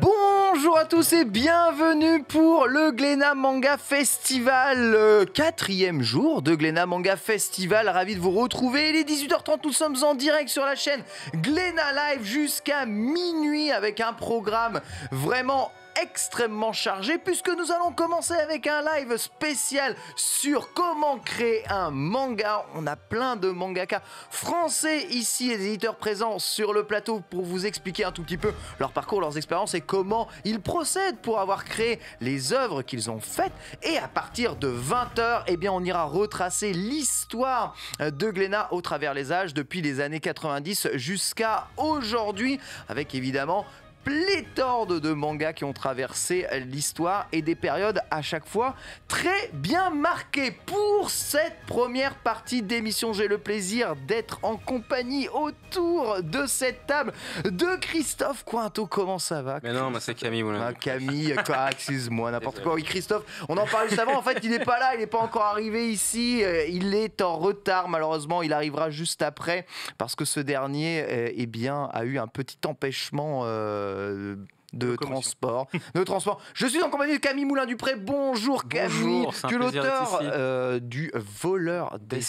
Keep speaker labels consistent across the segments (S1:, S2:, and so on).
S1: Bonjour à tous et bienvenue pour le Glena Manga Festival, quatrième jour de Glena Manga Festival. Ravi de vous retrouver. Il est 18h30, nous sommes en direct sur la chaîne Glénat Live jusqu'à minuit avec un programme vraiment extrêmement chargé puisque nous allons commencer avec un live spécial sur comment créer un manga. On a plein de mangaka français ici et des éditeurs présents sur le plateau pour vous expliquer un tout petit peu leur parcours, leurs expériences et comment ils procèdent pour avoir créé les œuvres qu'ils ont faites. Et à partir de 20h, eh bien, on ira retracer l'histoire euh, de Glénat au travers les âges depuis les années 90 jusqu'à aujourd'hui avec évidemment pléthore de, mangas qui ont traversé l'histoire et des périodes à chaque fois très bien marquées. Pour cette première partie d'émission, j'ai le plaisir d'être en compagnie autour de cette table de Christophe Quinto Comment ça va Mais non, c'est Camille. Camille, excuse-moi, n'importe quoi. Oui, Christophe, on en parlait juste avant. En fait, il n'est pas là, il n'est pas encore arrivé ici. Euh, il est en retard, malheureusement. Il arrivera juste après parce que ce dernier, euh, eh bien, a eu un petit empêchement. Euh, euh, de transport. de transport. Je suis en compagnie de Camille Moulin-Dupré. Bonjour Camille, Bonjour, tu es l'auteur euh, du Voleur des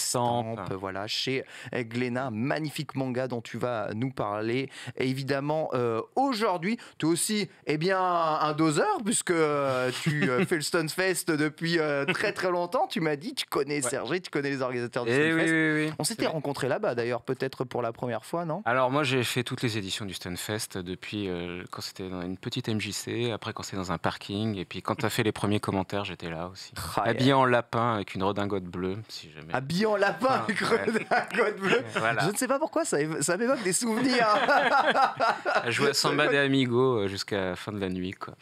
S1: voilà, chez Glénat. Magnifique manga dont tu vas nous parler. Et évidemment, euh, aujourd'hui, tu es aussi eh bien, un doseur, puisque euh, tu fais le Fest depuis très très longtemps. Tu m'as dit, tu connais Serge, tu connais les organisateurs du eh Stunfest Oui, On s'était rencontrés là-bas d'ailleurs, peut-être pour la première fois,
S2: non Alors moi, j'ai fait toutes les éditions du Fest depuis quand c'était dans les une petite MJC, après quand c'est dans un parking, et puis quand mm. tu as fait les premiers commentaires, j'étais là aussi. Ah, Habillé en lapin avec une redingote bleue, si jamais. Habillé en lapin ah, avec une
S1: redingote bleue Je ne sais pas pourquoi, ça, ça m'évoque des souvenirs.
S2: Jouer à Samba des Amigos euh, jusqu'à la fin de la nuit. Quoi.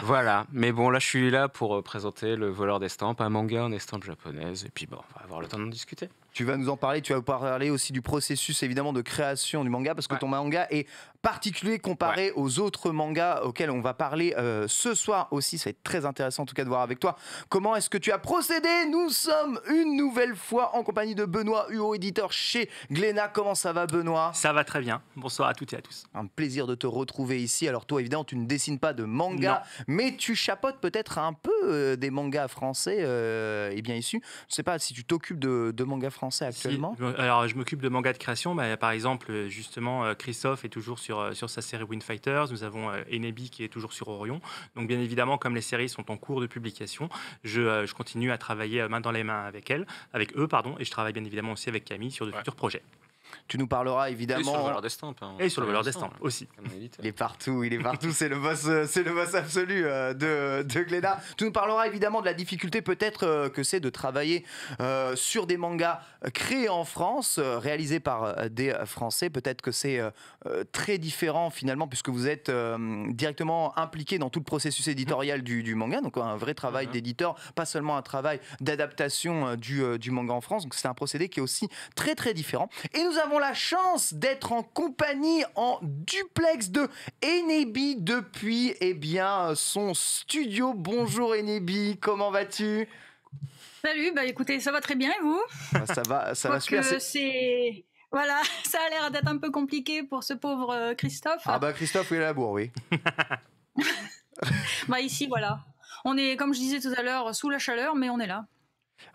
S2: voilà, mais bon, là je suis là pour euh, présenter Le voleur d'estampes, un manga en estampe japonaise, et puis bon, on va avoir le temps d'en discuter. Tu vas nous en parler, tu vas
S1: parler aussi du processus évidemment de création du manga, parce que ton manga est particulier comparé aux autres mangas auxquels on va parler euh, ce soir aussi. Ça va être très intéressant en tout cas de voir avec toi. Comment est-ce que tu as procédé Nous sommes une nouvelle fois en compagnie de Benoît UO éditeur chez Glénat. Comment ça va Benoît Ça va très bien. Bonsoir à toutes et à tous. Un plaisir de te retrouver ici. Alors toi évidemment tu ne dessines pas de manga, mais tu chapotes peut-être un peu euh, des mangas français et euh, eh bien issus. Je ne sais pas si tu t'occupes de, de mangas français français actuellement Alors,
S3: je m'occupe de manga de création. Mais, par exemple, justement, euh, Christophe est toujours sur, euh, sur sa série Wind Fighters. Nous avons euh, Enebi qui est toujours sur Orion. Donc, bien évidemment, comme les séries sont en cours de publication, je, continue à travailler main dans les mains avec elles, avec eux, pardon, et je travaille bien évidemment aussi avec Camille sur de
S1: futurs projets. Tu nous parleras évidemment. Et sur le valeur d'estampes. Hein. Et sur le aussi. Il est partout, il est partout. c'est le boss, euh, c'est le boss absolu euh, de, de Tu nous parleras évidemment de la difficulté peut-être euh, que c'est de travailler sur des mangas créés en France, réalisés par des Français. Peut-être que c'est très différent finalement puisque vous êtes directement impliqué dans tout le processus éditorial du, du manga. Donc un vrai travail mm-hmm. d'éditeur, pas seulement un travail d'adaptation du, du manga en France. Donc c'est un procédé qui est aussi très très différent. Et nous avons la chance d'être en compagnie en duplex de Enebi depuis eh bien, son studio. Bonjour Enebi, comment
S4: vas-tu Salut, bah écoutez, ça va très bien et vous ah, Ça
S1: va, ça va super.
S4: C'est voilà, ça a l'air d'être un peu compliqué pour ce pauvre euh, Christophe. Ah
S1: bah Christophe, il est à la oui.
S4: bah ici, voilà. On est, comme je disais tout à l'heure, sous la chaleur, mais on est là.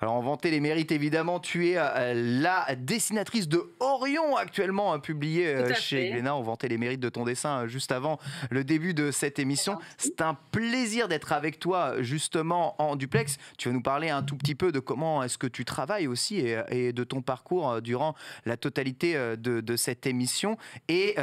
S1: Alors, on vantait les mérites, évidemment. Tu es euh, la dessinatrice de Orion, actuellement hein, publiée euh, chez Glénat. On vantait les mérites de ton dessin euh, juste avant le début de cette émission. C'est un plaisir d'être avec toi, justement, en duplex. Tu vas nous parler un tout petit peu de comment est-ce que tu travailles aussi et, de ton parcours durant la totalité de, cette émission. Et, Et,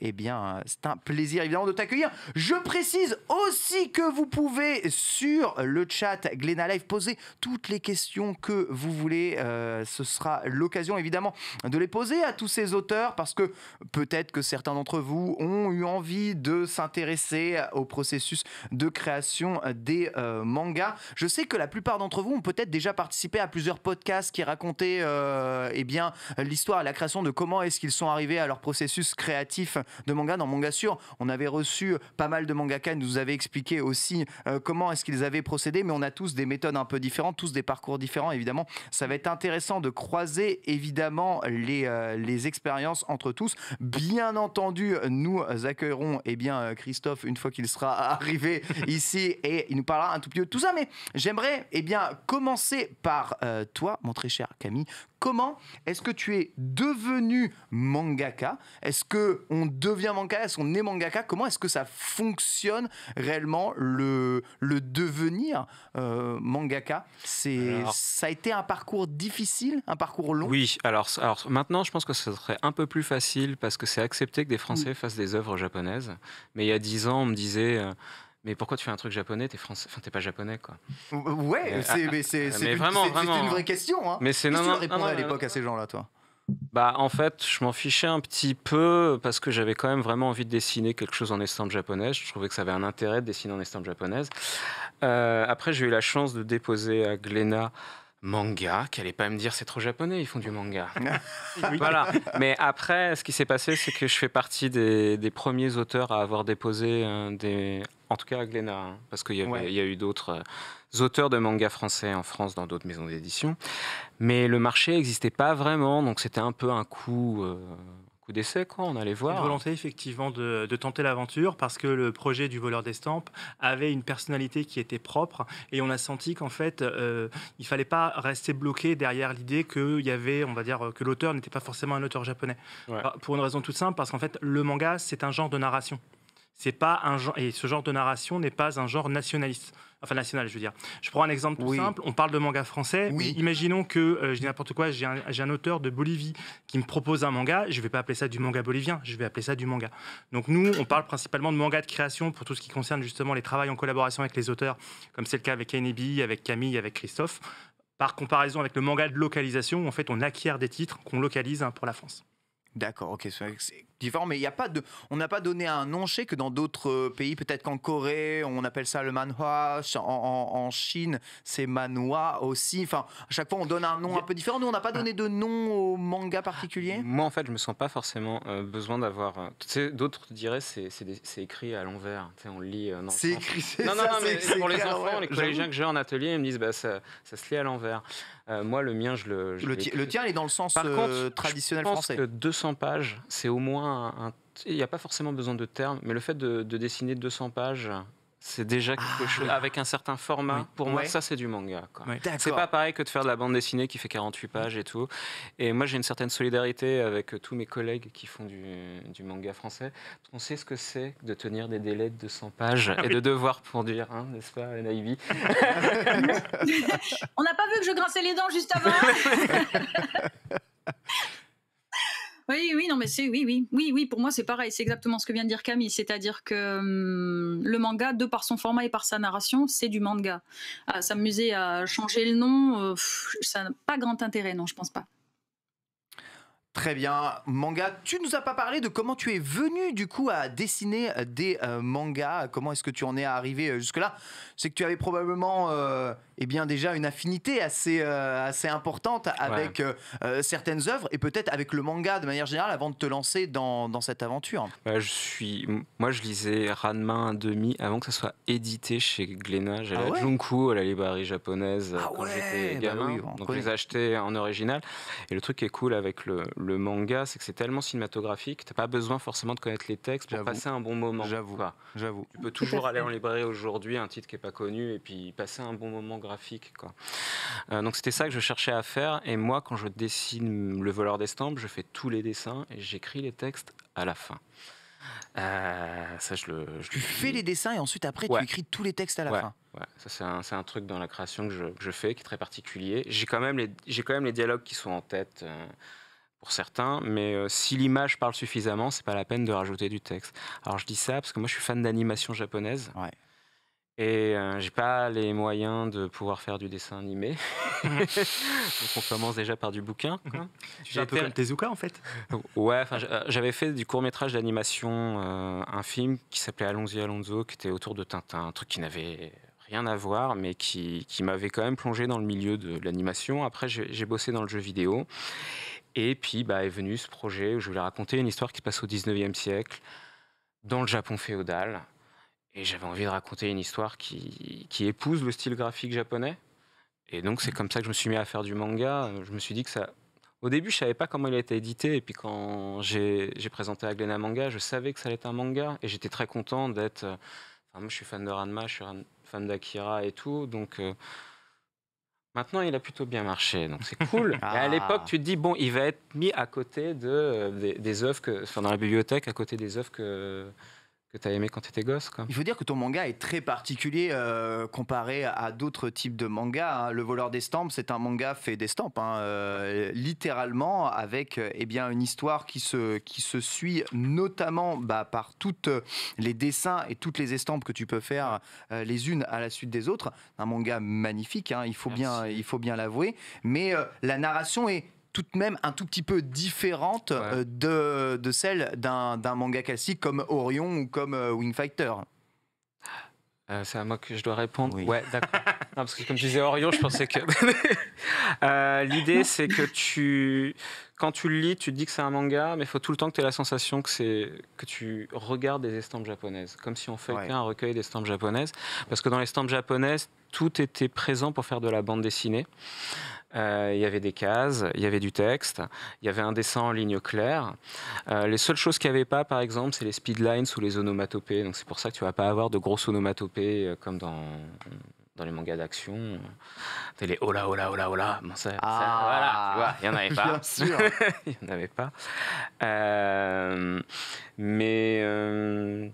S1: eh bien, c'est un plaisir, évidemment, de t'accueillir. Je précise aussi que vous pouvez, sur le chat Glénat Live, poser tout toutes les questions que vous voulez. Euh, ce sera l'occasion évidemment de les poser à tous ces auteurs parce que peut-être que certains d'entre vous ont eu envie de s'intéresser au processus de création des euh, mangas. Je sais que la plupart d'entre vous ont peut-être déjà participé à plusieurs podcasts qui racontaient euh, eh bien l'histoire et la création de comment est-ce qu'ils sont arrivés à leur processus créatif de manga dans Manga sûr. On avait reçu pas mal de mangaka, nous avaient expliqué aussi comment est-ce qu'ils avaient procédé, mais on a tous des méthodes un peu différentes tous des parcours différents, évidemment. Ça va être intéressant de croiser, évidemment, les, euh, les expériences entre tous. Bien entendu, nous accueillerons et eh bien, Christophe une fois qu'il sera arrivé ici et il nous parlera un tout petit peu de tout ça. Mais j'aimerais eh bien, commencer par euh, toi, mon très cher Camille Comment est-ce que tu es devenu mangaka Est-ce que on devient mangaka Est-ce qu'on est mangaka Comment est-ce que ça fonctionne réellement le, devenir
S2: euh, mangaka C'est
S1: ça a été un parcours difficile, un parcours long.
S2: Oui, alors, maintenant je pense que ce serait un peu plus facile parce que c'est accepté que des Français fassent des œuvres japonaises. Mais il y a dix ans, on me disait euh, mais pourquoi tu fais un truc japonais T'es français, pas japonais quoi.
S1: Ouais, c'est vraiment, une vraie question. Hein. Mais c'est à l'époque
S2: à ces gens-là, toi. Bah en fait, je m'en fichais un petit peu parce que j'avais quand même vraiment envie de dessiner quelque chose en estampe japonaise. Je trouvais que ça avait un intérêt de dessiner en estampe japonaise. Euh, après, j'ai eu la chance de déposer à Glénat manga, qui n'allait pas me dire c'est trop japonais, ils font du manga.
S1: voilà.
S2: Mais après, ce qui s'est passé, c'est que je fais partie des, des premiers auteurs à avoir déposé euh, des, en tout cas avec Léna, hein, parce qu'il y, a eu d'autres euh, auteurs de manga français en France dans d'autres maisons d'édition. Mais le marché n'existait pas vraiment, donc c'était un peu un coup, euh, coup d'essai, quoi. On allait voir. Une
S3: volonté effectivement de, tenter l'aventure parce que le projet du voleur d'estampes avait une personnalité qui était propre et on a senti qu'en fait, euh, il fallait pas rester bloqué derrière l'idée qu'il y avait, on va dire, que l'auteur n'était pas forcément un auteur japonais. Bah, pour une raison toute simple, parce qu'en fait, le manga, c'est un genre de narration. C'est pas un genre, et ce genre de narration n'est pas un genre nationaliste. Enfin, national, je veux dire. Je prends un exemple tout simple. On parle de manga français. Imaginons que, euh, je dis n'importe quoi, j'ai un, auteur de Bolivie qui me propose un manga. Je ne vais pas appeler ça du manga bolivien, je vais appeler ça du manga. Donc, nous, on parle principalement de manga de création pour tout ce qui concerne justement les travaux en collaboration avec les auteurs, comme c'est le cas avec Enebi, avec Camille, avec Christophe. Par comparaison avec le manga de localisation, en fait, on acquiert des titres
S1: qu'on localise hein, pour la France. D'accord, ok, c'est différents, mais il y a pas de, on n'a pas donné un nom, je sais que dans d'autres euh, pays, peut-être qu'en Corée, on appelle ça le manhwa, en, en, Chine,
S2: c'est manhwa aussi. Enfin, à chaque fois, on donne un nom un peu
S1: différent. Nous, on n'a pas donné de nom au
S2: manga particulier. Moi, en fait, je me sens pas forcément euh, besoin d'avoir. Euh, tu sais, d'autres diraient c'est c'est écrit à l'envers. On lit. c'est écrit. Non, non, non, mais pour les enfants, les collégiens que j'ai en atelier, ils me disent bah ça, ça se lit à l'envers. moi, le mien, je le. le, tien, il est dans le sens traditionnel je pense Que 200 pages, c'est au moins il n'y a pas forcément besoin de termes, mais le fait de, de dessiner 200 pages c'est déjà quelque ah, chose avec un certain format. Pour moi, ça, c'est du manga. C'est pas pareil que de faire de la bande dessinée qui fait 48 pages et tout. Et moi, j'ai une certaine solidarité avec euh, tous mes collègues qui font du, manga français. On sait ce que c'est de tenir des délais de 200 pages ah et de devoir produire, hein, n'est-ce pas, Naïvi
S4: On n'a pas vu que je grinçais les dents juste avant Oui, oui, non, mais c'est oui, oui, oui, oui. Pour moi, c'est pareil. C'est exactement ce que vient de dire Camille, c'est-à-dire que hum, le manga, de par son format et par sa narration, c'est du manga. S'amuser à changer le nom, euh, ça n'a pas grand intérêt, non, je pense pas.
S1: Très bien. Manga, tu nous as pas parlé de comment tu es venu du coup à dessiner euh, des euh, mangas. Comment est-ce que tu en es arrivé euh, jusque-là C'est que tu avais probablement eh bien déjà une affinité assez, assez importante avec certaines œuvres et peut-être avec le manga de manière générale avant de te lancer dans, cette aventure.
S2: je suis... Moi je lisais Ranma demi avant que ça soit édité chez Glénat. J'allais ah à à la librairie japonaise ah quand j'étais bah gamin. Donc je les achetais en original. Et le truc qui est cool avec le le manga, c'est que c'est tellement cinématographique, tu n'as pas besoin forcément de connaître les textes pour passer un bon moment. J'avoue. J'avoue. Tu peux toujours aller en librairie aujourd'hui, un titre qui est pas connu, et puis passer un bon moment graphique. Quoi. Euh, donc c'était ça que je cherchais à faire. Et moi, quand je dessine le voleur d'estampes, je fais tous les dessins et j'écris les textes à la fin. Euh, ça, je le, tu fais
S1: les dessins et ensuite après tu écris
S2: tous les textes à la fin. Ça c'est un, truc dans la création que je, fais qui est très particulier. J'ai quand même les quand même les dialogues qui sont en tête. Euh, certains, mais euh, si l'image parle suffisamment, c'est pas la peine de rajouter du texte. Alors je dis ça parce que moi je suis fan d'animation japonaise. Et euh, j'ai pas les moyens de pouvoir faire du dessin animé. Donc on commence déjà par du bouquin. un peu comme
S3: Tezuka en fait.
S2: ouais, j'avais fait du court métrage d'animation, euh, un film qui s'appelait Allons-y Alonso, qui était autour de Tintin, un truc qui n'avait rien à voir, mais qui, qui m'avait quand même plongé dans le milieu de l'animation. Après, j'ai bossé dans le jeu vidéo. Et puis bah, est venu ce projet où je voulais raconter une histoire qui se passe au 19e siècle, dans le Japon féodal. Et j'avais envie de raconter une histoire qui, épouse le style graphique japonais. Et donc c'est comme ça que je me suis mis à faire du manga. Je me suis dit que ça... Au début, je savais pas comment il a été édité. Et puis quand j'ai présenté à Manga, je savais que ça allait être un manga. Et j'étais très content d'être... Enfin, moi, je suis fan de Ranma, je suis fan d'Akira et tout. Donc... Euh, Maintenant, il a plutôt bien marché, donc c'est cool. à ah. l'époque, tu te dis, bon, il va être mis à côté de, euh, des, œuvres, que, enfin, dans la bibliothèque, à côté des œuvres que, que tu as aimé quand tu étais gosse. Il faut dire que ton manga est très particulier euh, comparé à d'autres
S1: types de mangas. Hein. Le voleur d'estampes, c'est un manga fait d'estampes, hein, euh, littéralement, avec euh, eh bien, une histoire qui se, qui se suit notamment bah, par toutes les dessins et toutes les estampes que tu peux faire les unes à la suite des autres. Un manga magnifique, hein, il, faut bien, il faut bien l'avouer. Mais la narration est tout même un tout petit peu différente euh, de, celle d'un manga classique comme Orion ou comme euh, Wing Fighter
S2: euh, c'est à moi que je dois répondre. Oui. Ouais, d'accord. parce que comme je disais Orion, je pensais que. L'idée, c'est que tu, quand tu le lis, tu te dis que c'est un manga, mais il faut tout le temps que tu aies la sensation que c'est que tu regardes des estampes japonaises, comme si on fait un recueil recueil d'estampes japonaises, parce que dans les estampes japonaises, tout était présent pour faire de la bande dessinée. Euh, il y avait des cases, il y avait du texte, il y avait un dessin en ligne claire. Euh, les seules choses qu'il n'y avait pas, par exemple, c'est les speedlines ou les onomatopées. Donc c'est pour ça que tu vas pas avoir de grosses onomatopées euh, comme dans dans les mangas d'action, t'es les hola hola hola hola, bon, ça, ah, voilà, il y en avait pas. sûr. il n'y en avait pas. mais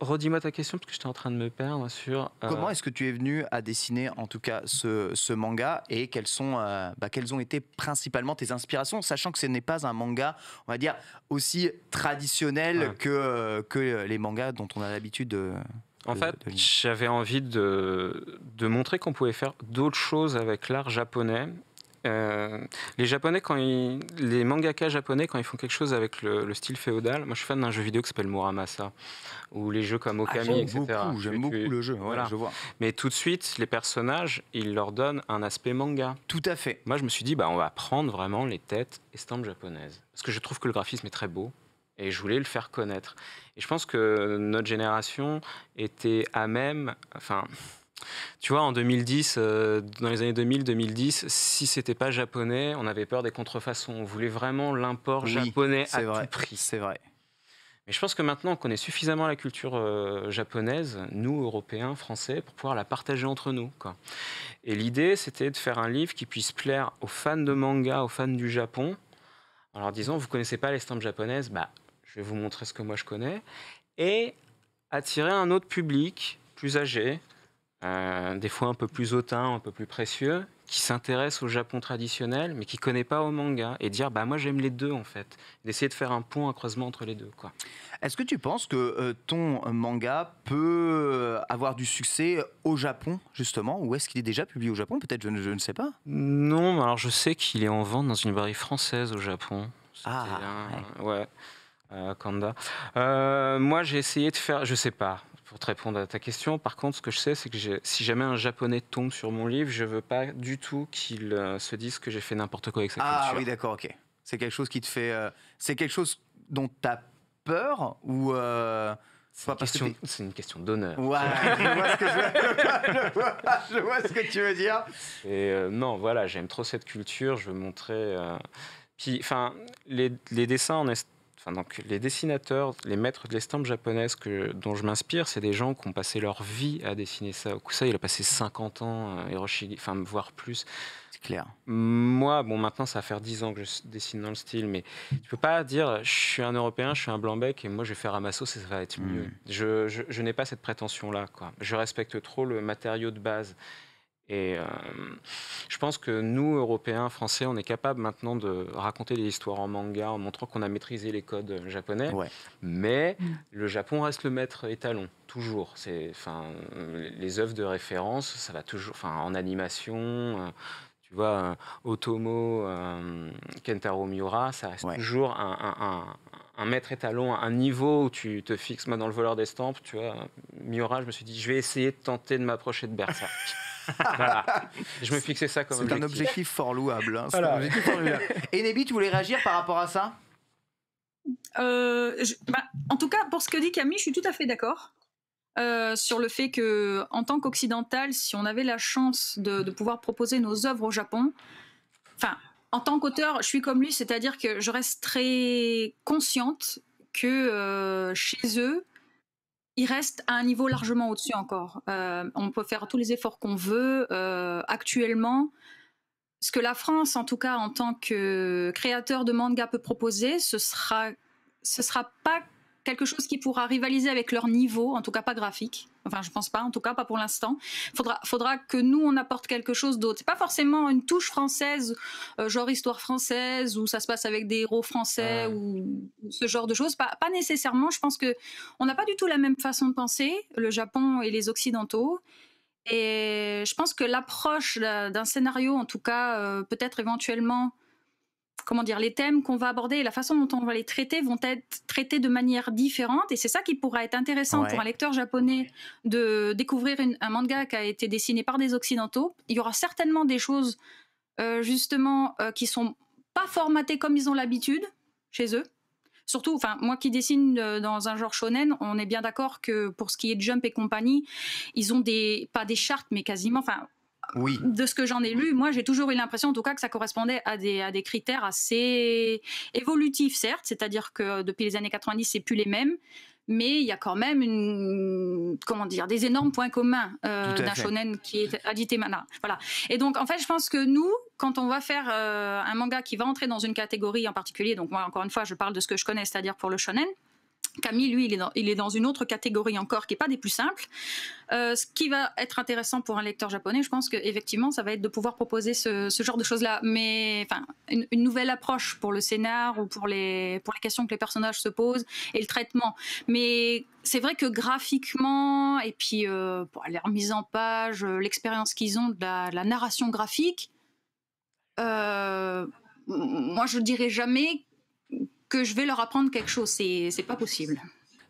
S2: Redis-moi ta question parce que j'étais en train de me perdre sur. Euh, Comment
S1: est-ce que tu es venu à dessiner en tout cas ce, ce manga et quelles, sont, euh, bah, quelles ont été principalement tes inspirations, sachant que ce n'est pas un manga, on va dire, aussi traditionnel que, euh,
S2: que les mangas dont on a l'habitude de. En fait, j'avais envie de, de montrer qu'on pouvait faire d'autres choses avec l'art japonais euh, les japonais, quand les mangaka japonais, quand ils font quelque chose avec le, style féodal, moi je suis fan d'un jeu vidéo qui s'appelle Muramasa, ou les jeux comme ah, Okami, etc. J'aime beaucoup, le jeu, voilà. je vois. Mais tout de suite, les personnages, ils leur donnent un aspect manga. Tout à fait. Moi je me suis dit, bah, on va prendre vraiment les têtes et estampes japonaises. Parce que je trouve que le graphisme est très beau, et je voulais le faire connaître. Et je pense que notre génération était à même, enfin, tu vois, en 2010, euh, dans les années 2000-2010, si c'était pas japonais, on avait peur des contrefaçons. On voulait vraiment l'import japonais à tout prix. C'est vrai. Mais je pense que maintenant on connaît suffisamment la culture euh, japonaise, nous, Européens, Français, pour pouvoir la partager entre nous. Quoi. Et l'idée, c'était de faire un livre qui puisse plaire aux fans de manga, aux fans du Japon, en leur disant, vous connaissez pas les japonaise japonaises, bah, je vais vous montrer ce que moi je connais, et attirer un autre public plus âgé, euh, des fois un peu plus hautain, un peu plus précieux, qui s'intéresse au Japon traditionnel, mais qui ne connaît pas au manga, et dire bah moi j'aime les deux en fait, d'essayer de faire un pont, un croisement entre les deux quoi. Est-ce que tu
S1: penses que euh, ton manga peut avoir du succès au Japon justement, ou est-ce qu'il est déjà publié au Japon Peut-être je, ne
S2: sais pas. Non, alors je sais qu'il est en vente dans une librairie française au Japon. Ah ouais. Euh, Kanda. moi j'ai essayé de faire, je sais pas pour te répondre à ta question. Par contre, ce que je sais, c'est que si jamais un japonais tombe sur mon livre, je veux pas du tout qu'il euh, se dise que j'ai fait n'importe quoi avec sa ah, culture. Ah oui, d'accord, ok. C'est quelque chose qui te fait. Euh, c'est quelque chose dont tu as peur ou. Euh,
S1: c'est une, question... que
S2: une, question d'honneur.
S1: Ouais, je, vois ce que ce que tu veux dire.
S2: Et non, voilà, j'aime trop cette culture, je veux montrer. Puis, enfin, les, les, dessins en est Enfin, donc, les dessinateurs, les maîtres de l'estampe japonaise que, dont je m'inspire, c'est des gens qui ont passé leur vie à dessiner ça. Okusa, il a passé 50 ans, à euh, Hiroshi, enfin, voire plus. C'est clair. Moi, bon, maintenant, ça va faire 10 ans que je dessine dans le style, mais tu peux pas dire je suis un Européen, je suis un blanc-bec et moi, je vais faire à ma ça va être hmm. mieux. Je, je, je n'ai pas cette prétention-là. Quoi. Je respecte trop le matériau de base. Et euh, je pense que nous, Européens, Français, on est capable maintenant de raconter des histoires en manga en montrant qu'on a maîtrisé les codes euh, japonais. Mais mm. le Japon reste le maître étalon, toujours. Enfin, les œuvres de référence, ça va toujours. Enfin, en animation. Euh, tu vois, Otomo, Kentaro Miura, ça reste toujours un, maître étalon, un niveau où tu te fixes. Moi, dans le voleur d'estampes, tu vois, Miura, je me suis dit, je vais essayer de tenter de m'approcher de Berserk. Je me fixais ça comme un hein, objectif
S1: fort louable.
S4: Et Nebi, tu voulais réagir par rapport à ça euh, bah, En tout cas, pour ce que dit Camille, je suis tout à fait d'accord. Euh, sur le fait que, en tant qu'occidental, si on avait la chance de, pouvoir proposer nos œuvres au Japon, enfin, en tant qu'auteur, je suis comme lui, c'est-à-dire que je reste très consciente que euh, chez eux, il reste à un niveau largement au-dessus encore. Euh, on peut faire tous les efforts qu'on veut. Euh, actuellement, ce que la France, en tout cas en tant que créateur de manga, peut proposer, ce sera, ce sera pas quelque chose qui pourra rivaliser avec leur niveau, en tout cas pas graphique. Enfin, je pense pas, en tout cas pas pour l'instant. Faudra, faudra que nous on apporte quelque chose d'autre. C'est pas forcément une touche française, euh, genre histoire française ou ça se passe avec des héros français ou ce genre de choses. Pas, nécessairement. Je pense que on n'a pas du tout la même façon de penser, le Japon et les Occidentaux. Et je pense que l'approche d'un scénario, en tout cas, euh, peut-être éventuellement comment dire, les thèmes qu'on va aborder et la façon dont on va les traiter vont être traités de manière différente. Et c'est ça qui pourra être intéressant pour un lecteur japonais de découvrir un manga qui a été dessiné par des Occidentaux. Il y aura certainement des choses, euh, justement, euh, qui sont pas formatées comme ils ont l'habitude chez eux. Surtout, enfin, moi qui dessine euh, dans un genre shonen, on est bien d'accord que pour ce qui est de Jump et compagnie, ils ont des, pas des chartes, mais quasiment, enfin, de ce que j'en ai lu, moi j'ai toujours eu l'impression en tout cas que ça correspondait à des, critères assez évolutifs, certes, c'est-à-dire que depuis les années 90, c'est plus les mêmes, mais il y a quand même une, comment dire, des énormes points communs euh, d'un shonen qui est Adite Mana. Voilà. Et donc, en fait, je pense que nous, quand on va faire euh, un manga qui va entrer dans une catégorie en particulier, donc moi, encore une fois, je parle de ce que je connais, c'est-à-dire pour le shonen, Camille, lui, il est, dans, une autre catégorie encore qui n'est pas des plus simples. Euh, ce qui va être intéressant pour un lecteur japonais, je pense qu'effectivement, ça va être de pouvoir proposer ce, genre de choses-là. Mais enfin, une, nouvelle approche pour le scénar ou pour les, pour les questions que les personnages se posent et le traitement. Mais c'est vrai que graphiquement, et puis euh, pour mise en page, euh, l'expérience qu'ils ont de la, narration graphique, moi, je dirais jamais que je vais leur apprendre quelque chose. C'est pas possible.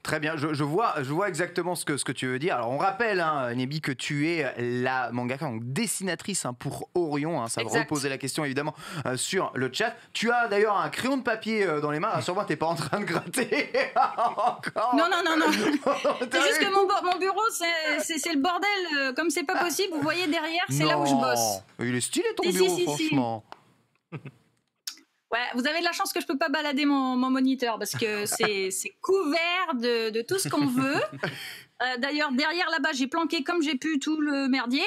S1: Très bien, je, vois, je vois exactement ce que, ce que tu veux dire. Alors on rappelle, hein, Nebi, que tu es la mangaka, donc dessinatrice hein, pour Orion. Hein. ça va reposer la question évidemment euh, sur le chat. Tu as d'ailleurs un crayon de papier euh, dans les mains, ah, sûrement t'es pas en train de gratter encore. Non, non, non, non. c'est
S5: juste que
S4: mon, mon bureau, c'est le bordel. Euh, comme c'est pas possible, vous voyez derrière, c'est là où je bosse.
S1: Il est stylé ton bureau, franchement.
S4: Ouais, vous avez de la chance que je peux pas balader mon, moniteur parce que c'est couvert de, de, tout ce qu'on veut. Euh, d'ailleurs, derrière là-bas, j'ai planqué comme j'ai pu tout le merdier.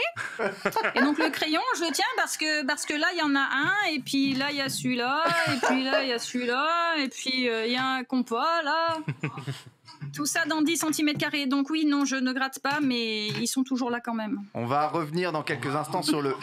S4: Et donc le crayon, je le tiens parce que parce que là, il y en a un, et puis là, il y a celui-là, et puis là, il y a celui-là, et puis euh, il y a un compas là. Tout ça dans 10 cm. Donc oui, non, je ne gratte pas, mais ils sont toujours là quand même.
S1: On va revenir dans quelques instants sur le,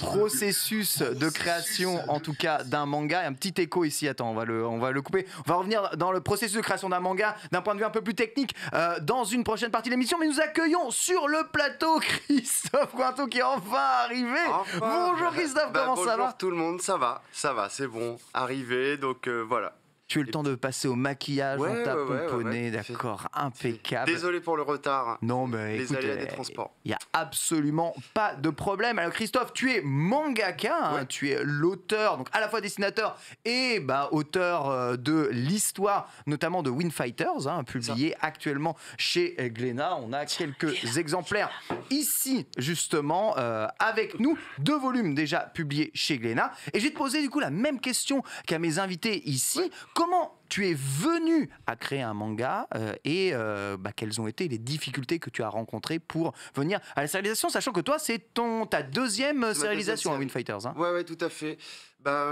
S1: processus de création, en tout cas, d'un manga. Il y a un petit écho ici, attends, on va le, on va le couper. On va revenir dans le processus de création d'un manga d'un point de vue un peu plus technique euh, dans une prochaine partie de l'émission. Mais nous accueillons sur le plateau Christophe Quinto qui est enfin arrivé. bonjour Christophe, bah, comment ça va Bonjour
S5: tout le monde, ça va, ça va, c'est bon. Arrivé, donc euh, voilà.
S1: Tu as le temps de passer au maquillage, ouais, on t'a ouais, d'accord, impeccable. Désolé
S5: pour le retard.
S1: Non, mais Les aléas euh, des transports. Il n'y a absolument pas de problème. Alors Christophe, tu es mangaka, hein, tu es l'auteur, donc à la fois dessinateur et bah, auteur euh, de l'histoire, notamment de Win Fighters, hein, publié actuellement chez Glénat. On a quelques exemplaires ici, justement, euh, avec nous. Deux volumes déjà publiés chez Glénat. Et je vais te poser du coup la même question qu'à mes invités ici comment tu es venu à créer un manga euh, et euh, bah, quelles ont été les difficultés que tu as rencontrées pour venir à la sérialisation, sachant que toi, c'est ton ta deuxième sérialisation euh, à Fighters. Windfighters. Hein.
S5: Ouais, tout à fait. Bah,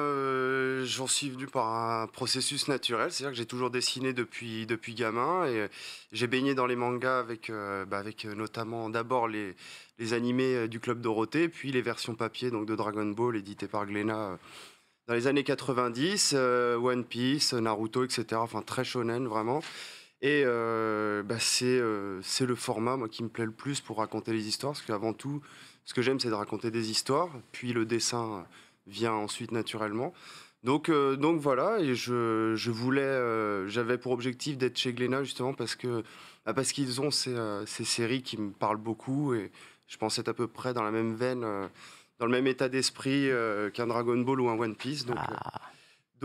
S5: j'en suis venu par un processus naturel, c'est-à-dire que j'ai toujours dessiné depuis depuis gamin et j'ai baigné dans les mangas avec bah, avec notamment d'abord les les animés du club Dorothée, puis les versions papier donc de Dragon Ball édité par Glénat dans les années 90, euh, One Piece, Naruto, etc. Enfin, très shonen, vraiment. Et euh, bah, euh, c'est le format moi, qui me plaît le plus pour raconter les histoires, parce qu'avant tout, ce que j'aime, c'est de raconter des histoires, puis le dessin vient ensuite naturellement. Donc, euh, donc voilà, et je, je voulais, j'avais pour objectif d'être chez Glénat justement parce que bah, parce qu'ils ont ces, ces, séries qui me parlent beaucoup et je pensais être à peu près dans la même veine dans le même état d'esprit euh, qu'un Dragon Ball ou un One Piece. Donc, ah.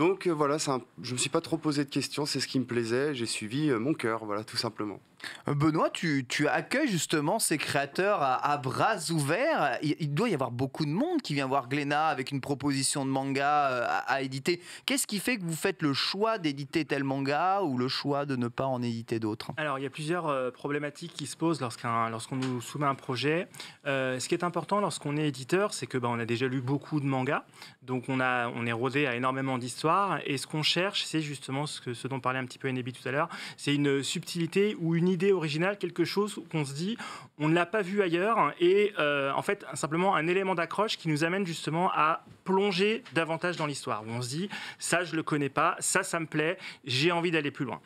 S5: euh, euh, voilà, je ne me suis pas trop posé de questions, c'est ce qui me plaisait, j'ai suivi mon cœur, voilà, tout simplement.
S1: Euh, Benoît, tu, accueilles justement ces créateurs à, bras ouverts. Il, doit y avoir beaucoup de monde qui vient voir Glénat avec une proposition de manga euh, à, éditer. Qu'est-ce qui fait que vous faites le choix d'éditer tel manga ou le choix de ne pas en éditer d'autres Alors,
S3: il y a plusieurs euh, problématiques qui se posent lorsqu'on nous soumet un projet. ce qui est important lorsqu'on est éditeur, c'est que bah, on a déjà lu beaucoup de mangas, donc on, a, on est rosé à énormément d'histoires. Et ce qu'on cherche, c'est justement ce, que, ce dont parlait un petit peu Enebi tout à l'heure, c'est une subtilité ou une idée originale, quelque chose qu'on se dit, on ne l'a pas vu ailleurs, et euh, en fait, simplement un élément d'accroche qui nous amène justement à plonger davantage dans l'histoire, où on se dit, ça, je le connais pas, ça, ça me plaît, j'ai envie d'aller plus loin.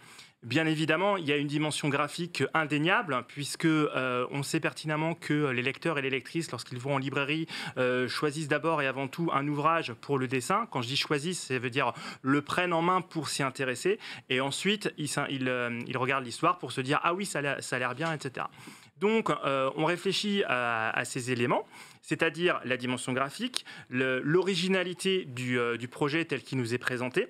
S3: Bien évidemment, il y a une dimension graphique indéniable, puisque euh, on sait pertinemment que les lecteurs et les lectrices, lorsqu'ils vont en librairie, euh, choisissent d'abord et avant tout un ouvrage pour le dessin. Quand je dis choisissent, ça veut dire le prennent en main pour s'y intéresser, et ensuite ils, euh, regardent l'histoire pour se dire ah oui ça a l'air bien, etc. Donc, on réfléchit à, ces éléments, c'est-à-dire la dimension graphique, l'originalité du, projet tel qu'il nous est présenté.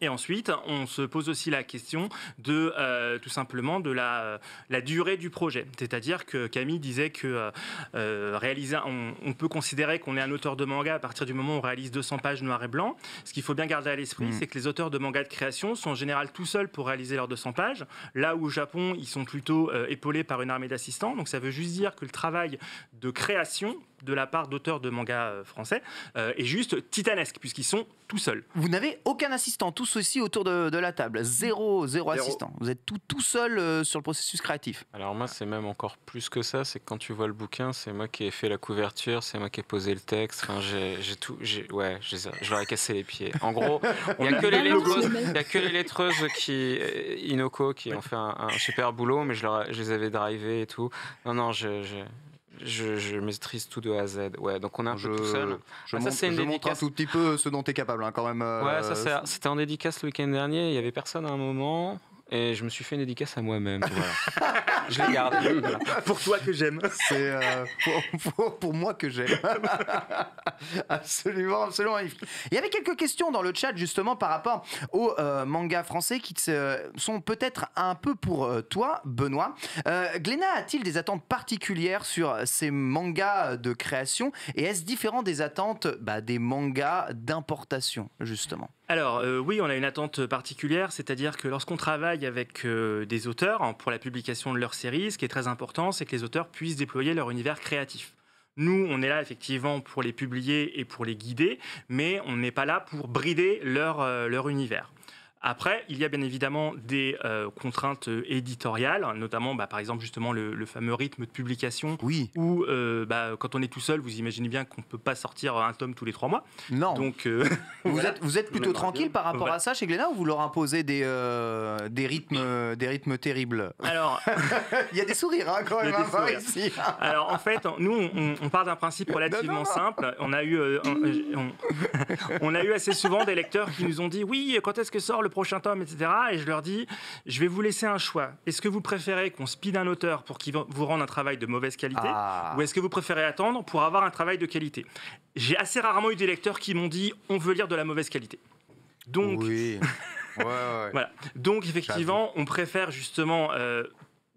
S3: Et ensuite, on se pose aussi la question de euh, tout simplement de la, euh, la durée du projet. C'est-à-dire que Camille disait que euh, réaliser, on, peut considérer qu'on est un auteur de manga à partir du moment où on réalise 200 pages noir et blanc. Ce qu'il faut bien garder à l'esprit, hmm. c'est que les auteurs de manga de création sont en général tout seuls pour réaliser leurs 200 pages. Là où au Japon, ils sont plutôt épaulés par une armée d'assistants. Donc ça veut juste dire que le travail de création de la part d'auteurs de mangas euh, français et euh, est juste titanesque, puisqu'ils sont tout seuls.
S1: Vous n'avez aucun assistant, tout ceci autour de, la table. Zéro, zéro, assistant.
S2: Vous êtes tout, tout seul euh, sur le processus créatif. Alors moi, c'est même encore plus que ça. C'est que quand tu vois le bouquin, c'est moi qui ai fait la couverture, c'est moi qui ai posé le texte. Enfin, j'ai tout... Ouais, je leur ai cassé les pieds. En gros, il n'y a, que les lettreuses, a que les lettreuses qui... Inoko qui ont fait un, super boulot, mais je, les avais drivés et tout. Non, non, je... je je, maîtrise tout de A à Z. Ouais, donc on a un peu tout seul. Je, ah, ça, c'est une un tout
S1: petit peu ce dont tu es capable hein, quand même. Euh, ouais, ça
S2: c'était en dédicace le week-end dernier. Il y avait personne à un moment et je me suis fait une dédicace à moi-même. je l'ai garde.
S1: pour toi que j'aime. C'est euh, pour, pour, moi que j'aime. absolument, absolument. Il y avait quelques questions dans le chat justement par rapport aux euh, mangas français qui sont peut-être un peu pour euh, toi, Benoît. Euh, a-t-il des attentes particulières sur ces mangas de création et est-ce différent des attentes bah, des mangas d'importation justement
S3: alors euh, oui, on a une attente particulière, c'est-à-dire que lorsqu'on travaille avec euh, des auteurs hein, pour la publication de leurs séries, ce qui est très important, c'est que les auteurs puissent déployer leur univers créatif. Nous, on est là effectivement pour les publier et pour les guider, mais on n'est pas là pour brider leur euh, univers. Après, il y a bien évidemment des euh, contraintes euh, éditoriales, notamment bah, par exemple justement le, fameux rythme de publication. Oui. Où euh, bah, quand on est tout seul, vous imaginez bien qu'on ne peut pas sortir un tome tous les trois mois. Non. Donc, vous, êtes, plutôt tranquille par rapport à
S1: ça chez Glénat ou vous leur imposez des, des, rythmes, des rythmes terribles Alors. il y a des sourires hein, quand même hein, ici. Alors en fait, nous on, part d'un
S3: principe relativement simple. On a, eu, on a eu assez souvent des lecteurs qui nous ont dit oui, quand est-ce que sort le prochain tome, etc. Et je leur dis, je vais vous laisser un choix. Est-ce que vous préférez qu'on speed un auteur pour qu'il vous rende un travail de mauvaise qualité ah. Ou est-ce que vous préférez attendre pour avoir un travail de qualité J'ai assez rarement eu des lecteurs qui m'ont dit, on veut lire de la mauvaise qualité. Donc... Donc effectivement, on préfère justement euh,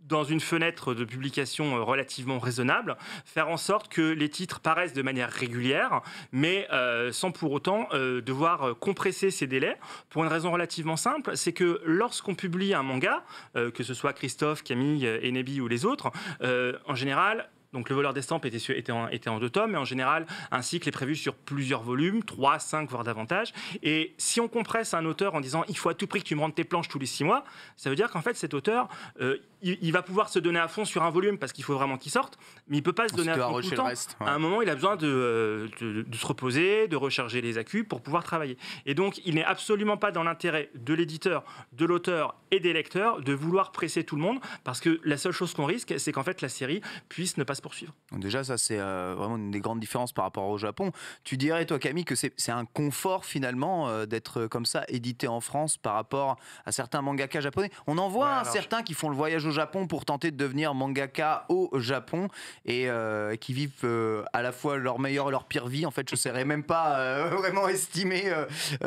S3: dans une fenêtre de publication euh, relativement raisonnable, faire en sorte que les titres paraissent de manière régulière, mais euh, sans pour autant euh, devoir compresser ces délais, pour une raison relativement simple, c'est que lorsqu'on publie un manga, que ce soit Christophe, Camille, Enebi ou les autres, en général, donc le voleur d'estampes était, en, était en deux tomes, et en général, un cycle est prévu sur plusieurs volumes, trois, cinq, voire davantage. Et si on compresse un auteur en disant il faut à tout prix que tu me rendes tes planches tous les six mois, ça veut dire qu'en fait cet auteur, euh, il, va pouvoir se donner à fond sur un volume parce qu'il faut vraiment qu'il sorte, mais il peut pas se donner à fond tout le temps. reste, À un moment, il a besoin euh, de, de, se reposer, de recharger les accus pour pouvoir travailler. Et donc, il n'est absolument pas dans l'intérêt de l'éditeur, de l'auteur et des lecteurs de vouloir presser tout le monde parce que la seule chose qu'on risque, c'est qu'en fait la série puisse ne pas poursuivre.
S1: Déjà, ça, c'est euh, vraiment une des grandes différences par rapport au Japon. Tu dirais, toi, Camille, que c'est un confort finalement euh, d'être euh, comme ça édité en France par rapport à certains mangaka japonais. On en voit hein, certains qui font le voyage au Japon pour tenter de devenir mangaka au Japon et qui vivent à la fois leur meilleure et leur pire vie. En fait, je ne saurais même pas vraiment estimer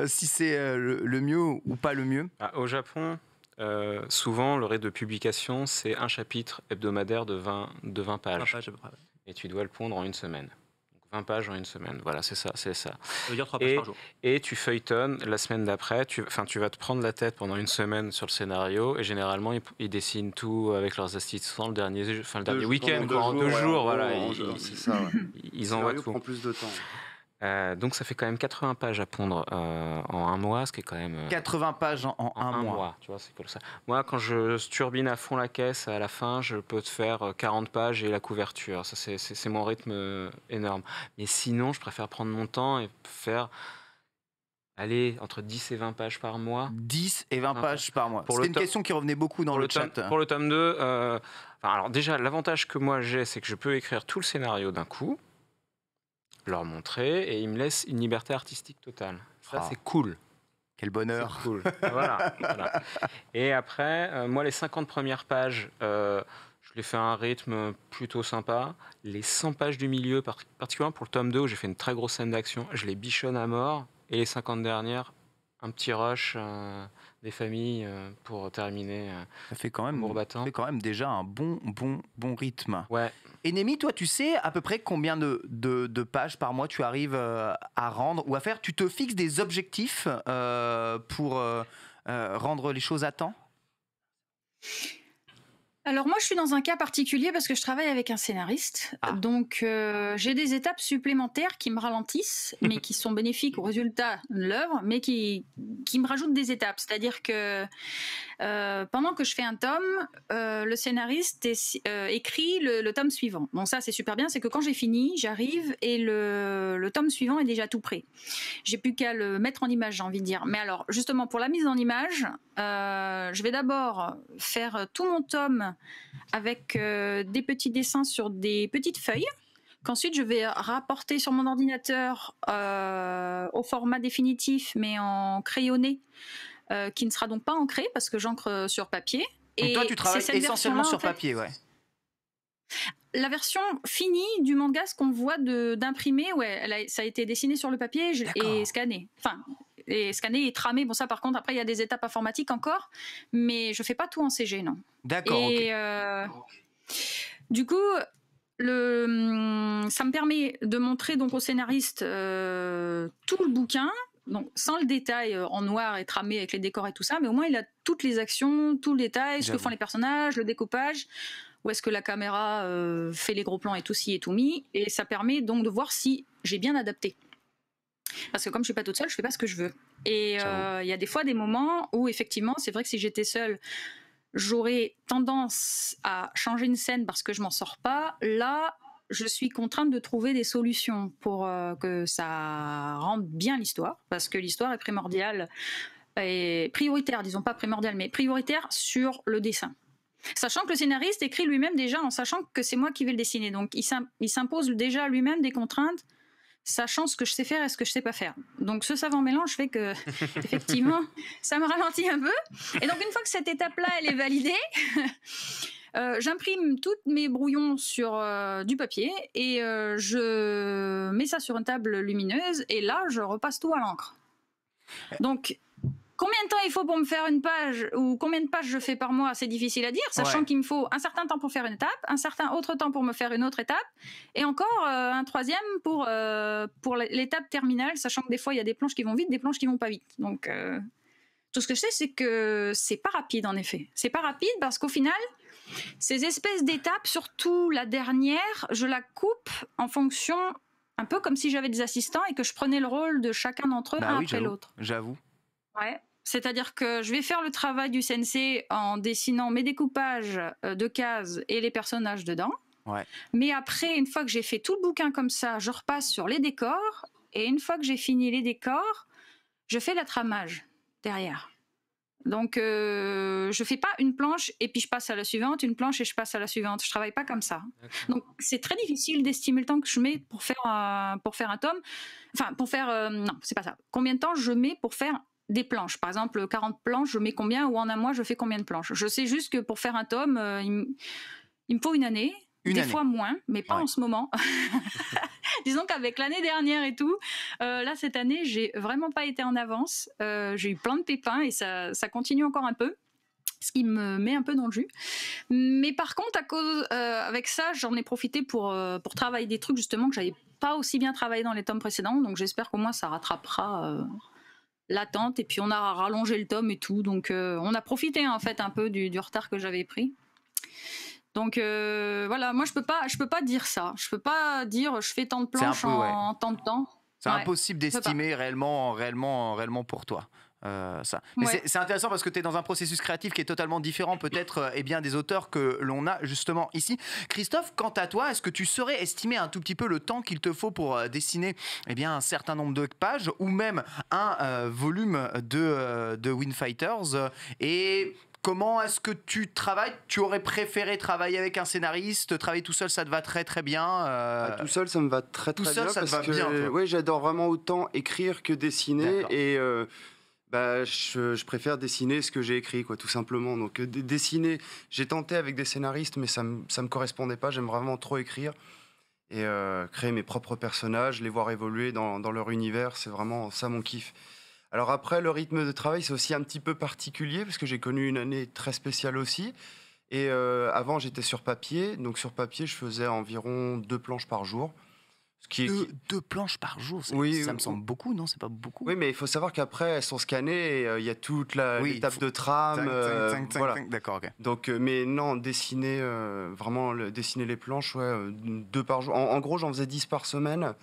S1: si c'est
S2: le, mieux ou pas le mieux. Ah, au Japon, euh, souvent, le rythme de publication, c'est un chapitre hebdomadaire de 20, de 20 pages. Et tu dois le pondre en une semaine. 20 pages en une semaine. Voilà, c'est ça, c'est ça. et, Et tu feuilletonnes la semaine d'après. Tu, tu vas te prendre la tête pendant une semaine sur le scénario. Et généralement, ils, dessinent tout avec leurs assistants le dernier, le dernier week-end, en deux jours. voilà, ils, ça, ils envoient tout. prend plus de temps. Euh, donc ça fait quand même 80 pages à pondre euh, en un mois, ce qui est quand même...
S1: 80 euh, pages en, un, mois. Tu vois, c'est
S2: Moi, quand je turbine à fond la caisse, à la fin, je peux te faire 40 pages et la couverture. Ça, c'est mon rythme énorme. Mais sinon, je préfère prendre mon temps et faire... Allez, entre 10 et 20 pages par mois. 10 et 20 pages par
S1: mois. C'était une question qui revenait beaucoup dans le, chat. Pour le
S2: tome 2, alors déjà, l'avantage que moi j'ai, c'est que je peux écrire tout le scénario d'un coup leur montrer, et ils me laissent une liberté artistique totale. Ça, ah. c'est
S1: cool. Quel bonheur. Cool.
S2: voilà, Et après, euh, moi, les 50 premières pages, euh, je les fais à un rythme plutôt sympa. Les 100 pages du milieu, particulièrement pour le tome 2, où j'ai fait une très grosse scène d'action, je les bichonne à mort. Et les 50 dernières, un petit rush euh, des familles pour terminer. ça fait quand même, ça
S1: quand même déjà un bon, bon, bon rythme. Ouais. Némi, toi, tu sais à peu près combien de, pages par mois tu arrives euh, à rendre ou à faire Tu te fixes des objectifs euh, pour euh, rendre les choses à temps
S4: alors moi, je suis dans un cas particulier parce que je travaille avec un scénariste. Ah. Donc euh, j'ai des étapes supplémentaires qui me ralentissent, mais qui sont bénéfiques au résultat de l'œuvre, mais qui, me rajoutent des étapes. C'est-à-dire que euh, pendant que je fais un tome, euh, le scénariste écrit le, tome suivant. Bon, ça c'est super bien, c'est que quand j'ai fini, j'arrive et le, le tome suivant est déjà tout prêt. J'ai plus qu'à le mettre en image, j'ai envie de dire. Mais alors justement, pour la mise en image, je vais d'abord faire tout mon tome avec euh, des petits dessins sur des petites feuilles qu'ensuite je vais rapporter sur mon ordinateur euh, au format définitif mais en crayonné euh, qui ne sera donc pas ancré parce que j'ancre sur papier. Et donc toi tu travailles essentiellement sur papier, ouais. La version finie du manga, ce qu'on voit d'imprimer, ouais, ça a été dessiné sur le papier et scanné. Enfin, et scanner et tramé Bon, ça, par contre, après, il y a des étapes informatiques encore, mais je fais pas tout en CG, non. D'accord. Et euh, du coup, hum, ça me permet de montrer donc au scénariste euh, tout le bouquin, donc sans le détail euh, en noir et tramé avec les décors et tout ça, mais au moins il a toutes les actions, tout le détail, ce que font les personnages, le découpage, où est-ce que la caméra fait les gros plans et tout ci et tout mis, et ça permet donc de voir si j'ai bien adapté. Parce que comme je suis pas toute seule, je fais pas ce que je veux. Et euh, il y a des fois des moments où effectivement, c'est vrai que si j'étais seule, j'aurais tendance à changer une scène parce que je m'en sors pas. Là, je suis contrainte de trouver des solutions pour euh, que ça rende bien l'histoire, parce que l'histoire est primordiale et prioritaire, disons pas primordiale, mais prioritaire sur le dessin. Sachant que le scénariste écrit lui-même déjà en sachant que c'est moi qui vais le dessiner, donc il s'impose déjà lui-même des contraintes sachant ce que je sais faire et ce que je sais pas faire. Donc ce savant mélange fait que effectivement, ça me ralentit un peu. Et donc une fois que cette étape-là, elle est validée, euh, j'imprime tous mes brouillons sur euh, du papier et euh, je mets ça sur une table lumineuse et là, je repasse tout à l'encre. Donc Combien de temps il faut pour me faire une page ou combien de pages je fais par mois C'est difficile à dire, sachant qu'il me faut un certain temps pour faire une étape, un certain autre temps pour me faire une autre étape, et encore euh, un troisième pour euh, pour l'étape terminale, sachant que des fois il y a des planches qui vont vite, des planches qui vont pas vite. Donc euh, tout ce que je sais, c'est que c'est pas rapide en effet. C'est pas rapide parce qu'au final, ces espèces d'étapes, surtout la dernière, je la coupe en fonction un peu comme si j'avais des assistants et que je prenais le rôle de chacun d'entre eux bah après l'autre. J'avoue. Ouais. C'est-à-dire que je vais faire le travail du CNC en dessinant mes découpages euh, de cases et les personnages dedans. Mais après, une fois que j'ai fait tout le bouquin comme ça, je repasse sur les décors. Et une fois que j'ai fini les décors, je fais la tramage derrière. Donc, je euh, je fais pas une planche et puis je passe à la suivante, une planche et je passe à la suivante. Je travaille pas comme ça. Donc, c'est très difficile d'estimer le temps que je mets pour faire un, euh, pour faire un tome. Enfin, pour faire non, c'est pas ça. Combien de temps je mets pour faire des planches. Par exemple, 40 planches, je mets combien ou en un mois, je fais combien de planches. Je sais juste que pour faire un tome, euh, il, me faut une année, des fois moins, mais pas en ce moment. Disons qu'avec l'année dernière et tout, euh, là cette année, j'ai vraiment pas été en avance. Euh, j'ai eu plein de pépins et ça, continue encore un peu ce qui me met un peu dans le jus. Mais par contre, à cause, avec ça, j'en ai profité pour, pour travailler des trucs justement que j'avais pas aussi bien travaillé dans les tomes précédents. Donc j'espère qu'au moins ça rattrapera l'attente et puis on a rallongé le tome et tout. Donc euh, on a profité en fait un peu du, retard que j'avais pris. Donc euh, voilà, moi je peux pas, je peux pas dire ça. Je peux pas dire je fais tant de planches en, tant de temps. C'est impossible
S1: d'estimer réellement, réellement, réellement pour toi. Euh, ça. c'est intéressant parce que tu es dans un processus créatif qui est totalement différent peut-être et euh, eh bien des auteurs que l'on a justement ici. Christophe, quant à toi, est-ce que tu saurais estimer un tout petit peu le temps qu'il te faut pour euh, dessiner eh bien, un certain nombre de pages ou même un volume de, de Fighters et Comment est-ce que tu travailles Tu aurais préféré travailler avec un scénariste Travailler tout seul, ça te va très très bien ah, Tout seul, ça me va très très bien. Tout ça va que, bien.
S5: Oui, j'adore vraiment autant écrire que dessiner. Et bah, je, préfère dessiner ce que j'ai écrit, quoi, tout simplement. Donc, euh, dessiner, j'ai tenté avec des scénaristes, mais ça ne me correspondait pas. J'aime vraiment trop écrire et euh, créer mes propres personnages, les voir évoluer dans, leur univers. C'est vraiment ça mon kiff. Alors, après, le rythme de travail, c'est aussi un petit peu particulier parce que j'ai connu une année très spéciale aussi. Et euh, avant, j'étais sur papier. Donc, sur papier, je faisais environ deux planches par jour
S1: deux, planches par jour, oui, ça me semble beaucoup, non C'est pas beaucoup. Oui,
S5: mais il faut savoir qu'après, elles sont scannées, euh, il y a toute l'étape de trame. Euh, voilà. D'accord, Donc, euh, mais non, dessiner, vraiment, le, dessiner les planches, ouais, deux par jour. En, gros, j'en faisais dix par semaine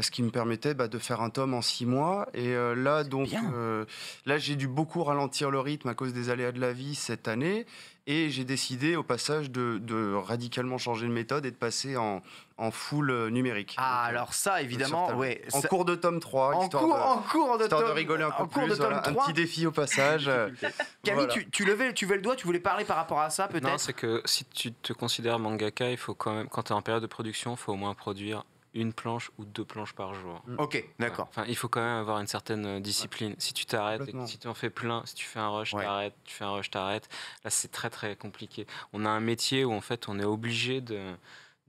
S5: ce qui me permettait bah, de faire un tome en six mois. Et euh, là, donc, euh, là, j'ai dû beaucoup ralentir le rythme à cause des aléas de la vie cette année. Et j'ai décidé, au passage, de, radicalement changer de méthode et de passer en, en full euh, numérique. Ah,
S1: alors ça, évidemment, En cours de tome 3, en cours, de, en cours de, tome, un en cours tome 3. un petit
S2: défi au passage.
S1: Camille,
S2: tu, levais, tu le doigt, tu voulais parler par rapport à ça, peut-être Non, c'est que si tu te considères mangaka, il faut quand même, quand tu es en période de production, il faut au moins produire une planche ou deux planches par jour. Mm. Ok, d'accord. Enfin, il faut quand même avoir une certaine euh, discipline. Si tu t'arrêtes, si tu en fais plein, si tu fais un rush, t'arrêtes, tu fais un rush, t'arrêtes. Là, c'est très très compliqué. On a un métier où en fait, on est obligé de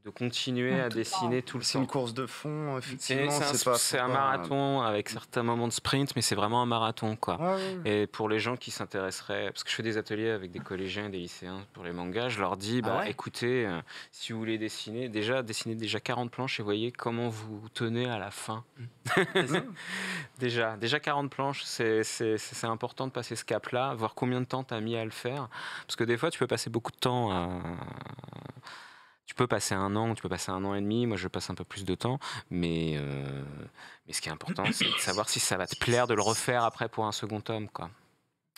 S2: de continuer ah, à dessiner
S5: tout le temps. C'est une course de fond, euh, effectivement. C'est un, marathon
S2: avec certains moments de sprint, mais c'est vraiment un marathon, quoi. Et pour les gens qui s'intéresseraient, parce que je fais des ateliers avec des collégiens et des lycéens pour les mangas, je leur dis, ah bah, écoutez, euh, si vous voulez dessiner, déjà dessinez déjà 40 planches et voyez comment vous tenez à la fin. déjà, déjà 40 planches, c'est important de passer ce cap-là, voir combien de temps tu as mis à le faire, parce que des fois, tu peux passer beaucoup de temps à euh, tu peux passer un an, tu peux passer un an et demi. Moi, je passe un peu plus de temps, mais euh, mais ce qui est important, c'est de savoir si ça va te plaire de le refaire après pour un second tome, quoi.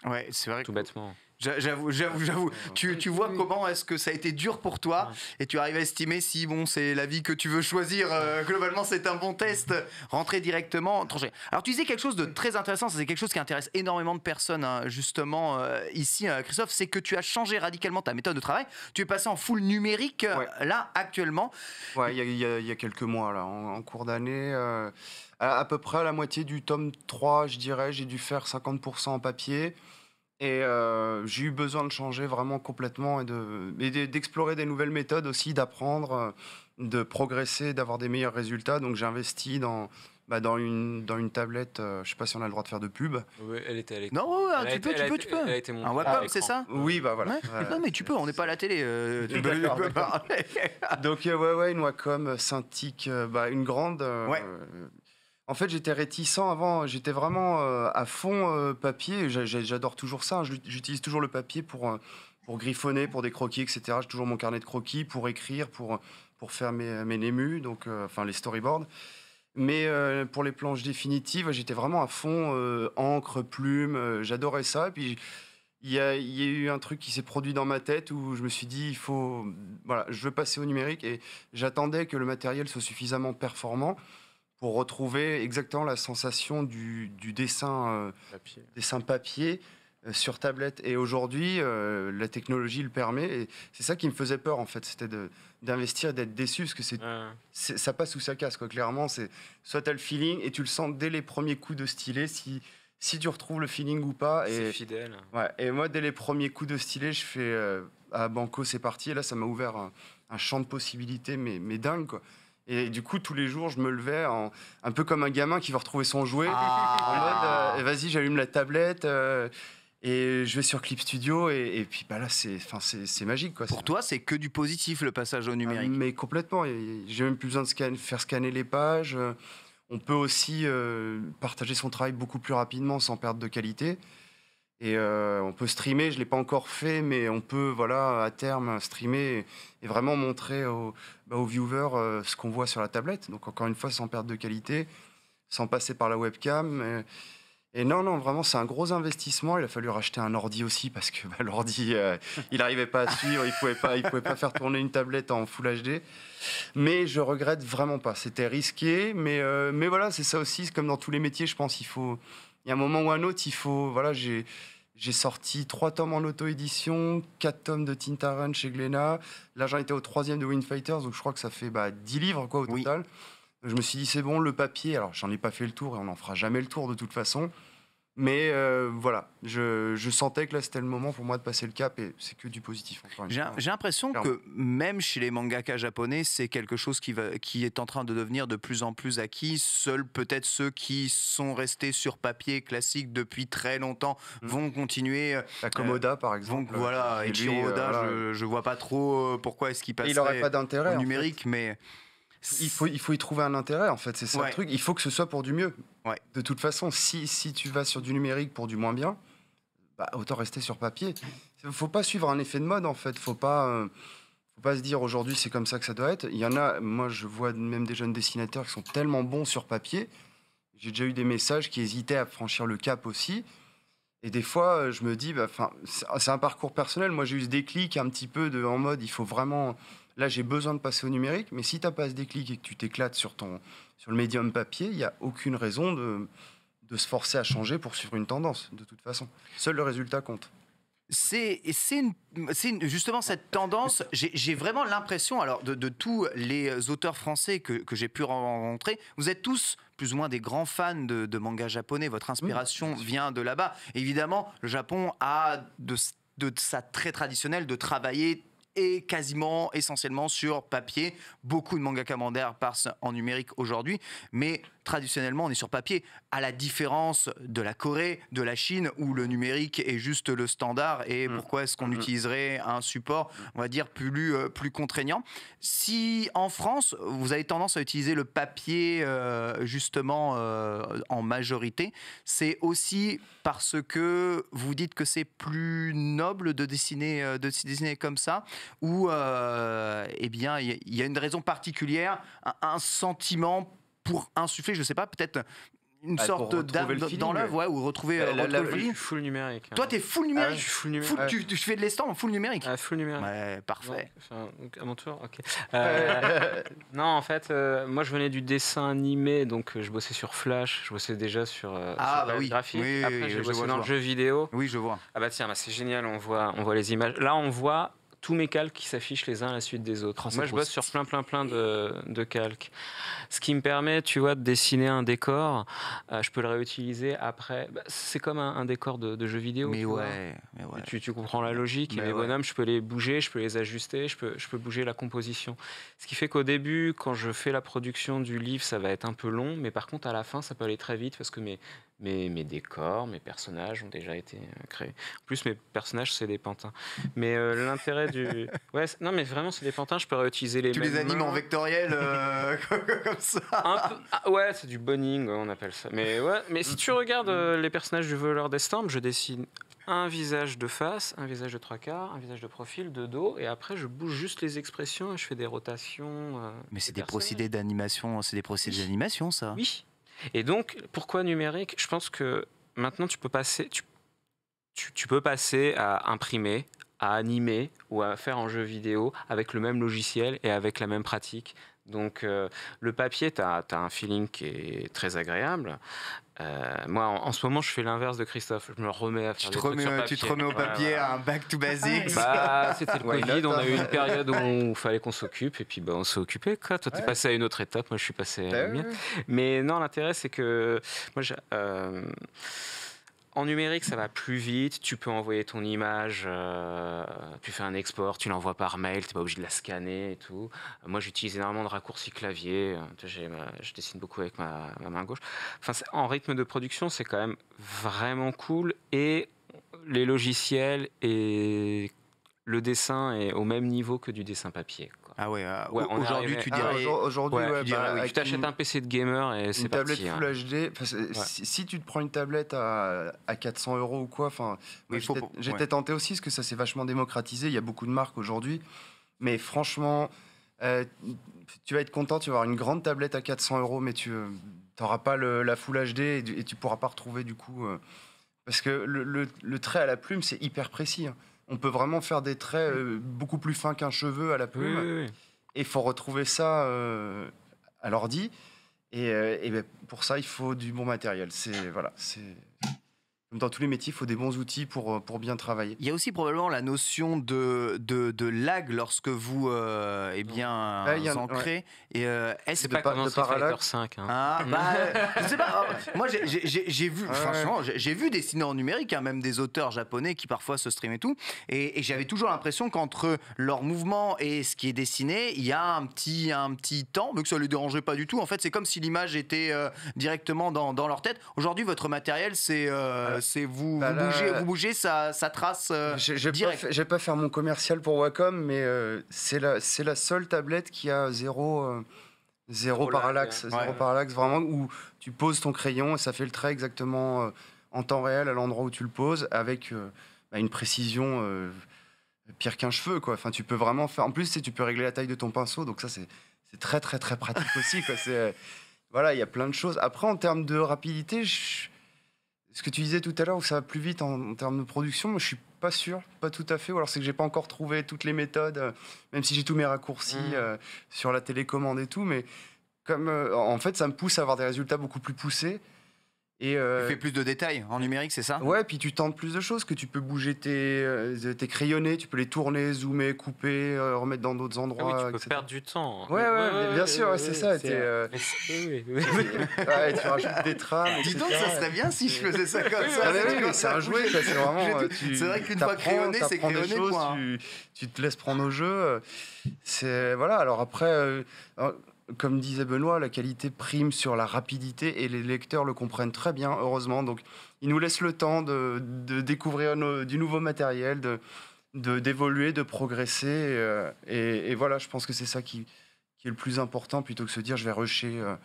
S2: Ouais, c'est vrai. Tout bêtement.
S1: J'avoue, j'avoue, Tu, vois comment est-ce que ça a été dur pour toi et tu arrives à estimer si bon c'est la vie que tu veux choisir. Euh, globalement, c'est un bon test. Rentrer directement, trancher. Alors tu disais quelque chose de très intéressant. C'est quelque chose qui intéresse énormément de personnes hein, justement euh, ici, euh, Christophe. C'est que tu as changé radicalement ta méthode de travail. Tu es passé en full numérique là actuellement. Ouais, il y, a quelques mois là, en,
S5: cours d'année. À, à peu près à la moitié du tome 3, je dirais, j'ai dû faire 50% en papier, et euh, j'ai eu besoin de changer vraiment complètement et, de, d'explorer des nouvelles méthodes aussi, d'apprendre, euh, de progresser, d'avoir des meilleurs résultats. Donc j'ai investi dans, bah, dans, une, dans une tablette, Je euh, je sais pas si on a le droit de faire de pub.
S2: Oui, elle était à l'écran. Non, tu, peux, tu, peux, tu peux, Un Wacom, c'est ça Oui,
S5: bah voilà. non, mais tu peux, on n'est pas à la télé.
S2: tu peux,
S5: parler. Donc, ouais, ouais, une Wacom Cintiq, bah, une grande. En fait, j'étais réticent avant. J'étais vraiment euh, à fond euh, papier. J'adore toujours ça. Hein. J'utilise toujours le papier pour, euh, pour griffonner, pour des croquis, etc. J'ai toujours mon carnet de croquis pour écrire, pour, pour faire mes, mes donc, enfin les storyboards. Mais pour les planches définitives, j'étais vraiment à fond encre, plume. J'adorais ça. puis il y, y, a, eu un truc qui s'est produit dans ma tête où je me suis dit il faut voilà, je veux passer au numérique et j'attendais que le matériel soit suffisamment performant pour retrouver exactement la sensation du, dessin, euh, papier. dessin papier euh, sur tablette. Et aujourd'hui, euh, la technologie le permet. Et c'est ça qui me faisait peur, en fait. C'était d'investir, d'être déçu, parce que c'est, ça passe ou ça casse, quoi. Clairement, c'est soit tu as le feeling et tu le sens dès les premiers coups de stylet, si, si tu retrouves le feeling ou pas. Et fidèle. Ouais, et moi, dès les premiers coups de stylet, je fais à Banco, c'est parti. Et là, ça m'a ouvert un, un, champ de possibilités, mais, mais dingue, quoi. Et du coup, tous les jours, je me levais un peu comme un gamin qui va retrouver son jouet. Ah. Euh, eh, vas-y, j'allume la tablette. Euh, et je vais sur Clip Studio et, puis bah là c'est magique quoi. Pour toi c'est que du positif le passage au numérique. Euh, mais complètement, j'ai même plus besoin de faire scanner les pages. On peut aussi partager son travail beaucoup plus rapidement sans perdre de qualité. Et euh, on peut streamer, je ne l'ai pas encore fait, mais on peut, voilà, à terme, streamer et, vraiment montrer aux bah, viewers euh, ce qu'on voit sur la tablette. Donc, encore une fois, sans perte de qualité, sans passer par la webcam. Et, non, non, vraiment, c'est un gros investissement. Il a fallu racheter un ordi aussi parce que bah, l'ordi, euh, il n'arrivait pas à suivre, il ne pouvait, pas, il pouvait pas faire tourner une tablette en Full HD. Mais je regrette vraiment pas. C'était risqué, mais, mais voilà, c'est ça aussi. Comme dans tous les métiers, je pense, qu'il faut. Il y a un moment ou un autre, il faut. Voilà, j'ai j'ai sorti trois tomes en auto-édition, quatre tomes de Tintaran chez Glénat. Là, j'en étais au troisième de Wind Fighters, donc je crois que ça fait 10 bah, livres au total. Je me suis dit, c'est bon, le papier, alors j'en ai pas fait le tour et on n'en fera jamais le tour de toute façon. Mais euh,
S1: voilà, je, je, sentais que là c'était le moment pour moi de passer le cap et c'est que du positif. J'ai l'impression que même chez les mangaka japonais, c'est quelque chose qui, va, qui est en train de devenir de plus en plus acquis. Seuls peut-être ceux qui sont restés sur papier classique depuis très longtemps mm. vont continuer. La euh, bah, Komoda par exemple. Donc euh, voilà, et Oda, je, je vois pas trop pourquoi est-ce qu'il passerait il n'aurait pas d'intérêt numérique, mais il faut, il faut
S5: y trouver un intérêt, en fait. C'est ça le truc. Il faut que ce soit pour du mieux. De toute façon, si, si tu vas sur du numérique pour du moins bien, bah, autant rester sur papier. Faut pas suivre un effet de mode, en fait. Faut pas. Euh, faut pas se dire aujourd'hui c'est comme ça que ça doit être. Il y en a, moi je vois même des jeunes dessinateurs qui sont tellement bons sur papier. J'ai déjà eu des messages qui hésitaient à franchir le cap aussi. Et des fois, euh, je me dis, bah, c'est un parcours personnel. Moi, j'ai eu ce déclic un petit peu de, en mode, il faut vraiment, là j'ai besoin de passer au numérique, mais si tu n'as pas ce déclic et que tu t'éclates sur, ton, sur le médium papier, il n'y a aucune raison de, de se forcer à changer pour suivre une tendance, de toute façon. Seul le résultat compte.
S1: C'est justement cette tendance, j'ai vraiment l'impression, alors de, tous les auteurs français que, j'ai pu rencontrer, vous êtes tous plus ou moins des grands fans de, manga japonais, votre inspiration vient de là-bas. Évidemment, le Japon a de, de, de ça très traditionnel de travailler et quasiment essentiellement sur papier. Beaucoup de mangas commandaires passent en numérique aujourd'hui, mais traditionnellement on est sur papier, à la différence de la Corée, de la Chine, où le numérique est juste le standard et mm. pourquoi est-ce qu'on mm-hmm. utiliserait un support, on va dire, plus, euh, plus contraignant. Si en France, vous avez tendance à utiliser le papier euh, justement euh, en majorité, c'est aussi parce que vous dites que c'est plus noble de dessiner, euh, de dessiner comme ça, ou euh, eh bien il y a une raison particulière, un sentiment pour insuffler, je ne sais pas, peut-être une bah, sorte d'âme dans l'œuvre ouais, ou retrouver, bah, euh, la, la, le
S2: full numérique. Hein. Toi, t'es full ah, numérique. Ah, ouais, full numérique. tu, tu, fais de l'estampe en full numérique. Ah, full numérique. Ouais, parfait. A à mon tour, ok. Euh, non, en fait, euh, moi, je venais du dessin animé, donc euh, je bossais sur Flash, je bossais déjà sur, ah, sur bah, oui. graphique. Oui, Après, j'ai bossé je vois, dans le jeu vidéo. Oui, je vois. Ah bah tiens, bah, c'est génial, on voit, on voit les images. Là, on voit tous mes calques qui s'affichent les uns à la suite des autres. Ah, Moi, je bosse sur plein, plein, plein de, calques. Ce qui me permet, tu vois, de dessiner un décor. Euh, je peux le réutiliser après. Bah, c'est comme un, décor de, jeu vidéo. Mais tu ouais, Tu, comprends la logique. Mais bah les bonhommes, je peux les bouger, je peux les ajuster, je peux, je peux bouger la composition. Ce qui fait qu'au début, quand je fais la production du livre, ça va être un peu long. Mais par contre, à la fin, ça peut aller très vite parce que mes, mes, mes, décors, mes personnages ont déjà été euh, créés. En plus, mes personnages, c'est des pantins. Mais euh, l'intérêt du. Ouais, non, mais vraiment, c'est des pantins, je peux réutiliser les. Tu les animes en vectoriel euh, comme ça ah, Ouais, c'est du boning, on appelle ça. Mais, ouais, mais si tu regardes les personnages du voleur d'estampe, je dessine un visage de face, un visage de trois quarts, un visage de profil, de dos, et après je bouge juste les expressions et je fais des rotations. Mais c'est des, procédés d'animation, c'est des procédés d'animation ça Oui, et donc, pourquoi numérique Je pense que maintenant, tu peux passer, tu, peux passer à imprimer, à animer ou à faire en jeu vidéo avec le même logiciel et avec la même pratique. Donc, euh, le papier, tu as, un feeling qui est très agréable. Euh, moi, en, ce moment, je fais l'inverse de Christophe. Je me remets à faire des papier. Euh, tu te remets au papier à un
S1: back to basics. Ah, bah, c'était le Covid. on a hein eu une période où
S2: il fallait qu'on s'occupe et puis bah, on s'est occupé. Toi, t'es passé à une autre étape. Moi, je suis passé à la bah mienne. Mais non, l'intérêt, c'est que moi, euh, en numérique, ça va plus vite. Tu peux envoyer ton image, euh, tu fais un export, tu l'envoies par mail, tu n'es pas obligé de la scanner et tout. Moi, j'utilise énormément de raccourcis clavier. Euh, je dessine beaucoup avec ma, main gauche. Enfin, en rythme de production, c'est quand même vraiment cool. Et les logiciels et le dessin est au même niveau que du dessin papier. Ah ouais, ah, aujourd'hui ah, tu dirais. aujourd'hui, bah, tu t'achètes un PC de gamer et c'est Une tablette hein. Full
S5: HD, si, tu te prends une tablette à, à 400 euros ou quoi, enfin, j'étais tenté aussi parce que ça s'est vachement démocratisé. Il y a beaucoup de marques aujourd'hui, mais franchement, euh, tu vas être content, tu vas avoir une grande tablette à 400 euros, mais tu n'auras pas la Full HD et, et, tu pourras pas retrouver du coup. Euh, parce que le, trait à la plume, c'est hyper précis. Hein on peut vraiment faire des traits euh, beaucoup plus fins qu'un cheveu à la plume. Et il faut retrouver ça euh, à l'ordi. Et, euh, ben, pour ça, il faut du bon matériel. C'est voilà, c'est dans tous les
S1: métiers, il faut des bons outils pour, euh, pour bien travailler. Il y a aussi probablement la notion de, de, de lag lorsque vous euh, eh bien, ouais, vous ancrez. Et, euh, pas, de 5 hein. ah, bah, euh, sais pas, oh, Moi, j'ai vu, j'ai vu dessiner en numérique, hein, même des auteurs japonais qui parfois se stream et tout. Et, j'avais toujours l'impression qu'entre leur mouvement et ce qui est dessiné, il y a un petit, un petit temps, mais que ça ne les dérangeait pas du tout. En fait, c'est comme si l'image était directement dans, dans, leur tête. Aujourd'hui, votre matériel, c'est c'est vous, vous, bah, bougez, ça, trace euh, je, je direct. vais
S5: pas faire mon commercial pour Wacom, mais euh, c'est la, la seule tablette qui a zéro. Euh, zéro, parallaxe, zéro vraiment où tu poses ton crayon et ça fait le trait exactement en temps réel à l'endroit où tu le poses avec bah, une précision pire qu'un cheveu quoi. Enfin tu peux vraiment faire. En plus tu peux régler la taille de ton pinceau donc ça c'est très très très pratique aussi quoi. voilà il y a plein de choses. Après en termes de rapidité je ce que tu disais tout à l'heure, où ça va plus vite en, termes de production, je je suis pas sûr, pas tout à fait. Ou alors c'est que j'ai pas encore trouvé toutes les méthodes, euh, même si j'ai tous mes raccourcis mmh. euh, sur la télécommande et tout. Mais comme euh, en fait, ça me pousse à avoir des résultats beaucoup plus poussés. Et euh, tu fais plus de détails en numérique, c'est ça Ouais, puis tu tentes plus de choses, que tu peux bouger tes, euh, tes crayonnés, tu peux les tourner, zoomer, couper, euh, remettre dans d'autres endroits. Ah tu peux
S2: perdre du temps. Ouais, ouais, bien sûr, c'est ça. Euh... tu
S5: rajoutes des trames. Dis donc, ça serait bien si je faisais ça comme ça. c'est un jouet, c'est vraiment. C'est vrai qu'une fois crayonné, c'est crayonné. Tu, tu te laisses prendre au jeu. C'est voilà. Alors après comme disait Benoît, la qualité prime sur la rapidité et les lecteurs le comprennent très bien, heureusement. Donc, ils nous laissent le temps de, découvrir du nouveau matériel, de, d'évoluer, de, progresser. Euh, et, voilà, je pense que c'est ça qui, est le plus important plutôt que se dire je vais rusher. Euh,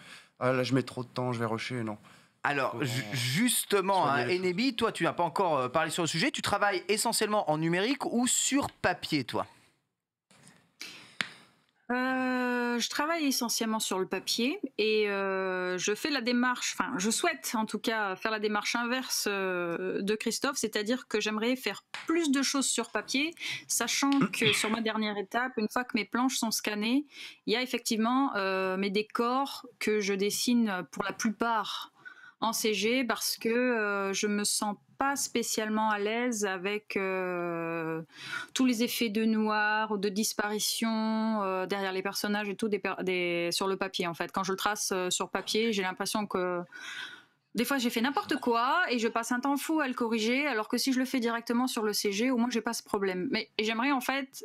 S5: ah là, je mets trop de temps, je vais rusher. Non.
S1: Alors justement, hein, toi tu n'as pas encore euh, parlé sur le sujet, tu travailles essentiellement en numérique ou sur papier toi
S4: euh, je travaille essentiellement sur le papier et euh, je fais la démarche, enfin je souhaite en tout cas faire la démarche inverse euh, de Christophe, c'est-à-dire que j'aimerais faire plus de choses sur papier, sachant mmh. que sur ma dernière étape, une fois que mes planches sont scannées, il y a effectivement mes décors que je dessine pour la plupart en CG parce que je me sens pas spécialement à l'aise avec euh, tous les effets de noir, ou de disparition euh, derrière les personnages et tout sur le papier en fait. Quand je le trace euh, sur papier, j'ai l'impression que des fois, j'ai fait n'importe quoi et je passe un temps fou à le corriger, alors que si je le fais directement sur le CG, au moins j'ai pas ce problème. Mais j'aimerais en fait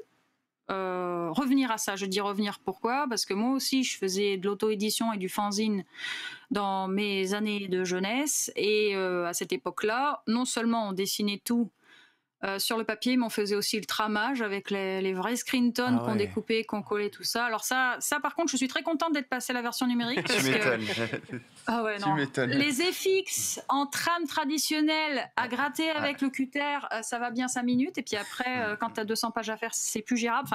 S4: euh, revenir à ça. Je dis revenir pourquoi Parce que moi aussi, je faisais de l'auto-édition et du fanzine dans mes années de jeunesse. Et euh, à cette époque-là, non seulement on dessinait tout euh, sur le papier, on on faisait aussi le tramage avec les, vrais screen tones ah qu'on découpait, qu'on collait, tout ça. Alors ça, par contre, je suis très contente d'être passée à la version numérique. tu m'étonnes. Que... Ah ouais, non. Les FX en trame traditionnelle à gratter avec le cutter, euh, ça va bien 5 minutes. Et puis après, euh, quand tu as 200 pages à faire, c'est plus gérable.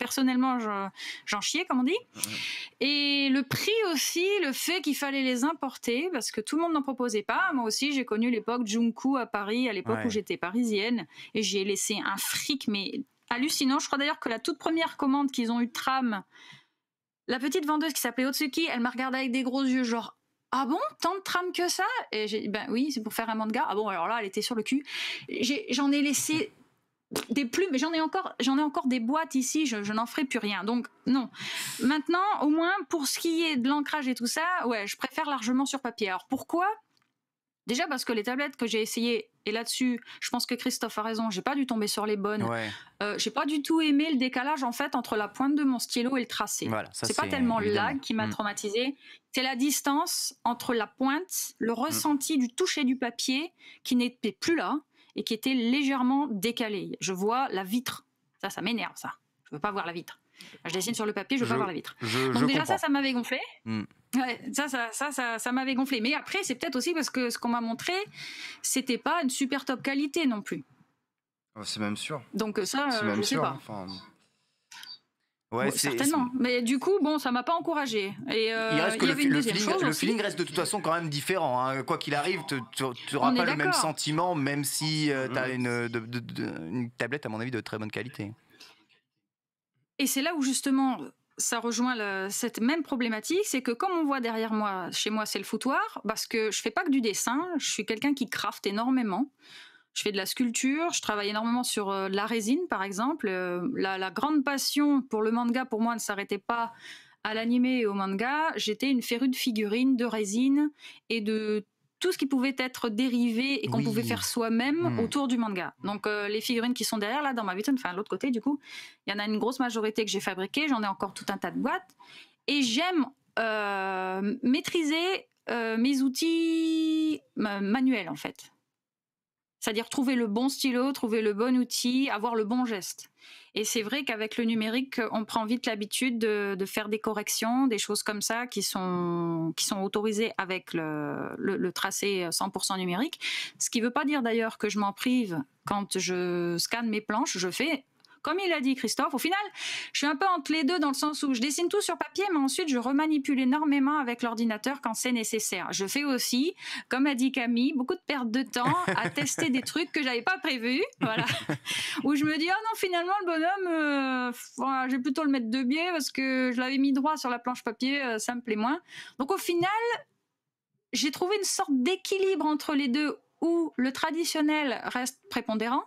S4: personnellement, j'en chiais, comme on dit. Et le prix aussi, le fait qu'il fallait les importer, parce que tout le monde n'en proposait pas. Moi aussi, j'ai connu l'époque Junku à Paris, à l'époque où j'étais parisienne et j'ai laissé un fric, mais hallucinant. Je crois d'ailleurs que la toute première commande qu'ils ont eu de tram, la petite vendeuse qui s'appelait Otsuki, elle m'a regardé avec des gros yeux, genre ah bon, tant de trames que ça Et j'ai ben oui, c'est pour faire un manga. Ah bon, alors là, elle était sur le cul. J'en ai, laissé des plumes, mais j'en ai encore, j'en ai encore des boîtes ici. Je, je n'en ferai plus rien. Donc non. Maintenant, au moins pour ce qui est de l'ancrage et tout ça, ouais, je préfère largement sur papier. Alors pourquoi Déjà parce que les tablettes que j'ai essayées, et là-dessus, je pense que Christophe a raison, j'ai pas dû tomber sur les bonnes. Euh, j'ai pas du tout aimé le décalage en fait entre la pointe de mon stylo et le tracé. Ce c'est pas tellement le lag qui m'a mm. traumatisé, c'est la distance entre la pointe, le mm. ressenti du toucher du papier qui n'était plus là et qui était légèrement décalé. Je vois la vitre. Ça, ça m'énerve, ça. Je veux pas voir la vitre. Je dessine sur le papier, je veux pas voir la vitre. Donc déjà ça, ça m'avait gonflé. Mm ça, ça, ça, ça, m'avait gonflé. Mais après, c'est peut-être aussi parce que ce qu'on m'a montré, c'était pas une super top qualité non plus. c'est même sûr. Donc ça, euh, je sûr,
S5: sais pas. Ouais, certainement.
S4: Mais du coup, bon, ça m'a pas encouragé. Et euh, il reste que le, feeling, le feeling
S1: reste de toute façon quand même différent. Hein. Quoi qu'il arrive, tu n'auras pas le même sentiment, même si euh, tu as une, une tablette, à mon avis, de très bonne qualité.
S4: Et c'est là où justement, ça rejoint cette même problématique, c'est que comme on voit derrière moi, chez moi c'est le foutoir, parce que je fais pas que du dessin, je suis quelqu'un qui craft énormément. Je fais de la sculpture, je travaille énormément sur euh, la résine par exemple. Euh, la, grande passion pour le manga pour moi ne s'arrêtait pas à l'animé et au manga. J'étais une férue de figurines, de résine et de tout ce qui pouvait être dérivé et qu'on pouvait faire soi-même hmm. autour du manga. Donc euh, les figurines qui sont derrière là dans ma vitrine, enfin l'autre côté du coup, il y en a une grosse majorité que j'ai fabriquée, j'en ai encore tout un tas de boîtes et j'aime euh, maîtriser euh, mes outils manuels en fait. C'est-à-dire trouver le bon stylo, trouver le bon outil, avoir le bon geste. Et c'est vrai qu'avec le numérique, on prend vite l'habitude de, faire des corrections, des choses comme ça qui sont, autorisées avec le tracé 100% numérique. Ce qui ne veut pas dire d'ailleurs que je m'en prive quand je scanne mes planches, je fais comme il a dit Christophe, au final, je suis un peu entre les deux dans le sens où je dessine tout sur papier, mais ensuite je remanipule énormément avec l'ordinateur quand c'est nécessaire. Je fais aussi, comme a dit Camille, beaucoup de pertes de temps à tester des trucs que j'avais pas prévus, voilà. où je me dis, oh non, finalement, le bonhomme, euh, je vais plutôt le mettre de biais parce que je l'avais mis droit sur la planche papier, euh, ça me plaît moins. Donc au final, j'ai trouvé une sorte d'équilibre entre les deux où le traditionnel reste prépondérant,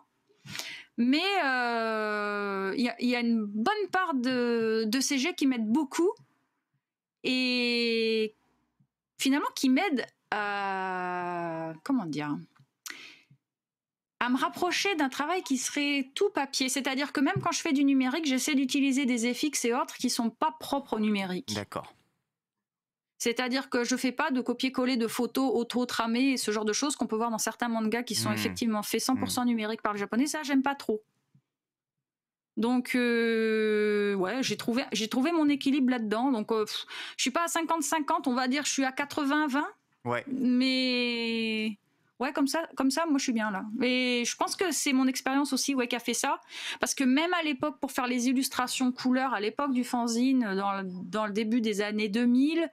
S4: mais il euh, y, a une bonne part de, de ces jets qui m'aident beaucoup et finalement qui m'aident à comment dire à me rapprocher d'un travail qui serait tout papier. C'est-à-dire que même quand je fais du numérique, j'essaie d'utiliser des FX et autres qui sont pas propres au numérique. D'accord. C'est-à-dire que je ne fais pas de copier-coller de photos auto-tramées et ce genre de choses qu'on peut voir dans certains mangas qui sont hmm. effectivement faits 100% hmm. numériques par le japonais. Ça, j'aime pas trop. Donc, euh, ouais, j'ai trouvé, j'ai trouvé mon équilibre là-dedans. Donc, ne euh, je suis pas à 50-50, on va dire, je suis à 80-20. Ouais. Mais, ouais, comme ça, comme ça, moi, je suis bien là. Et je pense que c'est mon expérience aussi, ouais, qui a fait ça. Parce que même à l'époque, pour faire les illustrations couleurs, à l'époque du fanzine, dans dans le début des années 2000,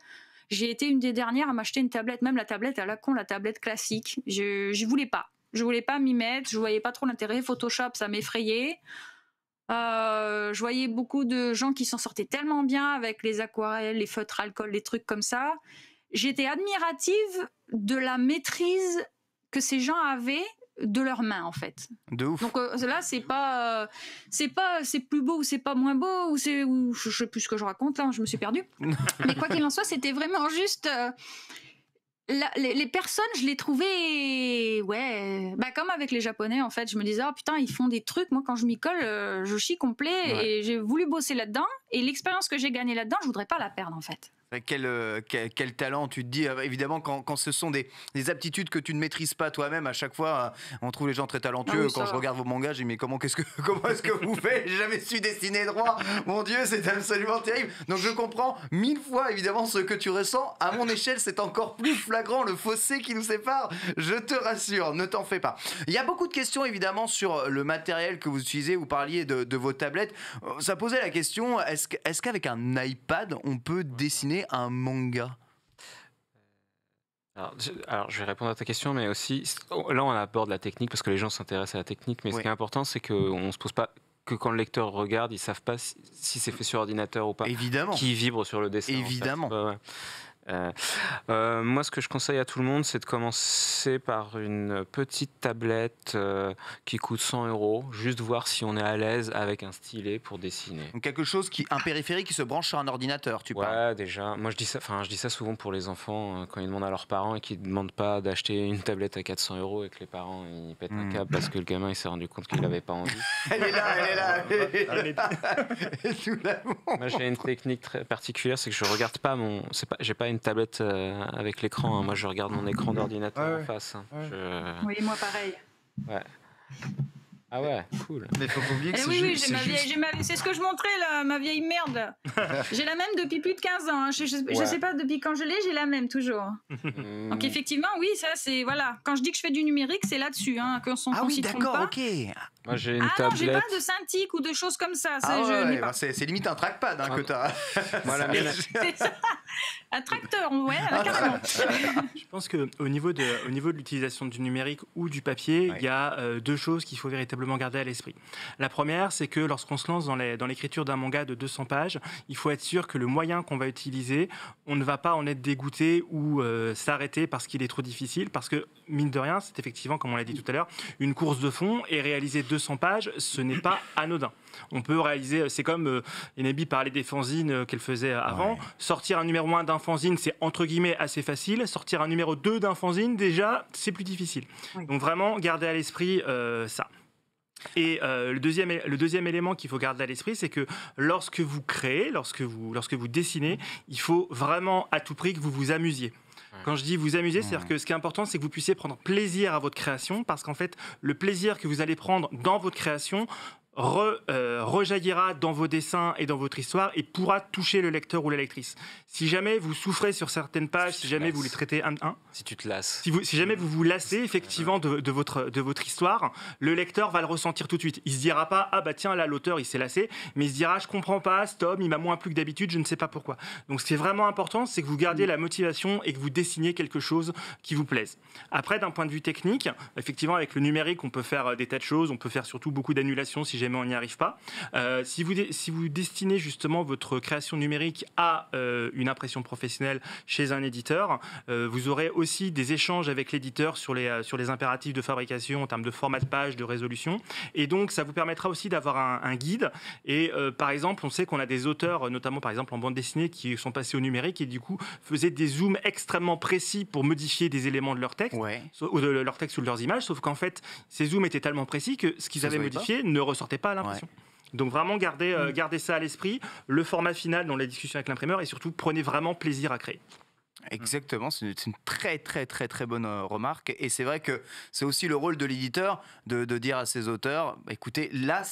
S4: j'ai été une des dernières à m'acheter une tablette, même la tablette à la con, la tablette classique. Je, ne voulais pas. Je voulais pas m'y mettre, je voyais pas trop l'intérêt. Photoshop, ça m'effrayait. Euh, je voyais beaucoup de gens qui s'en sortaient tellement bien avec les aquarelles, les feutres alcool, les trucs comme ça. J'étais admirative de la maîtrise que ces gens avaient de leurs mains en fait. De ouf. Donc euh, là c'est pas euh, c'est pas c'est plus beau ou c'est pas moins beau ou c'est ou je, sais plus ce que je raconte là, hein, je me suis perdue.
S3: Mais quoi qu'il en soit,
S4: c'était vraiment juste euh, les, personnes, je les trouvais ouais, bah comme avec les japonais en fait, je me disais oh putain, ils font des trucs, moi quand je m'y colle, je chie complet et j'ai voulu bosser là-dedans et l'expérience que j'ai gagnée là-dedans, je voudrais pas la perdre en fait.
S1: Euh, euh, quel, quel, talent Tu te dis, euh, évidemment, quand, quand ce sont des, des, aptitudes que tu ne maîtrises pas toi-même, à chaque fois, on trouve les gens très talentueux. quand je regarde vos mangas, dis mais comment, qu'est-ce que, comment est-ce que vous faites J'ai jamais suis dessiner droit. Mon Dieu, c'est absolument terrible. Donc je comprends mille fois, évidemment, ce que tu ressens. À mon échelle, c'est encore plus flagrant le fossé qui nous sépare. Je te rassure, ne t'en fais pas. Il y a beaucoup de questions, évidemment, sur le matériel que vous utilisez. Vous parliez de, de vos tablettes. Ça posait la question, est-ce, est-ce qu'avec un iPad, on peut dessiner un manga
S2: alors, je vais répondre à ta question, mais aussi, oh, là, on aborde la technique parce que les gens s'intéressent à la technique, mais ce qui est important, c'est qu'on ne se pose pas que quand le lecteur regarde, ils savent pas si, c'est fait sur ordinateur ou pas. Évidemment. Qui vibre sur le dessin. Évidemment. En euh, euh, moi, ce que je conseille à tout le monde, c'est de commencer par une petite tablette euh, qui coûte 100 euros, juste voir si on est à l'aise avec un stylet pour dessiner. Donc quelque chose qui, un périphérique qui se branche sur un ordinateur, tu ouais, déjà. Moi, je dis ça. Enfin, je dis ça souvent pour les enfants quand ils demandent à leurs parents et qu'ils ne demandent pas d'acheter une tablette à 400 euros et que les parents ils pètent un hmm. câble parce que le gamin il s'est rendu compte qu'il n'avait pas envie.
S1: elle est là, elle est là. Elle est là.
S2: J'ai une technique très particulière, c'est que je regarde pas mon. C'est pas. J'ai pas une tablette euh, avec l'écran. Hein. Moi, je regarde mon écran d'ordinateur en face. Hein. Oui,
S4: moi pareil.
S2: Ah ouais, cool. Mais faut pas oublier que
S4: c'est ce que je montrais là, ma vieille merde. j'ai la même depuis plus de 15 ans. Hein. Je, sais pas depuis quand je l'ai, j'ai la même toujours. Hmm. Donc effectivement, oui, ça c'est voilà. Quand je dis que je fais du numérique, c'est là-dessus, hein, que son Ah oui, d'accord, ok.
S2: Moi j'ai une ah non, j'ai pas
S4: de synthique ou de choses comme ça. Ah ouais, ben
S1: c'est limite un trackpad hein, que t'as. c'est
S4: ça un tracteur, ouais, ah, carrément.
S3: Je pense qu'au niveau de, au niveau de l'utilisation du numérique ou du papier, il y a euh, deux choses qu'il faut véritablement garder à l'esprit. La première, c'est que lorsqu'on se lance dans, les, dans l'écriture d'un manga de 200 pages, il faut être sûr que le moyen qu'on va utiliser, on ne va pas en être dégoûté ou euh, s'arrêter parce qu'il est trop difficile, parce que mine de rien, c'est effectivement, comme on l'a dit tout à l'heure, une course de fond et réaliser 200 pages, ce n'est pas anodin. On peut réaliser, c'est comme euh, parlait des fanzines euh, qu'elle faisait avant, sortir un numéro moins d'un c'est entre guillemets assez facile. Sortir un numéro 2 d'un déjà, c'est plus difficile. Donc vraiment, garder à l'esprit euh, ça. Et euh, le, deuxième, le deuxième élément qu'il faut garder à l'esprit, c'est que lorsque vous créez, lorsque vous, lorsque vous dessinez, il faut vraiment à tout prix que vous vous amusiez. Quand je dis vous amuser, c'est-à-dire que ce qui est important, c'est que vous puissiez prendre plaisir à votre création, parce qu'en fait, le plaisir que vous allez prendre dans votre création euh, rejaillira dans vos dessins et dans votre histoire et pourra toucher le lecteur ou la lectrice. Si jamais vous souffrez sur certaines pages, si, jamais vous les traitez un, un si tu te lasses, si, vous, si jamais vous vous lassez effectivement de, votre de votre histoire, le lecteur va le ressentir tout de suite. Il se dira pas ah bah tiens là l'auteur il s'est lassé, mais il se dira je comprends pas, cet il m'a moins plu que d'habitude, je ne sais pas pourquoi. Donc ce qui est vraiment important, c'est que vous gardiez la motivation et que vous dessinez quelque chose qui vous plaise. Après d'un point de vue technique, effectivement avec le numérique on peut faire euh, des tas de choses, on peut faire surtout beaucoup d'annulations si jamais on n'y arrive pas. Euh, si, vous, si vous destinez justement votre création numérique à euh, une impression professionnelle chez un éditeur, euh, vous aurez aussi des échanges avec l'éditeur sur les, sur les impératifs de fabrication en termes de format de page, de résolution. Et donc, ça vous permettra aussi d'avoir un, guide. Et par exemple, on sait qu'on a des auteurs, notamment par exemple en bande dessinée, qui sont passés au numérique et du coup faisaient des zooms extrêmement précis pour modifier des éléments de leur texte, ou de leur texte ou de leurs images, sauf qu'en fait, ces zooms étaient tellement précis que ce qu'ils avaient modifié ne ressortait pas, à l'impression. Donc vraiment gardez, euh, mm. gardez ça à l'esprit. Le format final dans la discussion avec l'imprimeur et surtout prenez vraiment plaisir à créer. Mm. Exactement,
S1: c'est une, très très très très bonne euh, remarque. Et c'est vrai que c'est aussi le rôle de l'éditeur de, dire à ses auteurs, bah, écoutez, là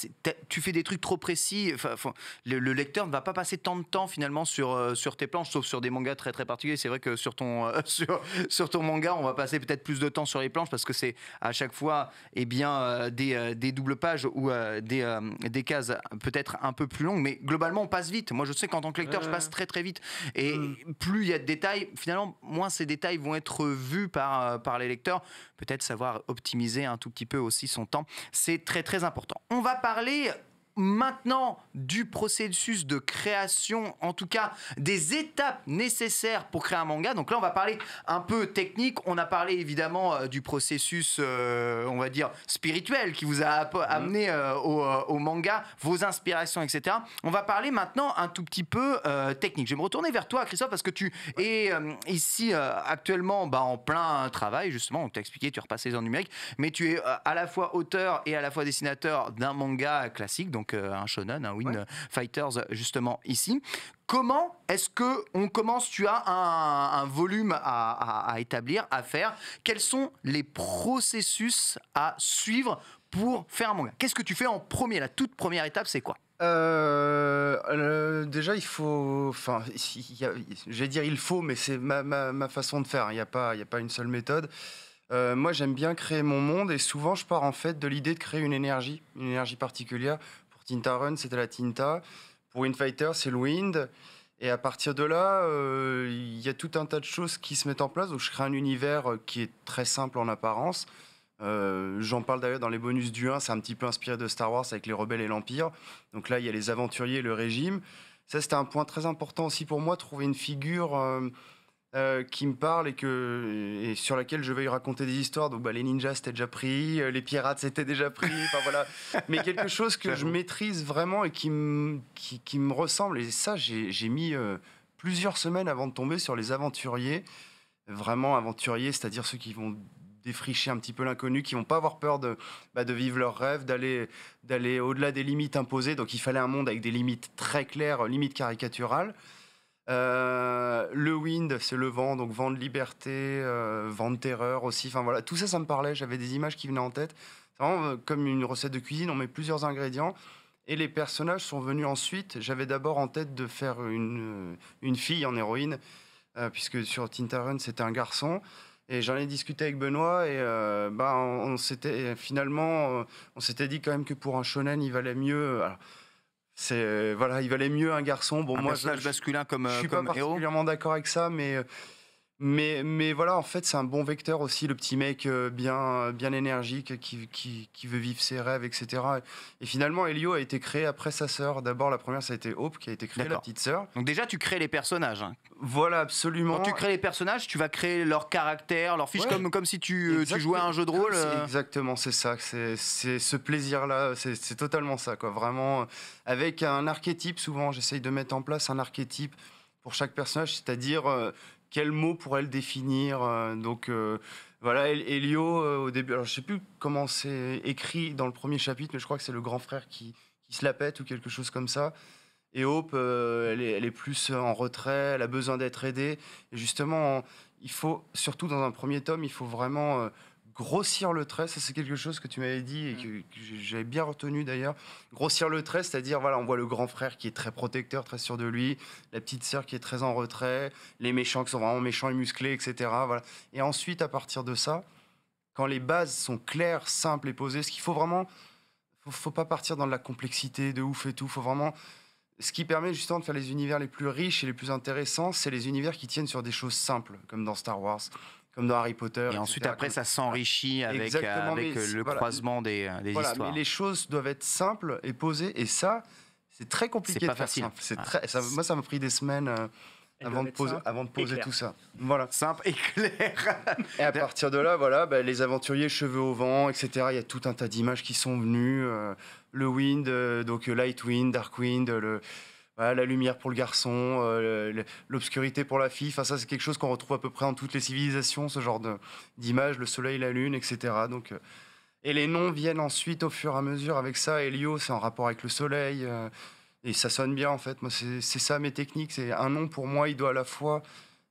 S1: tu fais des trucs trop précis, enfin, le, lecteur ne va pas passer tant de temps finalement sur, euh, sur tes planches, sauf sur des mangas très très particuliers. C'est vrai que sur ton, euh, sur, ton manga, on va passer peut-être plus de temps sur les planches parce que c'est à chaque fois eh bien, des, des, doubles pages ou des, des cases peut-être un peu plus longues, mais globalement on passe vite. Moi je sais qu'en tant que lecteur, je passe très très vite. Et mm. plus il y a de détails, finalement, moins ces détails vont être vus par, euh, par les lecteurs. Peut-être savoir optimiser un tout petit peu aussi son temps. C'est très, très important. On va parler maintenant du processus de création, en tout cas des étapes nécessaires pour créer un manga. Donc là, on va parler un peu technique. On a parlé évidemment euh, du processus, euh, on va dire, spirituel qui vous a mm-hmm. amené euh, au, manga, vos inspirations, etc. On va parler maintenant un tout petit peu technique. Je vais me retourner vers toi, Christophe, parce que tu es ici actuellement bah, en plein travail, justement. On t'a expliqué, tu repasses les en numérique mais tu es à la fois auteur et à la fois dessinateur d'un manga classique. Donc, euh, un shonen, un Win Fighters justement ici. Comment est-ce que on commence Tu as un, volume à, établir, à faire. Quels sont les processus à suivre pour faire un manga Qu'est-ce que tu fais en premier La toute première étape, c'est quoi
S5: euh, déjà, il faut. Enfin, vais dire il faut, mais c'est ma, façon de faire. Hein. Il n'y a, pas, a pas une seule méthode. Euh, moi, j'aime bien créer mon monde et souvent, je pars en fait de l'idée de créer une énergie, une énergie particulière Tinta Run, c'était la Tinta. Pour Windfighter, c'est le Wind. Et à partir de là, euh, il y a tout un tas de choses qui se mettent en place. Donc, je crée un univers euh, qui est très simple en apparence. Euh, j'en parle d'ailleurs dans les bonus du 1. C'est un petit peu inspiré de Star Wars avec les rebelles et l'Empire. Donc là, il y a les aventuriers et le régime. Ça, c'était un point très important aussi pour moi, trouver une figure. Euh, qui me parle et, que, sur laquelle je vais raconter des histoires. Donc, bah, les ninjas, c'était déjà pris, euh, les pirates, c'était déjà pris. Enfin, voilà. Mais quelque chose que je maîtrise vraiment et qui me, qui, me ressemble. Et ça, j'ai mis euh, plusieurs semaines avant de tomber sur les aventuriers. Vraiment aventuriers, c'est-à-dire ceux qui vont défricher un petit peu l'inconnu, qui vont pas avoir peur de, bah, de vivre leur rêve d'aller, d'aller au-delà des limites imposées. Donc il fallait un monde avec des limites très claires, limites caricaturales. Euh, le wind, c'est le vent, donc vent de liberté, euh, vent de terreur aussi. Enfin voilà, tout ça, ça me parlait. J'avais des images qui venaient en tête. Euh, comme une recette de cuisine. On met plusieurs ingrédients et les personnages sont venus ensuite. J'avais d'abord en tête de faire une, une fille en héroïne, puisque sur Tintaren, c'était un garçon. Et j'en ai discuté avec Benoît et bah, on, s'était finalement on s'était dit quand même que pour un shonen il valait mieux. C'est euh, voilà, il valait mieux un garçon. Bon, un moi, personnage je, masculin
S1: comme. Je suis euh, comme pas
S5: particulièrement d'accord avec ça, mais euh, mais, mais voilà, en fait, c'est un bon vecteur aussi, le petit mec euh, bien, bien énergique qui, qui, veut vivre ses rêves, etc. Et finalement, Elio a été créé après sa sœur. D'abord, la première, ça a été
S1: Hope qui a été créée, la petite sœur. Donc déjà, tu crées les personnages. Hein. Voilà, absolument. Quand tu crées les personnages, tu vas créer leur caractère, leur fiche, comme, comme si tu, euh, tu, jouais à un jeu de rôle. Euh. Exactement, c'est ça.
S5: C'est ce plaisir-là. C'est totalement ça, quoi. Vraiment, avec un archétype, souvent, j'essaye de mettre en place un archétype pour chaque personnage, c'est-à-dire quel mot pourrait le définir euh, Donc euh, voilà, Elio, euh, au début, alors je sais plus comment c'est écrit dans le premier chapitre, mais je crois que c'est le grand frère qui, qui, se la pète ou quelque chose comme ça. Et Hope, elle est, elle, est, plus en retrait, elle a besoin d'être aidée. Et justement, il faut, surtout dans un premier tome, il faut vraiment grossir le trait, c'est quelque chose que tu m'avais dit et mm. que, j'avais bien retenu d'ailleurs. Grossir le trait, c'est-à-dire voilà, on voit le grand frère qui est très protecteur, très sûr de lui, la petite sœur qui est très en retrait, les méchants qui sont vraiment méchants et musclés, etc. Voilà. Et ensuite, à partir de ça, quand les bases sont claires, simples et posées, ce qu'il faut vraiment, faut, faut pas partir dans la complexité de ouf et tout, faut vraiment ce qui permet justement de faire les univers les plus riches et les plus intéressants, c'est les univers qui tiennent sur des choses simples, comme dans Star Wars comme dans Harry Potter. Et ensuite, après, ça s'enrichit avec, euh, avec euh, le croisement des, euh, des histoires. Mais les choses doivent être simples et posées. Et ça, c'est très compliqué pas faire facile. simple. C'est très, moi, ça m'a pris des semaines. avant de, poser, avant de, poser, tout ça. Voilà. Simple et clair. et à partir de là, voilà, ben, les aventuriers, cheveux au vent, etc. Il y a tout un tas d'images qui sont venues. le Wind, donc Light Wind, Dark Wind, le, bah, la lumière pour le garçon, euh, l'obscurité pour la fille. Enfin, ça, c'est quelque chose qu'on retrouve à peu près dans toutes les civilisations, ce genre d'image, le soleil, la lune, etc. Donc, euh, et les noms viennent ensuite au fur et à mesure avec ça. Elio c'est en rapport avec le soleil. Euh, et ça sonne bien, en fait. Moi, c'est ça mes techniques. C'est un nom, pour moi, il doit à la fois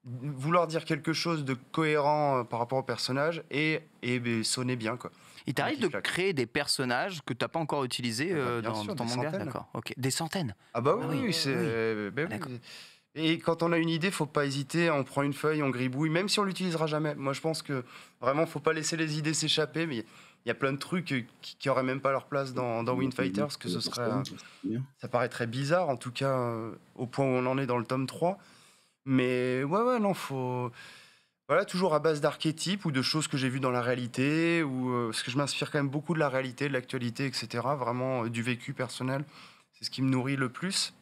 S5: vouloir dire quelque chose de cohérent par rapport au personnage et, et, et ben, sonner bien, quoi. Il t'arrive de créer
S1: des personnages que tu n'as pas encore utilisés eh ben, euh, dans, ton manga D'accord. Ok. Des centaines.
S5: Ah bah ah oui, oui, c'est. Euh, bah Et quand on a une idée, faut pas hésiter. On prend une feuille, on gribouille, même si on l'utilisera jamais. Moi, je pense que vraiment, faut pas laisser les idées s'échapper. Mais il y a plein de trucs euh, qui n'auraient même pas leur place dans, dans Wind Fighters, que ce serait, ça paraîtrait bizarre, en tout cas au point où on en est dans le tome 3. Mais ouais, ouais, non, faut voilà, toujours à base d'archétypes ou de choses que j'ai vues dans la réalité, ou ce euh, parce que je m'inspire quand même beaucoup de la réalité, de l'actualité, etc. Vraiment euh, du vécu personnel, c'est ce qui me nourrit le plus.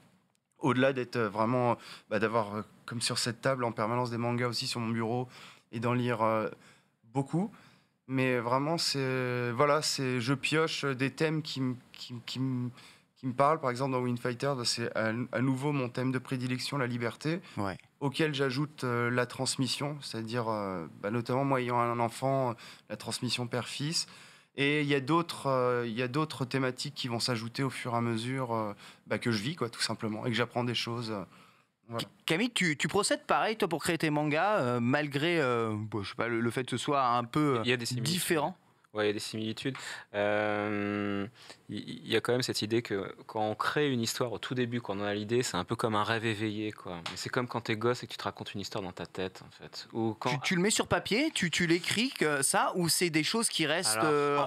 S5: Au-delà d'être euh, vraiment, bah, d'avoir comme sur cette table en permanence des mangas aussi sur mon bureau et d'en lire beaucoup. Mais vraiment, c'est voilà, c'est je pioche des thèmes qui me qui, me par exemple, dans Fighter bah, c'est à, nouveau mon thème de prédilection, la liberté. Ouais auquel j'ajoute euh, la transmission, c'est-à-dire euh, bah, notamment moi ayant un enfant, euh, la transmission père-fils. Et il y a d'autres thématiques qui vont s'ajouter au fur et à mesure bah, que je vis, quoi, tout simplement,
S1: et que j'apprends des choses. Camille, tu, procèdes pareil, toi, pour créer tes mangas, malgré
S2: je pas, le, fait que ce soit un peu différent il y a des similitudes. Euh, il y, a quand même cette idée que quand on crée une histoire au tout début, quand on a l'idée, c'est un peu comme un rêve éveillé. quoi. C'est comme quand t'es gosse et que tu te racontes une histoire dans ta tête. en fait. Ou quand... tu, le mets sur papier, tu, tu l'écris, ça, ou c'est des choses qui restent euh,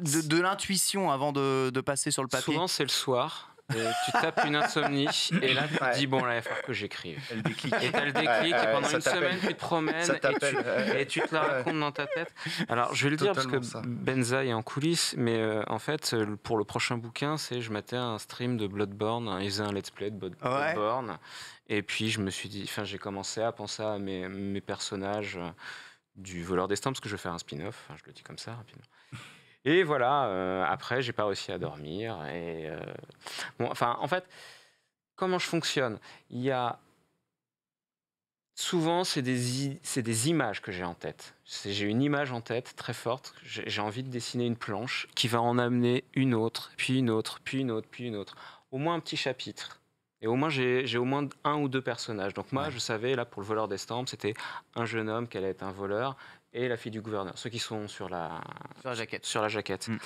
S1: de, l'intuition avant de, de passer sur le papier Souvent, c'est le soir. Euh, tu tapes une insomnie et là tu te dis bon là il
S2: va falloir que j'écrive. Elle déclic. Et elle le déclic et pendant une semaine tu te promènes et tu, te la racontes dans ta tête. Alors je vais le dire parce que Benza est en coulisses, mais euh, en fait pour le prochain bouquin c'est je m'attais un stream de Bloodborne, hein, ils un let's play de Bloodborne et puis je me suis dit, enfin j'ai commencé à penser à mes, personnages euh, du voleur d'estampes parce que je vais faire un spin-off, je le dis comme ça rapidement. Et voilà, euh, après, j'ai pas réussi à dormir. Et euh, bon, enfin, en fait, comment je fonctionne Il y a souvent, c'est des, des images que j'ai en tête. J'ai une image en tête très forte. J'ai envie de dessiner une planche qui va en amener une autre, puis une autre, puis une autre, puis une autre. Au moins un petit chapitre. Et au moins, j'ai au moins un ou deux personnages. Donc moi, je savais, là, pour le voleur d'estampes, c'était un jeune homme qui allait être un voleur, et la fille du gouverneur, ceux qui sont sur la, sur la jaquette. Sur la jaquette. Mm.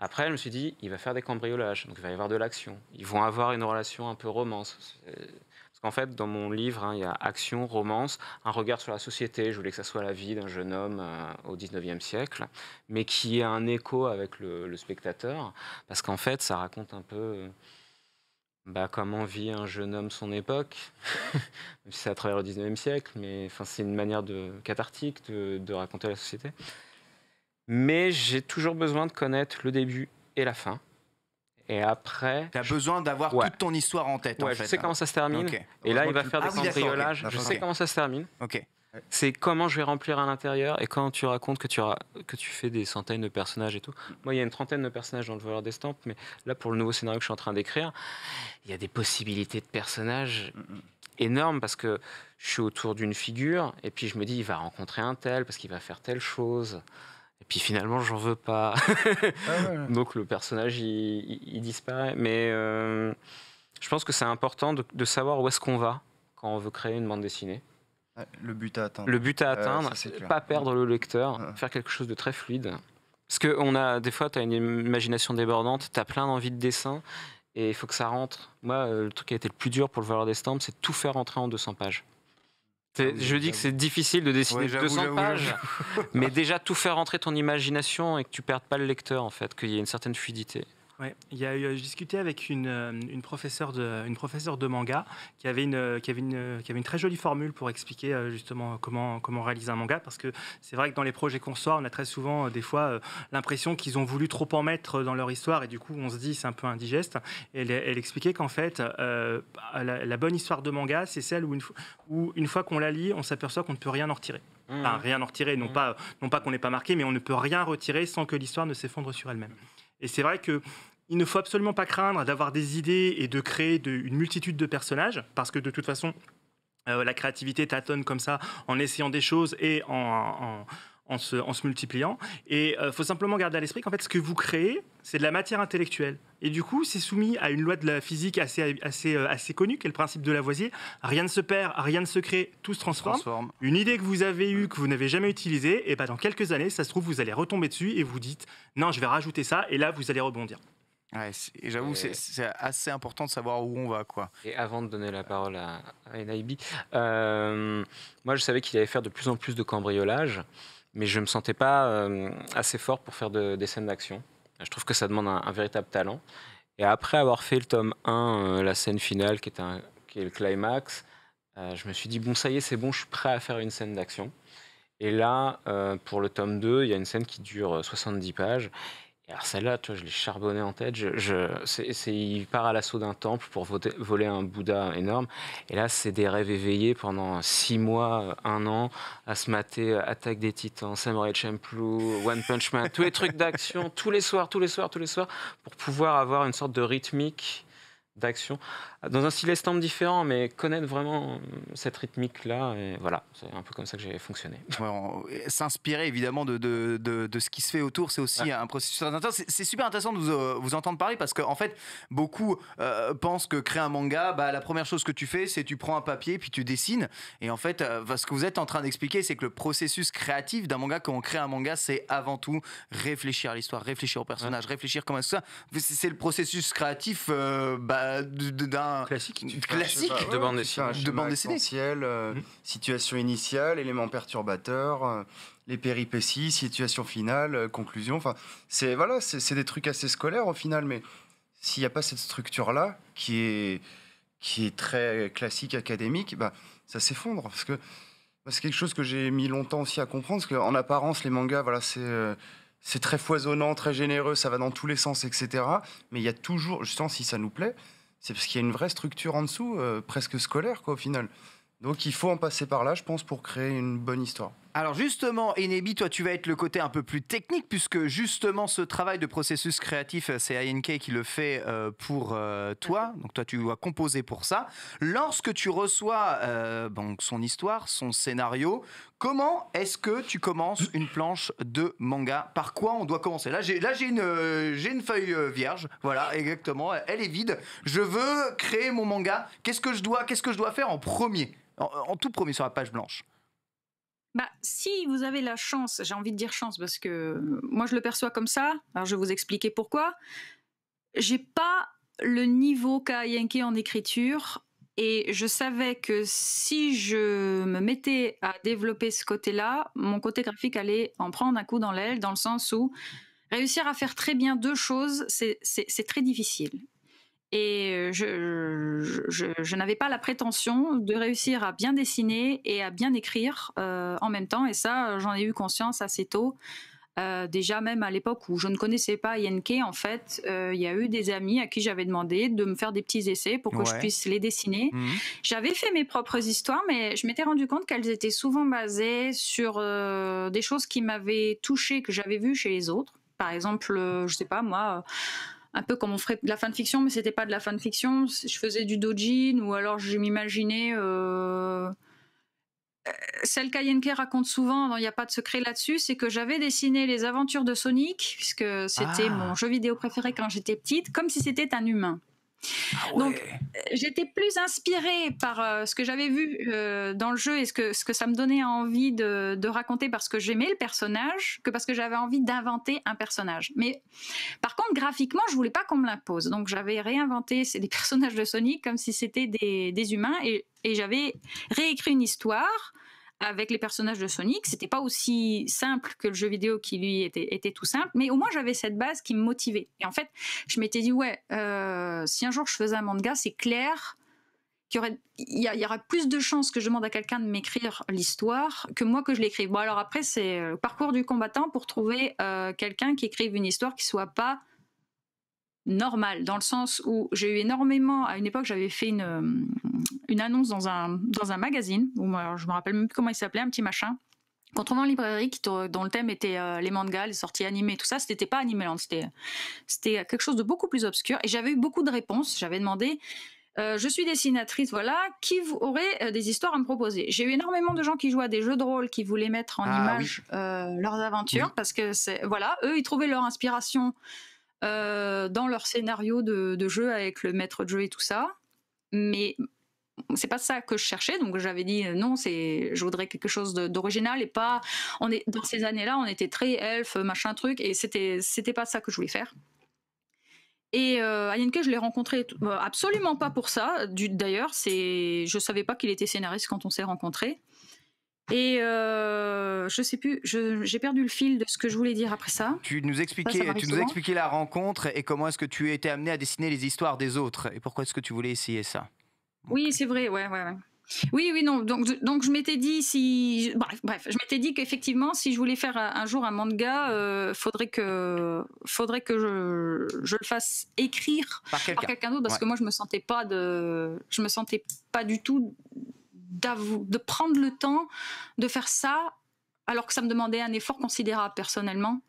S2: Après, je me suis dit, il va faire des cambriolages, donc il va y avoir de l'action. Ils vont avoir une relation un peu romance. Euh, parce qu'en fait, dans mon livre, hein, il y a action, romance, un regard sur la société. Je voulais que ça soit la vie d'un jeune homme euh, au 19e siècle, mais qui ait un écho avec le, spectateur, parce qu'en fait, ça raconte un peu... Euh, bah, comment vit un jeune homme son époque, c'est à travers le 19e siècle, mais enfin, c'est une manière de, cathartique de, raconter la société. Mais j'ai toujours besoin de connaître le début et la fin. Et après. Tu as besoin d'avoir toute ton histoire en
S1: tête. je sais comment ça se termine. Et là, il va faire des cambriolages. Je sais
S2: comment ça se termine. Ok. C'est comment je vais remplir à l'intérieur et quand tu racontes que tu, que tu fais des centaines de personnages et tout. Moi, il y a une trentaine de personnages dans le voleur d'estampes, mais là, pour le nouveau scénario que je suis en train d'écrire, il y a des possibilités de personnages. Mm, mm. énormes parce que je suis autour d'une figure et puis je me dis il va rencontrer un tel parce qu'il va faire telle chose. Et puis finalement, j'en veux pas. Ah Donc le personnage, il, disparaît. Mais euh, je pense que c'est important de, de, savoir où est-ce qu'on va quand on veut créer une bande dessinée.
S5: Ah, le but à atteindre. Le but à euh, atteindre, c'est pas
S2: perdre le lecteur, faire quelque chose de très fluide. Parce que on a, des fois, tu as une imagination débordante, tu as plein d'envie de dessin, et il faut que ça rentre. Moi, euh, le truc qui a été le plus dur pour le voleur des stamps, c'est tout faire rentrer en 200 pages. Ah je dis que c'est difficile de dessiner 200 pages, mais déjà tout faire rentrer ton imagination et que tu perdes pas le lecteur, en fait, qu'il y ait une certaine fluidité.
S3: Ouais, il y eu, euh, je discutais avec une, euh, une, professeure de, une professeure de manga qui avait une, euh, qui avait une, qui avait une très jolie formule pour expliquer justement comment, comment réaliser un manga. Parce que c'est vrai que dans les projets qu'on sort, on a très souvent des fois l'impression qu'ils ont voulu trop en mettre dans leur histoire et du coup on se dit c'est un peu indigeste. elle, elle expliquait qu'en fait la, bonne histoire de manga c'est celle où une, où une fois qu'on la lit, on s'aperçoit qu'on ne peut rien en retirer. Mmh. Enfin, rien en retirer, non mmh. pas, non pas qu'on n'est pas marqué, mais on ne peut rien retirer sans que l'histoire ne s'effondre sur elle-même. Et c'est vrai que il ne faut absolument pas craindre d'avoir des idées et de créer une multitude de personnages, parce que de toute façon, euh, la créativité tâtonne comme ça en essayant des choses et en, se, multipliant. Et il euh, faut simplement garder à l'esprit qu'en fait, ce que vous créez, c'est de la matière intellectuelle. Et du coup, c'est soumis à une loi de la physique assez, euh, connue, qui est le principe de Lavoisier. Rien ne se perd, rien ne se crée, tout se transforme. Une idée que vous avez eue, que vous n'avez jamais utilisée, et eh bien, dans quelques années, ça se trouve, vous allez retomber dessus et vous dites, non, je vais
S2: rajouter ça, et là, vous allez rebondir et j'avoue, c'est assez important de savoir où on va. quoi. Et avant de donner la parole à, naibi euh, moi je savais qu'il allait faire de plus en plus de cambriolages, mais je ne me sentais pas euh, assez fort pour faire des scènes d'action. Je trouve que ça demande un, véritable talent. Et après avoir fait le tome 1, euh, la scène finale qui est, un, qui est le climax, je me suis dit, bon ça y est, c'est bon, je suis prêt à faire une scène d'action. Et là, pour le tome 2, il y a une scène qui dure 70 pages. Alors celle-là, tu je l'ai charbonnée en tête. Je, il part à l'assaut d'un temple pour voler un Bouddha énorme. Et là, c'est des rêves éveillés pendant six mois, euh, un an, à se mater euh, Attaque des Titans, Samurai Champloo, One Punch Man, tous les trucs d'action, tous les soirs, tous les soirs, tous les soirs, pour pouvoir avoir une sorte de rythmique d'action dans un style estampe différent, mais connaître vraiment euh, cette rythmique-là. Et voilà, c'est un peu comme ça que j'ai fonctionné. S'inspirer évidemment de, de, de, ce qui se fait autour, c'est aussi un processus
S1: intéressant. C'est super intéressant de vous, euh, vous entendre parler parce qu'en en fait, beaucoup euh, pensent que créer un manga, bah, la première chose que tu fais, c'est tu prends un papier puis tu dessines. Et en fait, ce que vous êtes en train d'expliquer, c'est que le processus créatif d'un manga, quand on crée un manga, c'est avant tout réfléchir à l'histoire, réfléchir au personnage, réfléchir comment est-ce ça. C'est le processus créatif bah, d'un classique, classique de euh,
S5: mmh. Situation initiale, élément perturbateur, euh, les péripéties, situation finale, euh, conclusion. Enfin, c'est voilà, c'est des trucs assez scolaires au final, mais s'il n'y a pas cette structure là qui est qui est très classique académique, bah ça s'effondre parce que bah, c'est quelque chose que j'ai mis longtemps aussi à comprendre parce qu'en apparence les mangas, voilà, c'est c'est très foisonnant, très généreux, ça va dans tous les sens, etc. Mais il y a toujours, justement, si ça nous plaît, c'est parce qu'il y a une vraie structure en dessous, euh, presque scolaire, quoi, au final. Donc il faut en passer par là, je pense, pour créer une bonne histoire.
S1: Alors justement, Enebi, toi tu vas être le côté un peu plus technique puisque justement ce travail de processus créatif, euh, c'est INK qui le fait euh, pour euh, toi. Mhm. Donc toi tu dois composer pour ça. Lorsque tu reçois son histoire, son scénario, comment est-ce que tu commences une planche de manga Par quoi on doit commencer Là j'ai une feuille vierge, voilà exactement, elle est vide. Je veux créer mon manga. Qu'est-ce que je dois que je dois faire en premier en tout premier sur la page blanche
S4: bah, si vous avez la chance, j'ai envie de dire chance parce que euh, moi je le perçois comme ça, alors je vais vous expliquer pourquoi. J'ai pas le niveau qu'a Yankee en écriture et je savais que si je me mettais à développer ce côté-là, mon côté graphique allait en prendre un coup dans l'aile, dans le sens où réussir à faire très bien deux choses, c'est très difficile. Et euh, je, je, n'avais pas la prétention de réussir à bien dessiner et à bien écrire euh, en même temps. Et ça, euh, j'en ai eu conscience assez tôt. déjà même à l'époque où je ne connaissais pas Yenke, en fait, il y a eu des amis à qui j'avais demandé de me faire des petits essais pour que je puisse les dessiner. Mhm. J'avais fait mes propres histoires, mais je m'étais rendu compte qu'elles étaient souvent basées sur des choses qui m'avaient touchée, que j'avais vues chez les autres. Par exemple, je ne sais pas moi un peu comme on ferait de la fanfiction, mais c'était pas de la fanfiction. Je faisais du dojin ou alors je m'imaginais. Euh, euh, celle qu'Ayenke raconte souvent, il n'y a pas de secret là-dessus, c'est que j'avais dessiné les aventures de Sonic, puisque c'était ah. mon jeu vidéo préféré quand j'étais petite, comme si c'était un humain. Ah Donc, euh, j'étais plus inspirée par euh, ce que j'avais vu euh, dans le jeu et ce que, ce que ça me donnait envie de, raconter parce que j'aimais le personnage que parce que j'avais envie d'inventer un personnage. Mais par contre, graphiquement, je voulais pas qu'on me l'impose. Donc, j'avais réinventé des personnages de Sonic comme si c'était des, humains et j'avais réécrit une histoire avec les personnages de Sonic, c'était pas aussi simple que le jeu vidéo qui lui était, tout simple, mais au moins j'avais cette base qui me motivait. Et en fait, je m'étais dit ouais, euh, si un jour je faisais un manga, c'est clair qu'il y aurait, il y, aura plus de chances que je demande à quelqu'un de m'écrire l'histoire que moi que je l'écrive. Bon alors après c'est euh, le parcours du combattant pour trouver euh, quelqu'un qui écrive une histoire qui soit pas normal, dans le sens où j'ai eu énormément, à une époque j'avais fait une, euh, une annonce dans un, dans un magazine, où, je me rappelle même plus comment il s'appelait, un petit machin, qu'on librairie, qui, dont le thème était euh, les mangas, les sorties animées, tout ça, c'était pas Animeland, c'était, c'était quelque chose de beaucoup plus obscur, et j'avais eu beaucoup de réponses, j'avais demandé... Euh, je suis dessinatrice, voilà, qui vous aurait des histoires à me proposer J'ai eu énormément de gens qui jouaient à des jeux de rôle, qui voulaient mettre en ah image leurs aventures, parce que c'est, voilà, eux, ils trouvaient leur inspiration euh, dans leur scénario de, jeu avec le maître de jeu et tout ça. Mais c'est pas ça que je cherchais, donc j'avais dit euh, non, c'est, je voudrais quelque chose d'original et pas. On est dans ces années-là, on était très elfe, machin truc, et c'était c'était pas ça que je voulais faire. Et euh, Ayenke, je l'ai rencontré euh, absolument pas pour ça. D'ailleurs, c'est, je savais pas qu'il était scénariste quand on s'est rencontrés. Et euh, je sais plus, j'ai perdu le fil de ce que je voulais dire après ça. Tu nous expliquais, tu nous expliquais
S1: la rencontre et comment est-ce que tu étais amené à dessiner les histoires des autres et pourquoi est-ce que tu voulais essayer ça.
S4: Oui, c'est vrai, ouais, ouais, Oui, oui, non. Donc, donc je m'étais dit si, bref, bref je m'étais dit qu'effectivement, si je voulais faire un jour un manga, il euh, faudrait que, faudrait que je, le fasse écrire par quelqu'un d'autre parce que moi, je me sentais pas de, je me sentais pas du tout de prendre le temps de faire ça, alors que ça me demandait un effort considérable personnellement.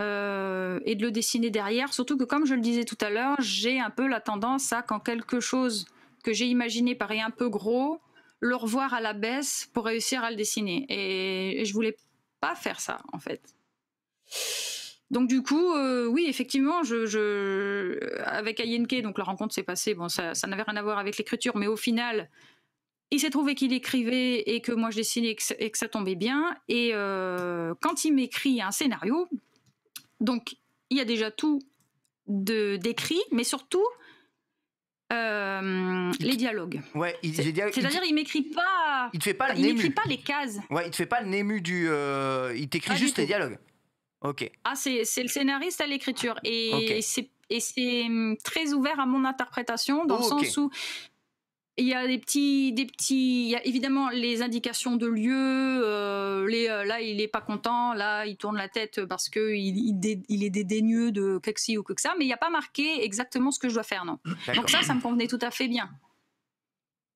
S4: Euh, et de le dessiner derrière. Surtout que, comme je le disais tout à l'heure, j'ai un peu la tendance à, quand quelque chose que j'ai imaginé paraît un peu gros, le revoir à la baisse pour réussir à le dessiner. Et, je voulais pas faire ça, en fait. Donc du coup, euh, oui, effectivement, je, avec Ayenke, donc la rencontre s'est passée. Bon, ça, ça n'avait rien à voir avec l'écriture, mais au final, il s'est trouvé qu'il écrivait et que moi je dessinais et que, ça tombait bien. Et euh, quand il m'écrit un scénario, donc il y a déjà tout de d'écrit, mais surtout euh, les dialogues.
S1: C'est-à-dire,
S4: il, m'écrit pas. Il fait pas pas les cases.
S1: Ouais, il te fait pas le nému du. Euh, il t'écrit juste les dialogues. Ok.
S4: Ah, c'est le scénariste à l'écriture et c'est et c'est hum, très ouvert à mon interprétation dans le oh, sens où il y a des petits, des petits, il y a évidemment les indications de lieu. Euh, les, euh, là, il n'est pas content. Là, il tourne la tête parce que il, il, est dédaigneux de que ou que ça. Mais il n'y a pas marqué exactement ce que je dois faire, non. Donc ça, ça me convenait tout à fait bien.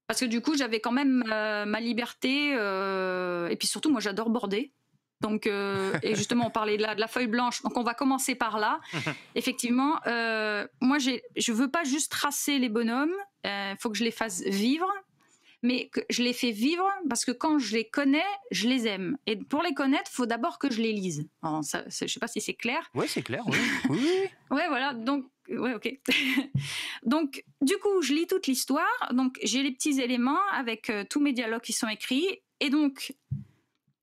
S4: Parce que du coup, j'avais quand même euh, ma liberté. et puis surtout, moi, j'adore border. Donc, euh, et justement, on parlait de la, feuille blanche. Donc, on va commencer par là. Effectivement, euh, moi, je veux pas juste tracer les bonhommes. Il euh, faut que je les fasse vivre, mais je les fais vivre parce que quand je les connais, je les aime. Et pour les connaître, il faut d'abord que je les lise. Je ne je sais pas si c'est clair. Oui, c'est clair. Oui. oui. ouais, voilà. Donc, ok. donc, du coup, je lis toute l'histoire. Donc, j'ai les petits éléments avec tous mes dialogues qui sont écrits. Et donc,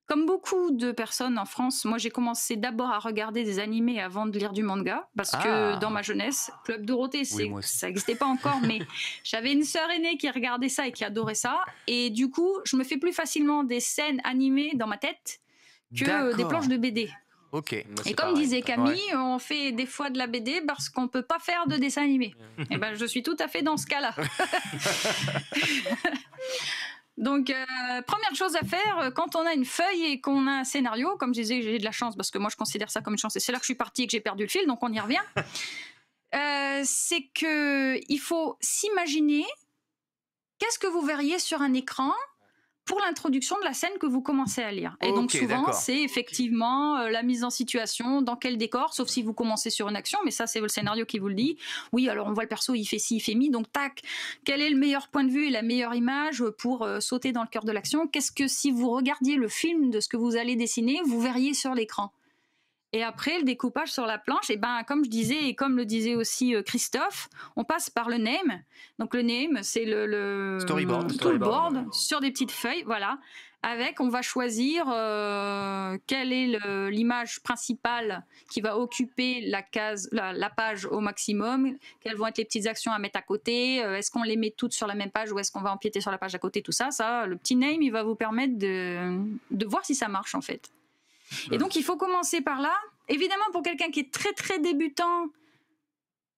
S4: comme beaucoup de personnes en France, moi j'ai commencé d'abord à regarder des animés avant de lire du manga, parce que ah. dans ma jeunesse, Club Dorothée, ça n'existait pas encore, mais j'avais une sœur aînée qui regardait ça et qui adorait ça, et du coup, je me fais plus facilement des scènes animées dans ma tête que des planches de BD.
S1: Okay. et comme disait Camille,
S4: on fait des fois de la BD parce qu'on ne peut pas faire de dessin animé. et eh ben, je suis tout à fait dans ce cas-là. Donc, euh, première chose à faire, euh, quand on a une feuille et qu'on a un scénario, comme je disais, j'ai de la chance parce que moi je considère ça comme une chance et c'est là que je suis partie et que j'ai perdu le fil, donc on y revient. Euh, c'est que il faut s'imaginer qu'est-ce que vous verriez sur un écran pour l'introduction de la scène que vous commencez à lire. Et donc souvent, c'est effectivement euh, la mise en situation, dans quel décor, sauf si vous commencez sur une action, mais ça c'est le scénario qui vous le dit. Oui, alors on voit le perso, il fait ci, il fait mi, donc tac, quel est le meilleur point de vue et la meilleure image pour euh, sauter dans le cœur de l'action Qu'est-ce que si vous regardiez le film de ce que vous allez dessiner, vous verriez sur l'écran et après, le découpage sur la planche, et eh ben, comme je disais et comme le disait aussi euh, Christophe, on passe par le name. Donc le name, c'est le, storyboard, sur des petites feuilles, voilà. Avec, on va choisir euh, quelle est l'image principale qui va occuper la case, la, page au maximum. Quelles vont être les petites actions à mettre à côté euh, Est-ce qu'on les met toutes sur la même page ou est-ce qu'on va empiéter sur la page à côté Tout ça, ça, le petit name, il va vous permettre de voir si ça marche en fait. Et donc, il faut commencer par là. Évidemment, pour quelqu'un qui est très, très débutant,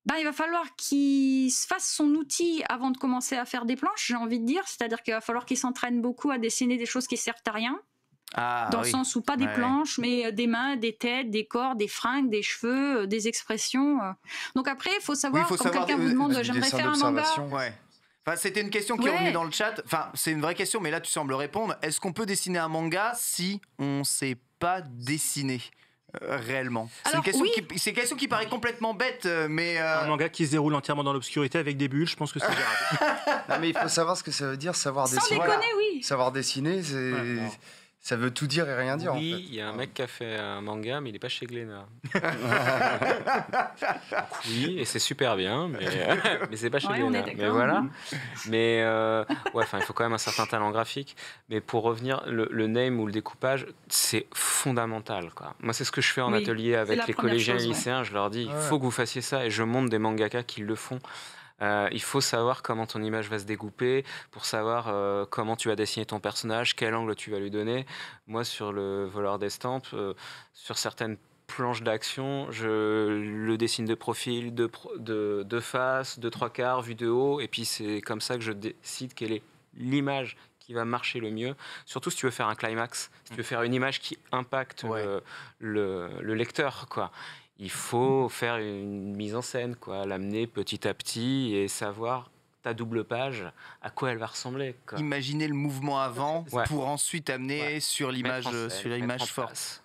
S4: ben, il va falloir qu'il se fasse son outil avant de commencer à faire des planches, j'ai envie de dire. C'est-à-dire qu'il va falloir qu'il s'entraîne beaucoup à dessiner des choses qui servent à rien. Ah, dans le sens où pas des planches, mais euh, des mains, des têtes, des corps, des fringues, des cheveux, euh, des expressions. Euh. Donc après, il faut savoir, quand quelqu'un vous demande j'aimerais faire un manga.
S1: C'était une question qui est revenue dans le chat. Enfin, c'est une vraie question, mais là tu sembles répondre. Est-ce qu'on peut dessiner un manga si on sait pas dessiner euh, réellement C'est une, question qui, paraît complètement
S5: bête, euh, mais... Euh, Un manga qui se déroule entièrement dans l'obscurité avec des bulles, je pense que c'est grave. mais il faut savoir ce que ça veut dire, savoir Sans dessiner. Déconner, oui. Savoir dessiner, c'est... Ça veut tout dire et rien
S2: dire. Oui, il y a un ah. mec qui a fait un manga, mais il n'est pas chez Glénat. oui, et c'est super bien, mais, mais c'est pas chez Glénat. Mais voilà. Mm. Mais euh, ouais, enfin, il faut quand même un certain talent graphique. Mais pour revenir, le, name ou le découpage, c'est fondamental. Quoi. Moi, c'est ce que je fais en atelier avec les collégiens lycéens. Je leur dis, il faut que vous fassiez ça, et je montre des mangakas qui le font. Euh, il faut savoir comment ton image va se découper pour savoir euh, comment tu vas dessiner ton personnage, quel angle tu vas lui donner. Moi, sur le voleur d'estampes, euh, sur certaines planches d'action, je le dessine de profil, de, de, face, de trois quarts, vue de haut, et puis c'est comme ça que je décide quelle est l'image qui va marcher le mieux. Surtout si tu veux faire un climax, si tu veux faire une image qui impacte le, le, lecteur, quoi il faut faire une mise en scène, quoi, l'amener petit à petit et savoir double page, à quoi elle va ressembler. Quoi.
S1: Imaginez le mouvement avant
S2: pour ensuite amener euh, sur l'image
S1: sur l'image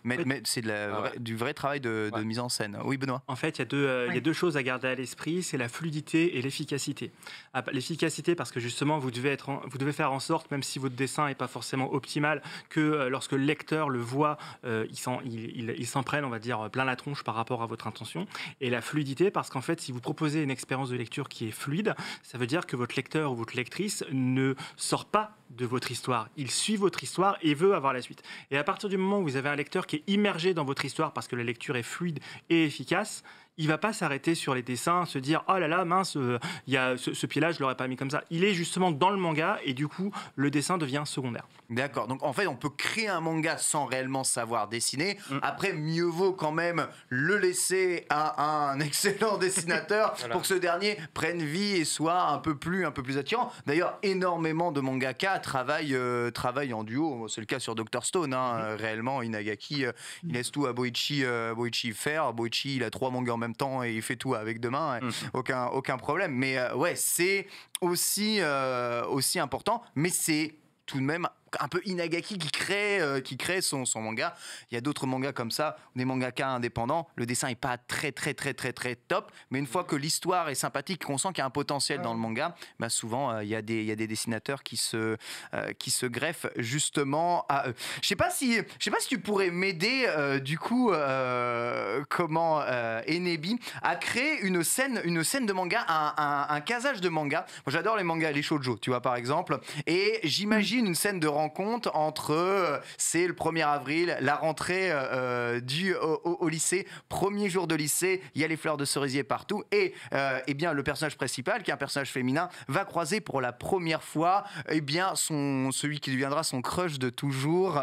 S1: mais C'est ah du vrai travail de, mise en scène. Oui, Benoît. En fait, il y, a deux,
S3: euh, deux choses à garder à l'esprit, c'est la fluidité et l'efficacité. Ah, bah, l'efficacité parce que justement, vous devez, être vous devez faire en sorte, même si votre dessin n'est pas forcément optimal, que euh, lorsque le lecteur le voit, il s'en prenne, on va dire, plein la tronche par rapport à votre intention. Et la fluidité parce qu'en fait, si vous proposez une expérience de lecture qui est fluide, ça veut dire que que votre lecteur ou votre lectrice ne sort pas de votre histoire. Il suit votre histoire et veut avoir la suite. Et à partir du moment où vous avez un lecteur qui est immergé dans votre histoire parce que la lecture est fluide et efficace, il va pas s'arrêter sur les dessins, se dire oh là là mince, euh, y a ce, pied-là, je l'aurais pas mis comme ça. Il est justement
S1: dans le manga et du coup le dessin devient secondaire. D'accord. Donc en fait, on peut créer un manga sans réellement savoir dessiner. Mm. Après, mieux vaut quand même le laisser à un excellent dessinateur pour que ce dernier prenne vie et soit un peu plus, un peu plus attirant. D'ailleurs, énormément de mangaka travaillent, euh, travaillent en duo. C'est le cas sur Doctor Stone. Hein, mm. euh, réellement, Inagaki, il laisse tout à Boichi, Boichi faire. Boichi, il a trois mangas en même temps et il fait tout avec demain, hein, mm. aucun, aucun problème. Mais euh, ouais, c'est aussi, euh, aussi important, mais c'est tout de même un peu Inagaki qui crée, euh, qui crée son, manga. Il y a d'autres mangas comme ça, des mangaka indépendants. Le dessin est pas très très très très très top, mais une fois que l'histoire est sympathique, qu'on sent qu'il y a un potentiel dans le manga, bah souvent euh, il y, a des, y a des dessinateurs qui se, euh, qui se greffent justement à eux. Je sais pas si je sais pas si tu pourrais m'aider du coup comment Enebi a créé une scène une scène de manga, un, un, casage de manga. j'adore les mangas, les shoujo, tu vois par exemple, et j'imagine une scène de compte entre euh, c'est le 1er avril, la rentrée euh, euh, du, au, lycée, premier jour de lycée, il y a les fleurs de cerisier partout et eh bien le personnage principal qui est un personnage féminin va croiser pour la première fois eh bien son celui qui deviendra son crush de toujours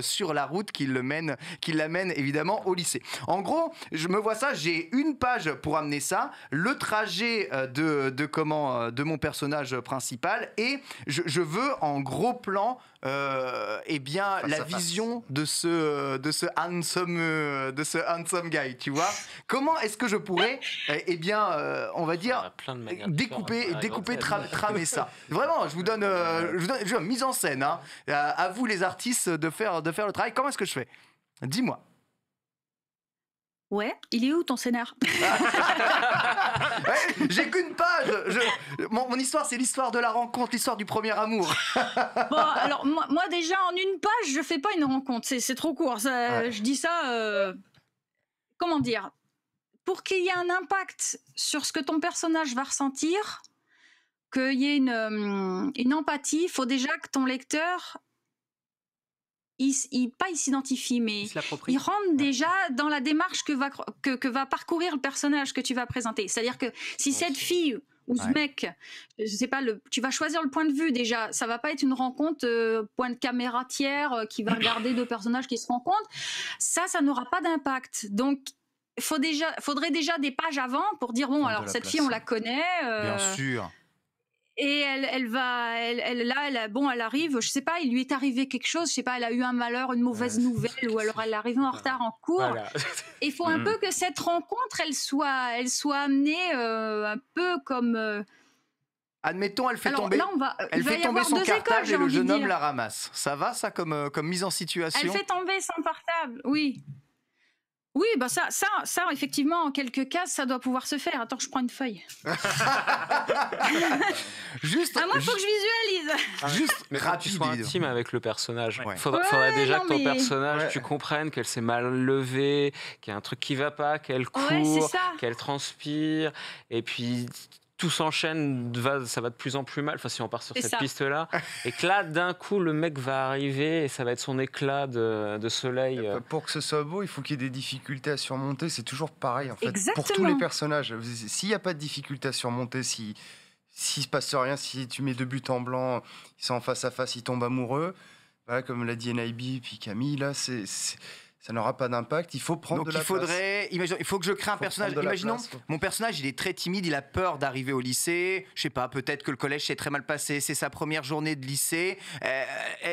S1: sur la route qui le mène qui l'amène évidemment au lycée. En gros, je me vois ça, j'ai une page pour amener ça, le trajet de, de comment de mon personnage principal et je veux en gros plan euh, eh bien, la vision de ce, euh, de, ce handsome, euh, de ce handsome guy, tu vois Comment est-ce que je pourrais, eh, eh bien, on va dire, découper, découper tramer ça Vraiment, je vous donne, je vous donne mise en scène, à, hein. à vous les artistes de faire, de faire le travail. Comment est-ce que je fais Dis-moi.
S4: Ouais, il est où ton scénar eh,
S1: J'ai qu'une page mon, histoire, c'est l'histoire de la rencontre, l'histoire du premier
S4: amour. bon, alors moi, déjà, en une page, je fais pas une rencontre, c'est trop court. Je dis ça. Euh, comment dire Pour qu'il y ait un impact sur ce que ton personnage va ressentir, qu'il y ait une, euh, une empathie, il faut déjà que ton lecteur il pas ils mais ils, rentrent déjà dans la démarche que va, que, va parcourir le personnage que tu vas présenter. C'est-à-dire que si cette fille ou ce mec, je sais pas, le, tu vas choisir le point de vue déjà. Ça va pas être une rencontre euh, point de caméra tiers euh, qui va regarder deux personnages qui se rencontrent. Ça, ça n'aura pas d'impact. Donc faut déjà, faudrait déjà des pages avant pour dire bon, alors cette fille on la connaît. Euh, Bien sûr et elle, elle va, elle, là, elle, bon, elle arrive, je sais pas, il lui est arrivé quelque chose, je sais pas, elle a eu un malheur, une mauvaise nouvelle, ou alors elle arrive en retard en cours. Il faut un mm. peu que cette rencontre, elle soit, elle soit amenée euh, un peu comme. Euh,
S1: Admettons, elle fait tomber, là, elle fait tomber son portable et le jeune homme la ramasse. Ça va, ça, comme, euh, comme mise en situation Elle fait
S4: tomber son portable, oui. Oui, bah ça, ça, ça, effectivement, en quelques cas, ça doit pouvoir se faire. Attends, je prends une feuille. juste. Ah, moi, il faut que je visualise.
S2: Ah juste. Mais tu sois intime avec le personnage. Il faudrait déjà que ton personnage, tu comprennes qu'elle s'est mal levée, qu'il y a un truc qui va pas, qu'elle court, qu'elle transpire, et puis tout s'enchaîne, ça va de plus en plus mal. Enfin, si on part sur cette piste-là, et que là, d'un coup, le mec va arriver et ça va être son éclat de, soleil. Euh, euh.
S5: pour que ce soit beau, il faut qu'il y ait des difficultés à surmonter. C'est toujours pareil, en fait, pour tous les personnages. S'il n'y a pas de difficultés à surmonter, si ne se passe rien, si tu mets deux buts en blanc, ils sont en face à face, ils tombent amoureux. Bah, comme l'a dit NIB puis Camille, là,
S1: c'est ça n'aura pas d'impact. Il faut prendre Donc il la faudrait, Imagine, il faut que je crée un personnage. Imaginons, mon personnage, il est très timide, il a peur d'arriver au lycée. Je sais pas, peut-être que le collège s'est très mal passé, c'est sa première journée de lycée. Euh,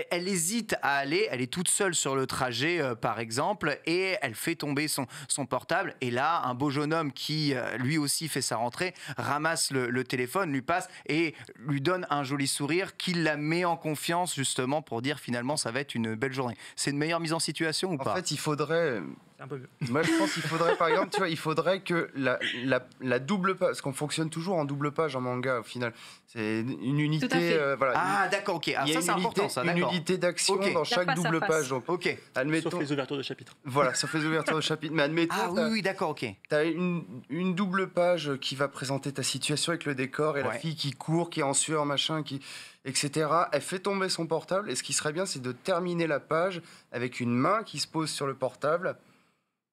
S1: elle, hésite à aller, elle est toute seule sur le trajet, euh, par exemple, et elle fait tomber son, son portable. Et là, un beau jeune homme qui, euh, lui aussi, fait sa rentrée, ramasse le, téléphone, lui passe et lui donne un joli sourire qui la met en confiance, justement, pour dire finalement, ça va être une belle journée. C'est une meilleure mise en situation ou pas faudrait euh, moi, je pense qu'il faudrait, par exemple,
S5: tu vois, il faudrait que la, double page, parce qu'on fonctionne toujours en double page en manga au final. C'est une unité. Euh, voilà, ah, d'accord, ok. Ah, ça, c'est important, ça, Une unité d'action dans chaque double page. Donc, ok. Admettons, sauf les ouvertures de chapitre. Voilà, sauf les ouvertures de chapitre. Mais admettons. Ah, oui, oui, d'accord, ok. T'as une, une double page qui va présenter ta situation avec le décor et la fille qui court, qui est en sueur, machin, qui etc. Elle fait tomber son portable et ce qui serait bien, c'est de terminer la page avec une main qui se pose sur le portable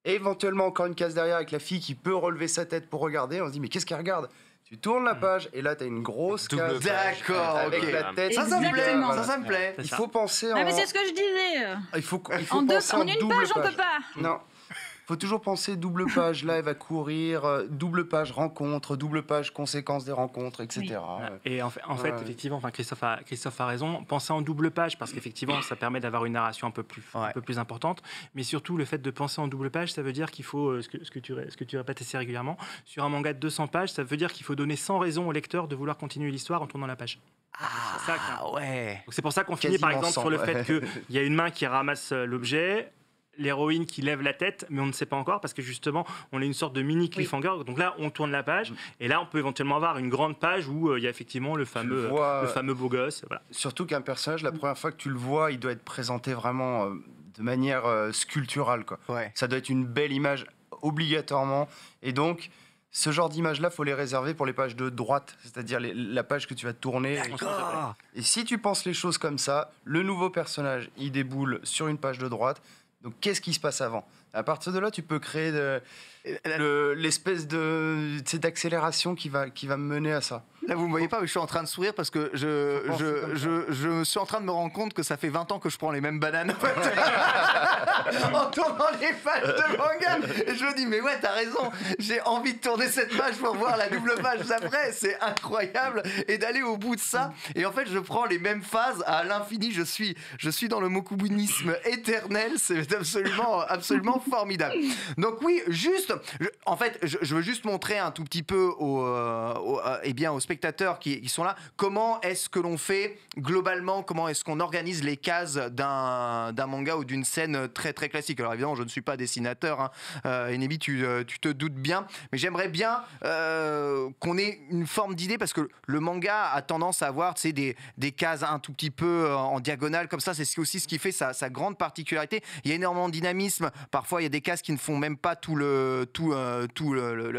S5: et éventuellement, encore une case derrière avec la fille qui peut relever sa tête pour regarder. On se dit, mais qu'est-ce qu'elle regarde tu tournes la hmm. page et là t'as une grosse case d'accord avec la tête ça ça me plaît ça, me plaît il faut penser en... mais c'est ce
S4: que je disais
S5: il faut, en, deux, en, une page, page on peut pas non faut toujours penser double page live à courir, euh, double page rencontre, double page conséquence des rencontres, etc. Et en fait, effectivement,
S3: enfin, Christophe, a, Christophe a raison. Penser en double page parce qu'effectivement, ça permet d'avoir une narration un peu, plus, un peu plus importante. Mais surtout, le fait de penser en double page, ça veut dire qu'il faut, euh, ce que, tu, ce que tu répètes assez régulièrement, sur un manga de 200 pages, ça veut dire qu'il faut donner sans raison au lecteur de vouloir continuer l'histoire en tournant la page. Ah, ça, ouais. C'est pour ça qu'on finit par exemple sur le fait qu'il y a une main qui ramasse euh, l'objet, l'héroïne qui lève la tête, mais on ne sait pas encore parce que justement, on est une sorte de mini cliffhanger. Donc là, on tourne la page mm. et là, on peut éventuellement avoir une grande page où euh, il y a effectivement le fameux, le fameux
S5: beau gosse. Voilà. Surtout qu'un personnage, la première fois que tu le vois, il doit être présenté vraiment euh, de manière euh, sculpturale. Quoi. Ça doit être une belle image obligatoirement. Et donc, ce genre d'image-là, faut les réserver pour les pages de droite, c'est-à-dire la page que tu vas tourner. Et si tu penses les choses comme ça, le nouveau personnage, il déboule sur une page de droite, donc qu'est-ce qui se passe avant À partir de là, tu peux créer l'espèce de, cette accélération qui va, qui va mener à ça.
S1: Là, vous ne me voyez oh. pas, mais je suis en train de sourire parce que je, je, je, je, suis en train de me rendre compte que ça fait 20 ans que je prends les mêmes bananes en tournant les pages de manga. Et je me dis, mais ouais, t'as raison, j'ai envie de tourner cette page pour voir la double page d'après. C'est incroyable. Et d'aller au bout de ça. Et en fait, je prends les mêmes phases à l'infini. Je suis, je suis dans le mokubunisme éternel. C'est absolument, absolument formidable. Donc, oui, juste, en fait, je, veux juste montrer un tout petit peu au, euh, euh, eh bien, au spectateur qui, sont là, comment est-ce que l'on fait globalement, comment est-ce qu'on organise les cases d'un manga ou d'une scène très très classique Alors évidemment, je ne suis pas dessinateur, hein. Euh, tu, euh, tu, te doutes bien, mais j'aimerais bien euh, qu'on ait une forme d'idée parce que le manga a tendance à avoir des, des cases un tout petit peu en diagonale comme ça, c'est aussi ce qui fait sa, sa grande particularité. Il y a énormément de dynamisme, parfois il y a des cases qui ne font même pas tout le tout, tout le,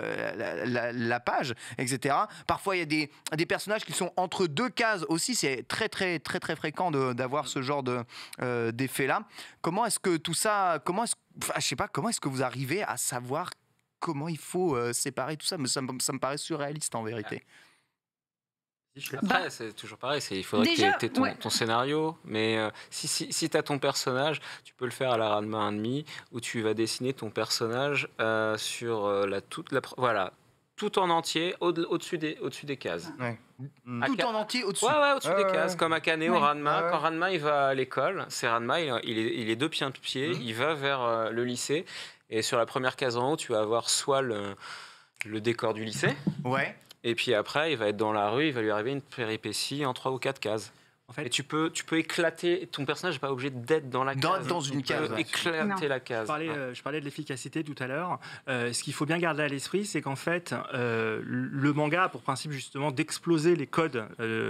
S1: la, page, etc. Parfois, il y a des, des, personnages qui sont entre deux cases aussi. C'est très, très, très, très fréquent d'avoir ce genre de euh, d'effet-là. comment est-ce que tout ça. Comment est-ce, je sais pas, comment est-ce que vous arrivez à savoir comment il faut euh, séparer tout ça Mais ça, me paraît surréaliste en vérité. Ah.
S2: Bah, c'est toujours pareil, il faudrait que tu aies, ton, scénario, mais euh, si, si, si tu as ton personnage, tu peux le faire à la rame de main et demi, où tu vas dessiner ton personnage sur la toute la... Voilà, tout en entier au-dessus des, des cases. Mm. Tout en entier au-dessus au-dessus des cases, comme Akane au Ranma. Quand Ranma il va à l'école, c'est Ranma, il, est, il, est, deux pieds tout pied, mm. il va vers euh, le lycée. Et sur la première case en haut, tu vas avoir soit le, le décor du lycée. Ouais. Et puis après, il va être dans la rue, il va lui arriver une péripétie en trois ou quatre cases fait. Et tu peux, tu peux éclater. Ton personnage n'est pas obligé d'être dans la dans, Dans une tu case. éclater la case. Je parlais, euh, je
S3: parlais de l'efficacité tout à l'heure. Euh, ce qu'il faut bien garder à l'esprit, c'est qu'en fait, euh, le manga a pour principe justement d'exploser les codes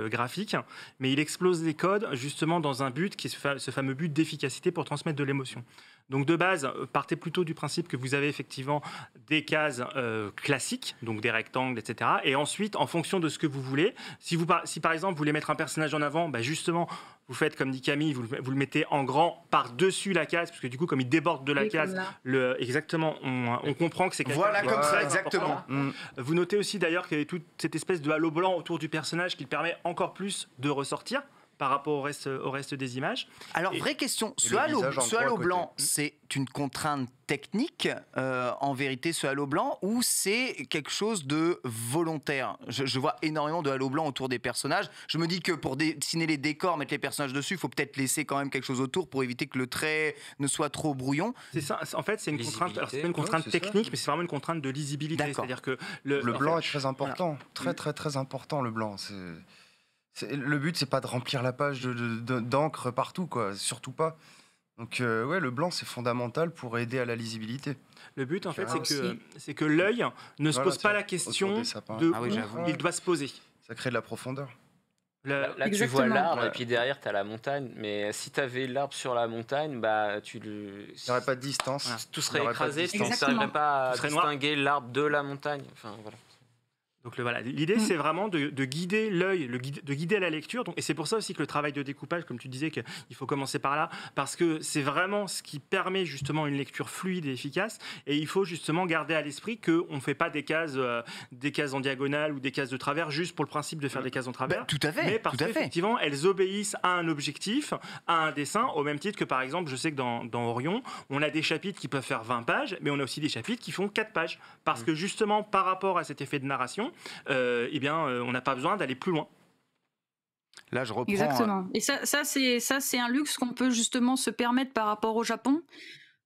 S3: graphiques, mais il explose les codes justement dans un but qui est ce fameux but d'efficacité pour transmettre de l'émotion. Donc de base, euh, partez plutôt du principe que vous avez effectivement des cases euh, classiques, donc des rectangles, etc. Et ensuite, en fonction de ce que vous voulez, si, vous, si par exemple vous voulez mettre un personnage en avant, bah justement, vous faites comme dit Camille, vous, le mettez en grand par-dessus la case, parce que du coup, comme il déborde de la case, le, exactement, on, on, comprend que c'est Voilà comme ça, exactement. Mm. Vous notez aussi d'ailleurs qu'il y a toute cette espèce de halo blanc autour du personnage qui permet encore plus de ressortir par rapport au reste, des images. Alors, vraie question, ce halo, blanc,
S1: c'est une contrainte technique, euh, en vérité, ce halo blanc, ou c'est quelque chose de volontaire je, vois énormément de halo blanc autour des personnages. Je me dis que pour dessiner les décors, mettre les personnages dessus, il faut peut-être laisser quand même quelque chose autour pour éviter que le trait ne soit trop brouillon. C'est ça, en fait, c'est une contrainte, une contrainte technique, mais c'est vraiment une contrainte de lisibilité. C'est-à-dire que
S5: le, blanc est très important, très très très important, le blanc. C'est le but, c'est pas de remplir la page d'encre de, partout, quoi. Surtout pas. Donc, euh, ouais, le blanc, c'est fondamental pour aider à la lisibilité. Le but, en fait, c'est que, que l'œil ne se pose pas la question de
S3: ah il
S5: doit se poser. Ça crée de la profondeur.
S2: Bah, là, tu vois l'arbre et puis derrière, tu as la montagne. Mais si tu avais l'arbre sur la montagne, bah, tu le. Il aurait pas de distance. tout serait écrasé, tu ne pas à distinguer l'arbre de la montagne. Enfin, voilà.
S3: Donc voilà, l'idée mm. c'est vraiment de, guider l'œil, de guider la lecture. et c'est pour ça aussi que le travail de découpage, comme tu disais, qu'il faut commencer par là, parce que c'est vraiment ce qui permet justement une lecture fluide et efficace. Et il faut justement garder à l'esprit qu'on ne fait pas des cases, euh, des cases en diagonale ou des cases de travers juste pour le principe de faire des cases en travers. Bah, tout à fait. Mais parce qu'effectivement, elles obéissent à un objectif, à un dessin, au même titre que par exemple, je sais que dans, dans, Orion, on a des chapitres qui peuvent faire 20 pages, mais on a aussi des chapitres qui font 4 pages, parce mm. que justement par rapport à cet effet de narration euh, eh bien, euh, on n'a pas besoin d'aller plus loin. Là,
S1: je reprends. Exactement. Euh,
S4: Et ça, c'est un luxe qu'on peut justement se permettre par rapport au Japon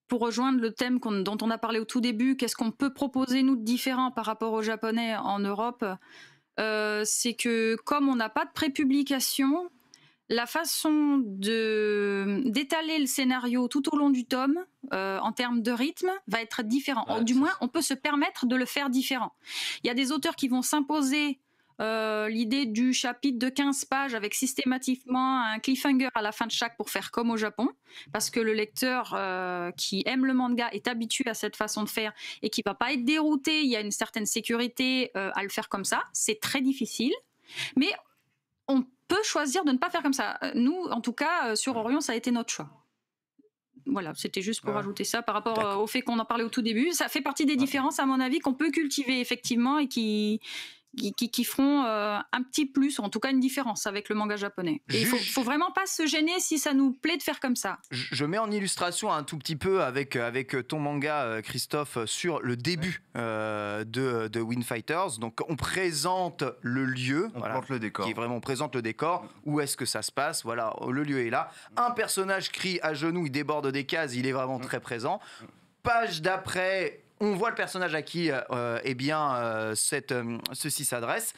S4: pour rejoindre le thème dont on a parlé au tout début, qu'est-ce qu'on peut proposer, nous, de différent par rapport aux Japonais en Europe C'est que comme on n'a pas de prépublication, la façon de d'étaler le scénario tout au long du tome euh, en termes de rythme va être différent. du moins, on peut se permettre de le faire différent. Il y a des auteurs qui vont s'imposer euh, l'idée du chapitre de 15 pages avec systématiquement un cliffhanger à la fin de chaque pour faire comme au Japon, parce que le lecteur euh, qui aime le manga est habitué à cette façon de faire et qui va pas être dérouté. Il y a une certaine sécurité à le faire comme ça. C'est très difficile. Mais peut choisir de ne pas faire comme ça. Euh, nous, en tout cas, euh, sur Orion, ça a été notre choix. Voilà, c'était juste pour ajouter ça par rapport euh, au fait qu'on en parlait au tout début. Ça fait partie des différences, à mon avis, qu'on peut cultiver effectivement et qui, qui, feront euh, un petit plus, en tout cas une différence avec le manga japonais. Il faut, faut, vraiment pas se gêner si ça nous plaît de faire comme ça.
S1: Je mets en illustration un tout petit peu avec, avec ton manga, euh, Christophe, sur le début euh, de, de Wind Fighters. Donc on présente le lieu, on voilà, le décor. qui vraiment on présente le décor, où est-ce que ça se passe, voilà, le lieu est là. Un personnage crie à genoux, il déborde des cases, il est vraiment mm. très présent. Page d'après, on voit le personnage à qui euh, euh, eh bien, euh, ceci s'adresse.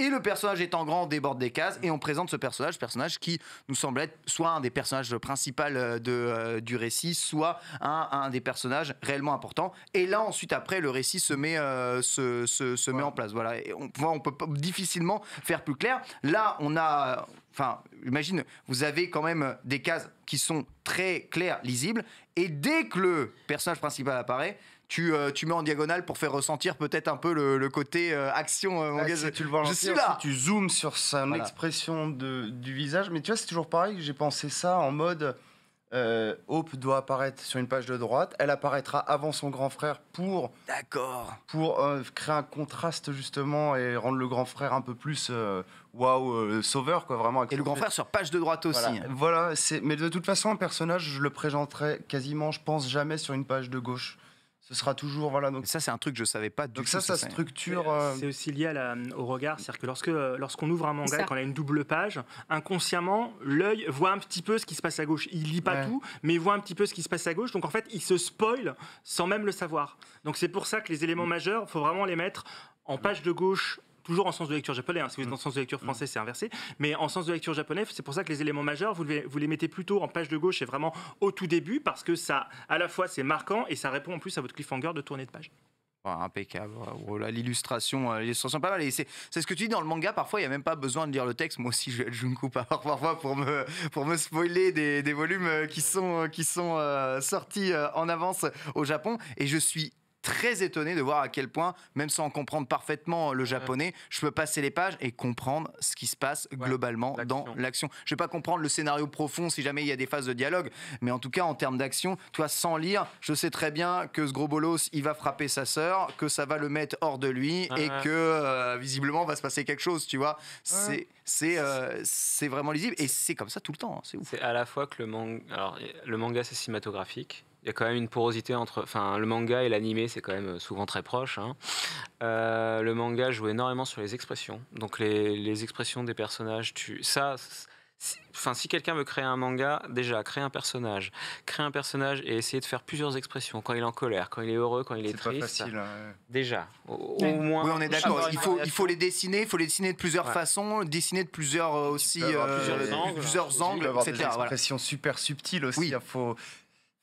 S1: Et le personnage étant grand, déborde des cases et on présente ce personnage, personnage qui nous semble être soit un des personnages principaux de, du récit, soit un, des personnages réellement importants. Et là, ensuite, après, le récit se met, se, met en place. Voilà. Et on, on peut difficilement faire plus clair. Là, on a enfin, imagine, vous avez quand même des cases qui sont très claires, lisibles, et dès que le personnage principal apparaît, tu, euh, tu mets en diagonale pour faire ressentir peut-être un peu le, côté euh, action. Euh, ah, tu le vois je suis là.
S5: tu zoomes sur son expression de, du visage, mais tu vois, c'est toujours pareil. J'ai pensé ça en mode Hope doit apparaître sur une page de droite. Elle apparaîtra avant son grand frère pour.
S1: D'accord.
S5: Pour créer un contraste justement et rendre le grand frère un peu plus waouh sauveur quoi vraiment. Et le grand frère sur
S1: page de droite aussi.
S5: Voilà, c'est. Mais de toute façon, un personnage, je le présenterai quasiment, je pense jamais sur une page de gauche sera toujours
S1: ça c'est un truc que je savais pas donc ça ça structure
S3: euh, euh, c'est aussi lié au regard c'est-à-dire que lorsque euh, lorsqu'on ouvre un manga quand qu'on a une double page inconsciemment l'œil voit un petit peu ce qui se passe à gauche il lit pas tout mais il voit un petit peu ce qui se passe à gauche donc en fait il se spoil sans même le savoir donc c'est pour ça que les éléments mm. majeurs faut vraiment les mettre en page de gauche toujours en sens de lecture japonais. Hein, si vous êtes mm. en sens de lecture mm. français, c'est inversé. Mais en sens de lecture japonais, c'est pour ça que les éléments majeurs, vous les, mettez plutôt en page de gauche et vraiment au tout début, parce que ça,
S1: à la fois, c'est marquant et ça répond en plus à votre cliffhanger de tournée de page ah, impeccable. Voilà, oh, oh l'illustration, euh, l'illustration pas mal. Et c'est ce que tu dis dans le manga. Parfois, il n'y a même pas besoin de lire le texte. Moi aussi, je vais être parfois pour me, pour me spoiler des, volumes euh, qui sont, euh, qui sont sortis en avance au Japon. Et je suis très étonné de voir à quel point, même sans comprendre parfaitement le japonais, je peux passer les pages et comprendre ce qui se passe globalement dans l'action. Je ne vais pas comprendre le scénario profond si jamais il y a des phases de dialogue, mais en tout cas en termes d'action, toi sans lire, je sais très bien que ce gros bolos, il va frapper sa sœur, que ça va le mettre hors de lui et que euh, visiblement va se passer quelque chose, tu vois. C'est c'est euh, c'est vraiment lisible et c'est comme ça tout le temps. Hein, c'est
S2: à la fois que le manga, alors le manga c'est cinématographique, y a quand même une porosité entre. Enfin, le manga et l'animé, c'est quand même euh, souvent très proche. Hein. Euh, le manga joue énormément sur les expressions. Donc, les, expressions des personnages, tu. Ça. Enfin, si quelqu'un veut créer un manga, déjà, créer un personnage. Créer un personnage et essayer de faire plusieurs expressions. Quand il est en colère, quand il est heureux, quand il est, triste. C'est facile. Hein, déjà, au, moins.
S1: on est d'accord. Il faut, il faut les dessiner. Il faut les dessiner de plusieurs façons, dessiner de plusieurs euh, aussi. plusieurs, angles, plusieurs angles, Des expressions
S5: super subtiles aussi. Il faut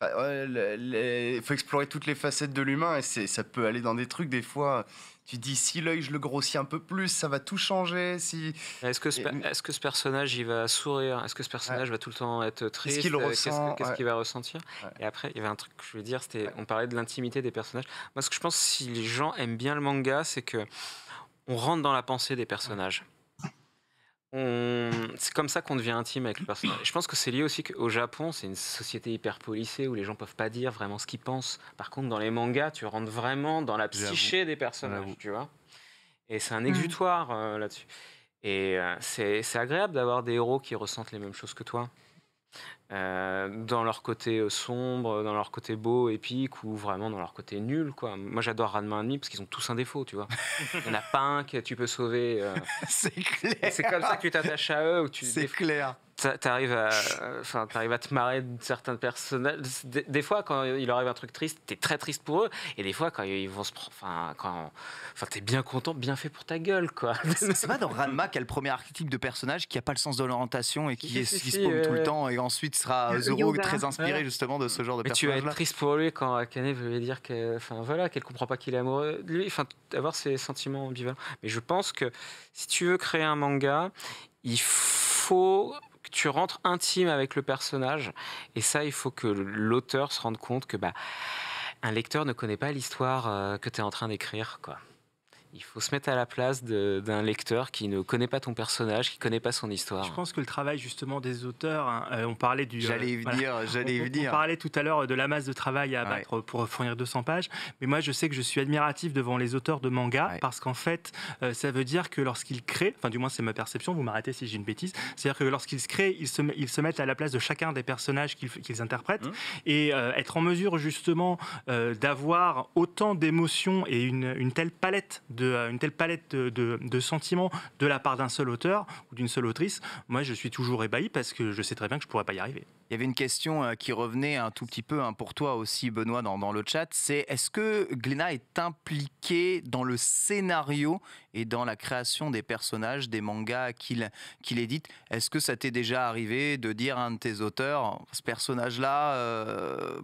S5: il faut explorer toutes les facettes de l'humain et ça peut aller dans des trucs. Des fois, tu dis si l'œil je le grossis un peu plus, ça va tout changer. Si
S2: est-ce que ce, est que ce personnage il va sourire Est-ce que ce personnage va tout le temps être triste Qu'est-ce qu'il va ressentir Et après, il y avait un truc que je voulais dire. C'était, on parlait de l'intimité des personnages. Moi, ce que je pense, si les gens aiment bien le manga, c'est que on rentre dans la pensée des personnages. On, c'est comme ça qu'on devient intime avec le personnage. Je pense que c'est lié aussi qu'au Japon, c'est une société hyper policée où les gens peuvent pas dire vraiment ce qu'ils pensent. Par contre, dans les mangas, tu rentres vraiment dans la psyché des personnages, tu vois. Et c'est un mm. exutoire euh, là-dessus. Et euh, c'est agréable d'avoir des héros qui ressentent les mêmes choses que toi. Euh, dans leur côté euh, sombre, euh, dans leur côté beau, épique, ou vraiment dans leur côté nul. Quoi. Moi, j'adore Radma demi parce qu'ils ont tous un défaut, tu vois. Il n'y en a pas un que tu peux sauver. c'est clair. C'est comme ça que tu t'attaches à eux. C'est clair. T'arrives à, enfin, arrives à te marrer de certains personnages. Des, fois, quand il leur arrive un truc triste, t'es très triste pour eux. Et des fois, quand ils vont se prendre, enfin, quand, enfin, t'es bien content, bien fait pour ta gueule, quoi. C'est pas dans Ranma qu'il a le premier archétype de personnage qui a pas le sens de l'orientation et qui, se paume tout le
S1: temps et ensuite sera sera Zoro très inspiré justement de ce genre de personnage. -là. Tu vas être
S2: triste pour lui quand Akane euh, veut lui dire qu'elle enfin, voilà, qu'elle comprend pas qu'il est amoureux de lui, enfin, d'avoir ses sentiments ambivalents. Mais je pense que si tu veux créer un manga, il faut que tu rentres intime avec le personnage. Et ça, il faut que l'auteur se rende compte que bah, un lecteur ne connaît pas l'histoire euh, que tu es en train d'écrire. quoi il faut se mettre à la place d'un lecteur qui ne connaît pas ton personnage, qui ne connaît pas son histoire. Je pense que le
S3: travail justement des auteurs, hein, euh, on parlait du... J'allais y euh, venir, On parlait
S2: tout à l'heure de la masse de
S3: travail à pour fournir 200 pages, mais moi je sais que je suis admiratif devant les auteurs de manga parce qu'en fait, euh, ça veut dire que lorsqu'ils créent, enfin du moins c'est ma perception, vous m'arrêtez si j'ai une bêtise, c'est-à-dire que lorsqu'ils créent, ils se, ils se mettent à la place de chacun des personnages qu'ils interprètent mmh. et être en mesure justement d'avoir autant d'émotions et une telle palette de euh, une telle palette de, sentiments de la part d'un seul auteur ou d'une seule autrice, moi je suis toujours ébahi parce que je sais très bien que je ne pourrais pas y arriver.
S1: Il y avait une question euh, qui revenait un tout petit peu hein, pour toi aussi, Benoît, dans, le chat. C'est est-ce que Glena est impliquée dans le scénario et dans la création des personnages, des mangas qu'il qu'il édite Est-ce que ça t'est déjà arrivé de dire à un de tes auteurs, ce personnage-là, euh,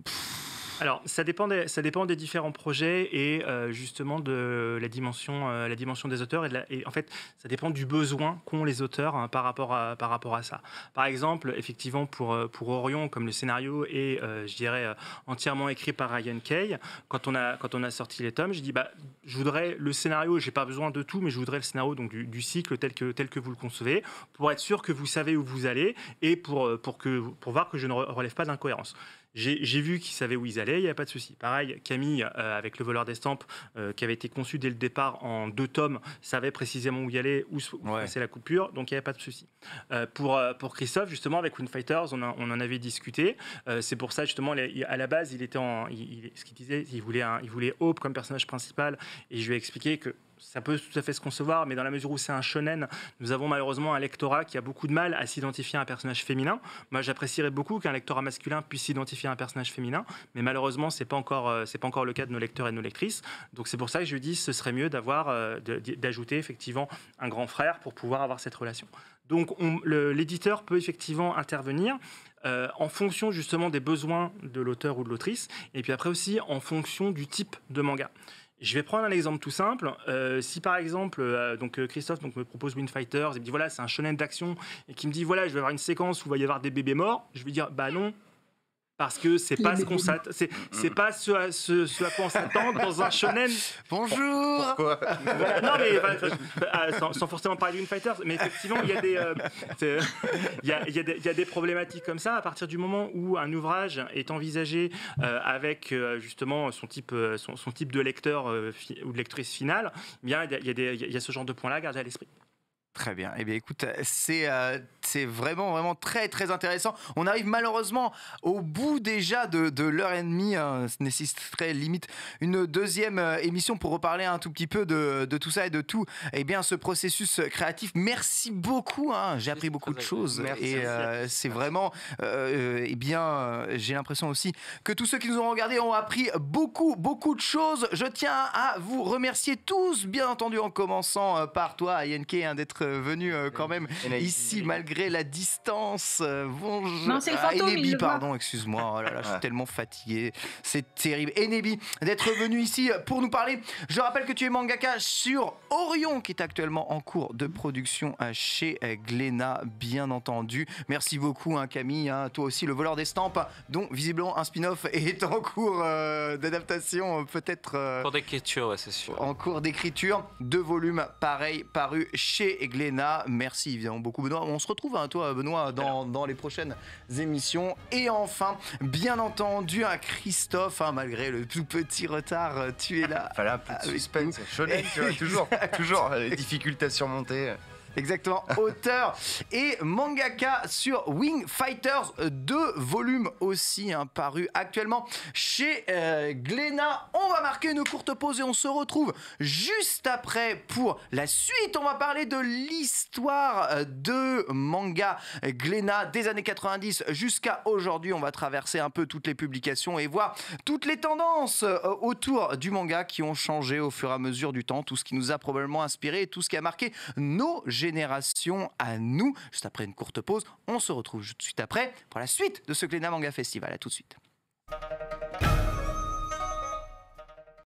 S3: alors, ça dépend des, ça dépend des différents projets et euh, justement de la dimension, euh, la dimension des auteurs. Et, en fait, ça dépend du besoin qu'ont les auteurs hein, par, rapport à, par rapport à ça. Par exemple, effectivement, pour, euh, pour Orion, comme le scénario est, je dirais, entièrement écrit par Ryan Kay, quand on a, quand on a sorti les tomes, j'ai dit, bah, je voudrais le scénario, j'ai pas besoin de tout, mais je voudrais le scénario donc, du, du, cycle tel que, tel que vous le concevez, pour être sûr que vous savez où vous allez et pour, pour, que, pour voir que je ne relève pas d'incohérence. J'ai vu qu'ils savaient où ils allaient, il n'y avait pas de souci. Pareil, Camille, euh, avec le voleur d'estampes, euh, qui avait été conçu dès le départ en deux tomes, savait précisément où y aller, où, se passait la coupure, donc il n'y avait pas de souci. Euh, pour, pour Christophe, justement, avec Windfighters, on, on en avait discuté. C'est pour ça, justement, à la base, il était en. ce qu'il disait, il voulait, un, il voulait Hope comme personnage principal, et je lui ai expliqué que ça peut tout à fait se concevoir, mais dans la mesure où c'est un shonen, nous avons malheureusement un lectorat qui a beaucoup de mal à s'identifier à un personnage féminin. Moi, j'apprécierais beaucoup qu'un lectorat masculin puisse s'identifier à un personnage féminin, mais malheureusement, c'est pas encore euh, c'est pas encore le cas de nos lecteurs et de nos lectrices. Donc c'est pour ça que je dis, ce serait mieux d'avoir euh, d'ajouter effectivement un grand frère pour pouvoir avoir cette relation. Donc l'éditeur peut effectivement intervenir. Euh, en fonction justement des besoins de l'auteur ou de l'autrice, et puis après aussi en fonction du type de manga. Je vais prendre un exemple tout simple. Euh, si par exemple, euh, donc euh, Christophe donc, me propose Wind Fighters, et me dit voilà, c'est un shonen d'action, et qui me dit voilà, je vais avoir une séquence où il va y avoir des bébés morts, je vais dire bah non, parce que c'est pas ce qu'on s'attend, c'est, pas ce à, quoi on s'attend dans un shonen.
S1: Bonjour.
S3: Euh, sans, forcément parler d'une fighter, mais effectivement il y a des euh, il y, a, y, a des problématiques comme ça à partir du moment où un ouvrage est envisagé euh, avec justement son type son, type de lecteur ou de lectrice finale, bien il
S1: y, a, y a ce genre de points là à garder à l'esprit. Très bien. Eh bien, écoute, c'est euh, c'est vraiment, vraiment très, très intéressant. On arrive malheureusement au bout déjà de, de l'heure et demie. Hein. nécessiterait limite une deuxième euh, émission pour reparler un tout petit peu de, de, tout ça et de tout, et eh bien, ce processus créatif. Merci beaucoup. Hein. J'ai appris beaucoup de choses. Et euh, c'est vraiment, eh bien, j'ai l'impression aussi que tous ceux qui nous ont regardés ont appris beaucoup, beaucoup de choses. Je tiens à vous remercier tous, bien entendu, en commençant par toi, Yenke, un hein, d'être euh, venu euh, quand même ici malgré la distance. Bonjour. Euh, non, ah, Enebi, pardon, excuse-moi. Oh je suis ah. tellement fatigué. C'est terrible. Enebi, d'être venu ici pour nous parler. Je rappelle que tu es mangaka sur Orion, qui est actuellement en cours de production chez Glénat, bien entendu. Merci beaucoup, hein, Camille. Hein, toi aussi, le voleur d'estampes, dont visiblement un spin-off est en cours d'adaptation, peut-être. cours
S2: d'écriture, c'est sûr.
S1: En cours d'écriture, deux volumes, pareil, parus chez Gléna, Merci évidemment beaucoup, Benoît. On se retrouve à hein, toi, Benoît, dans, dans, les prochaines émissions. Et enfin, bien entendu, à Christophe, hein, malgré le tout petit retard, euh, tu es là. Voilà, plus de suspense. toujours, toujours, les difficultés à surmonter. Exactement, auteur et mangaka sur Wing Fighters, euh, deux volumes aussi hein, parus actuellement chez euh, On va marquer une courte pause et on se retrouve juste après pour la suite. On va parler de l'histoire euh, de manga Glénat des années 90 jusqu'à aujourd'hui. On va traverser un peu toutes les publications et voir toutes les tendances euh, autour du manga qui ont changé au fur et à mesure du temps, tout ce qui nous a probablement inspiré tout ce qui a marqué nos générations génération à nous. Juste après une courte pause, on se retrouve tout de suite après pour la suite de ce Glénat Manga Festival. À tout de suite.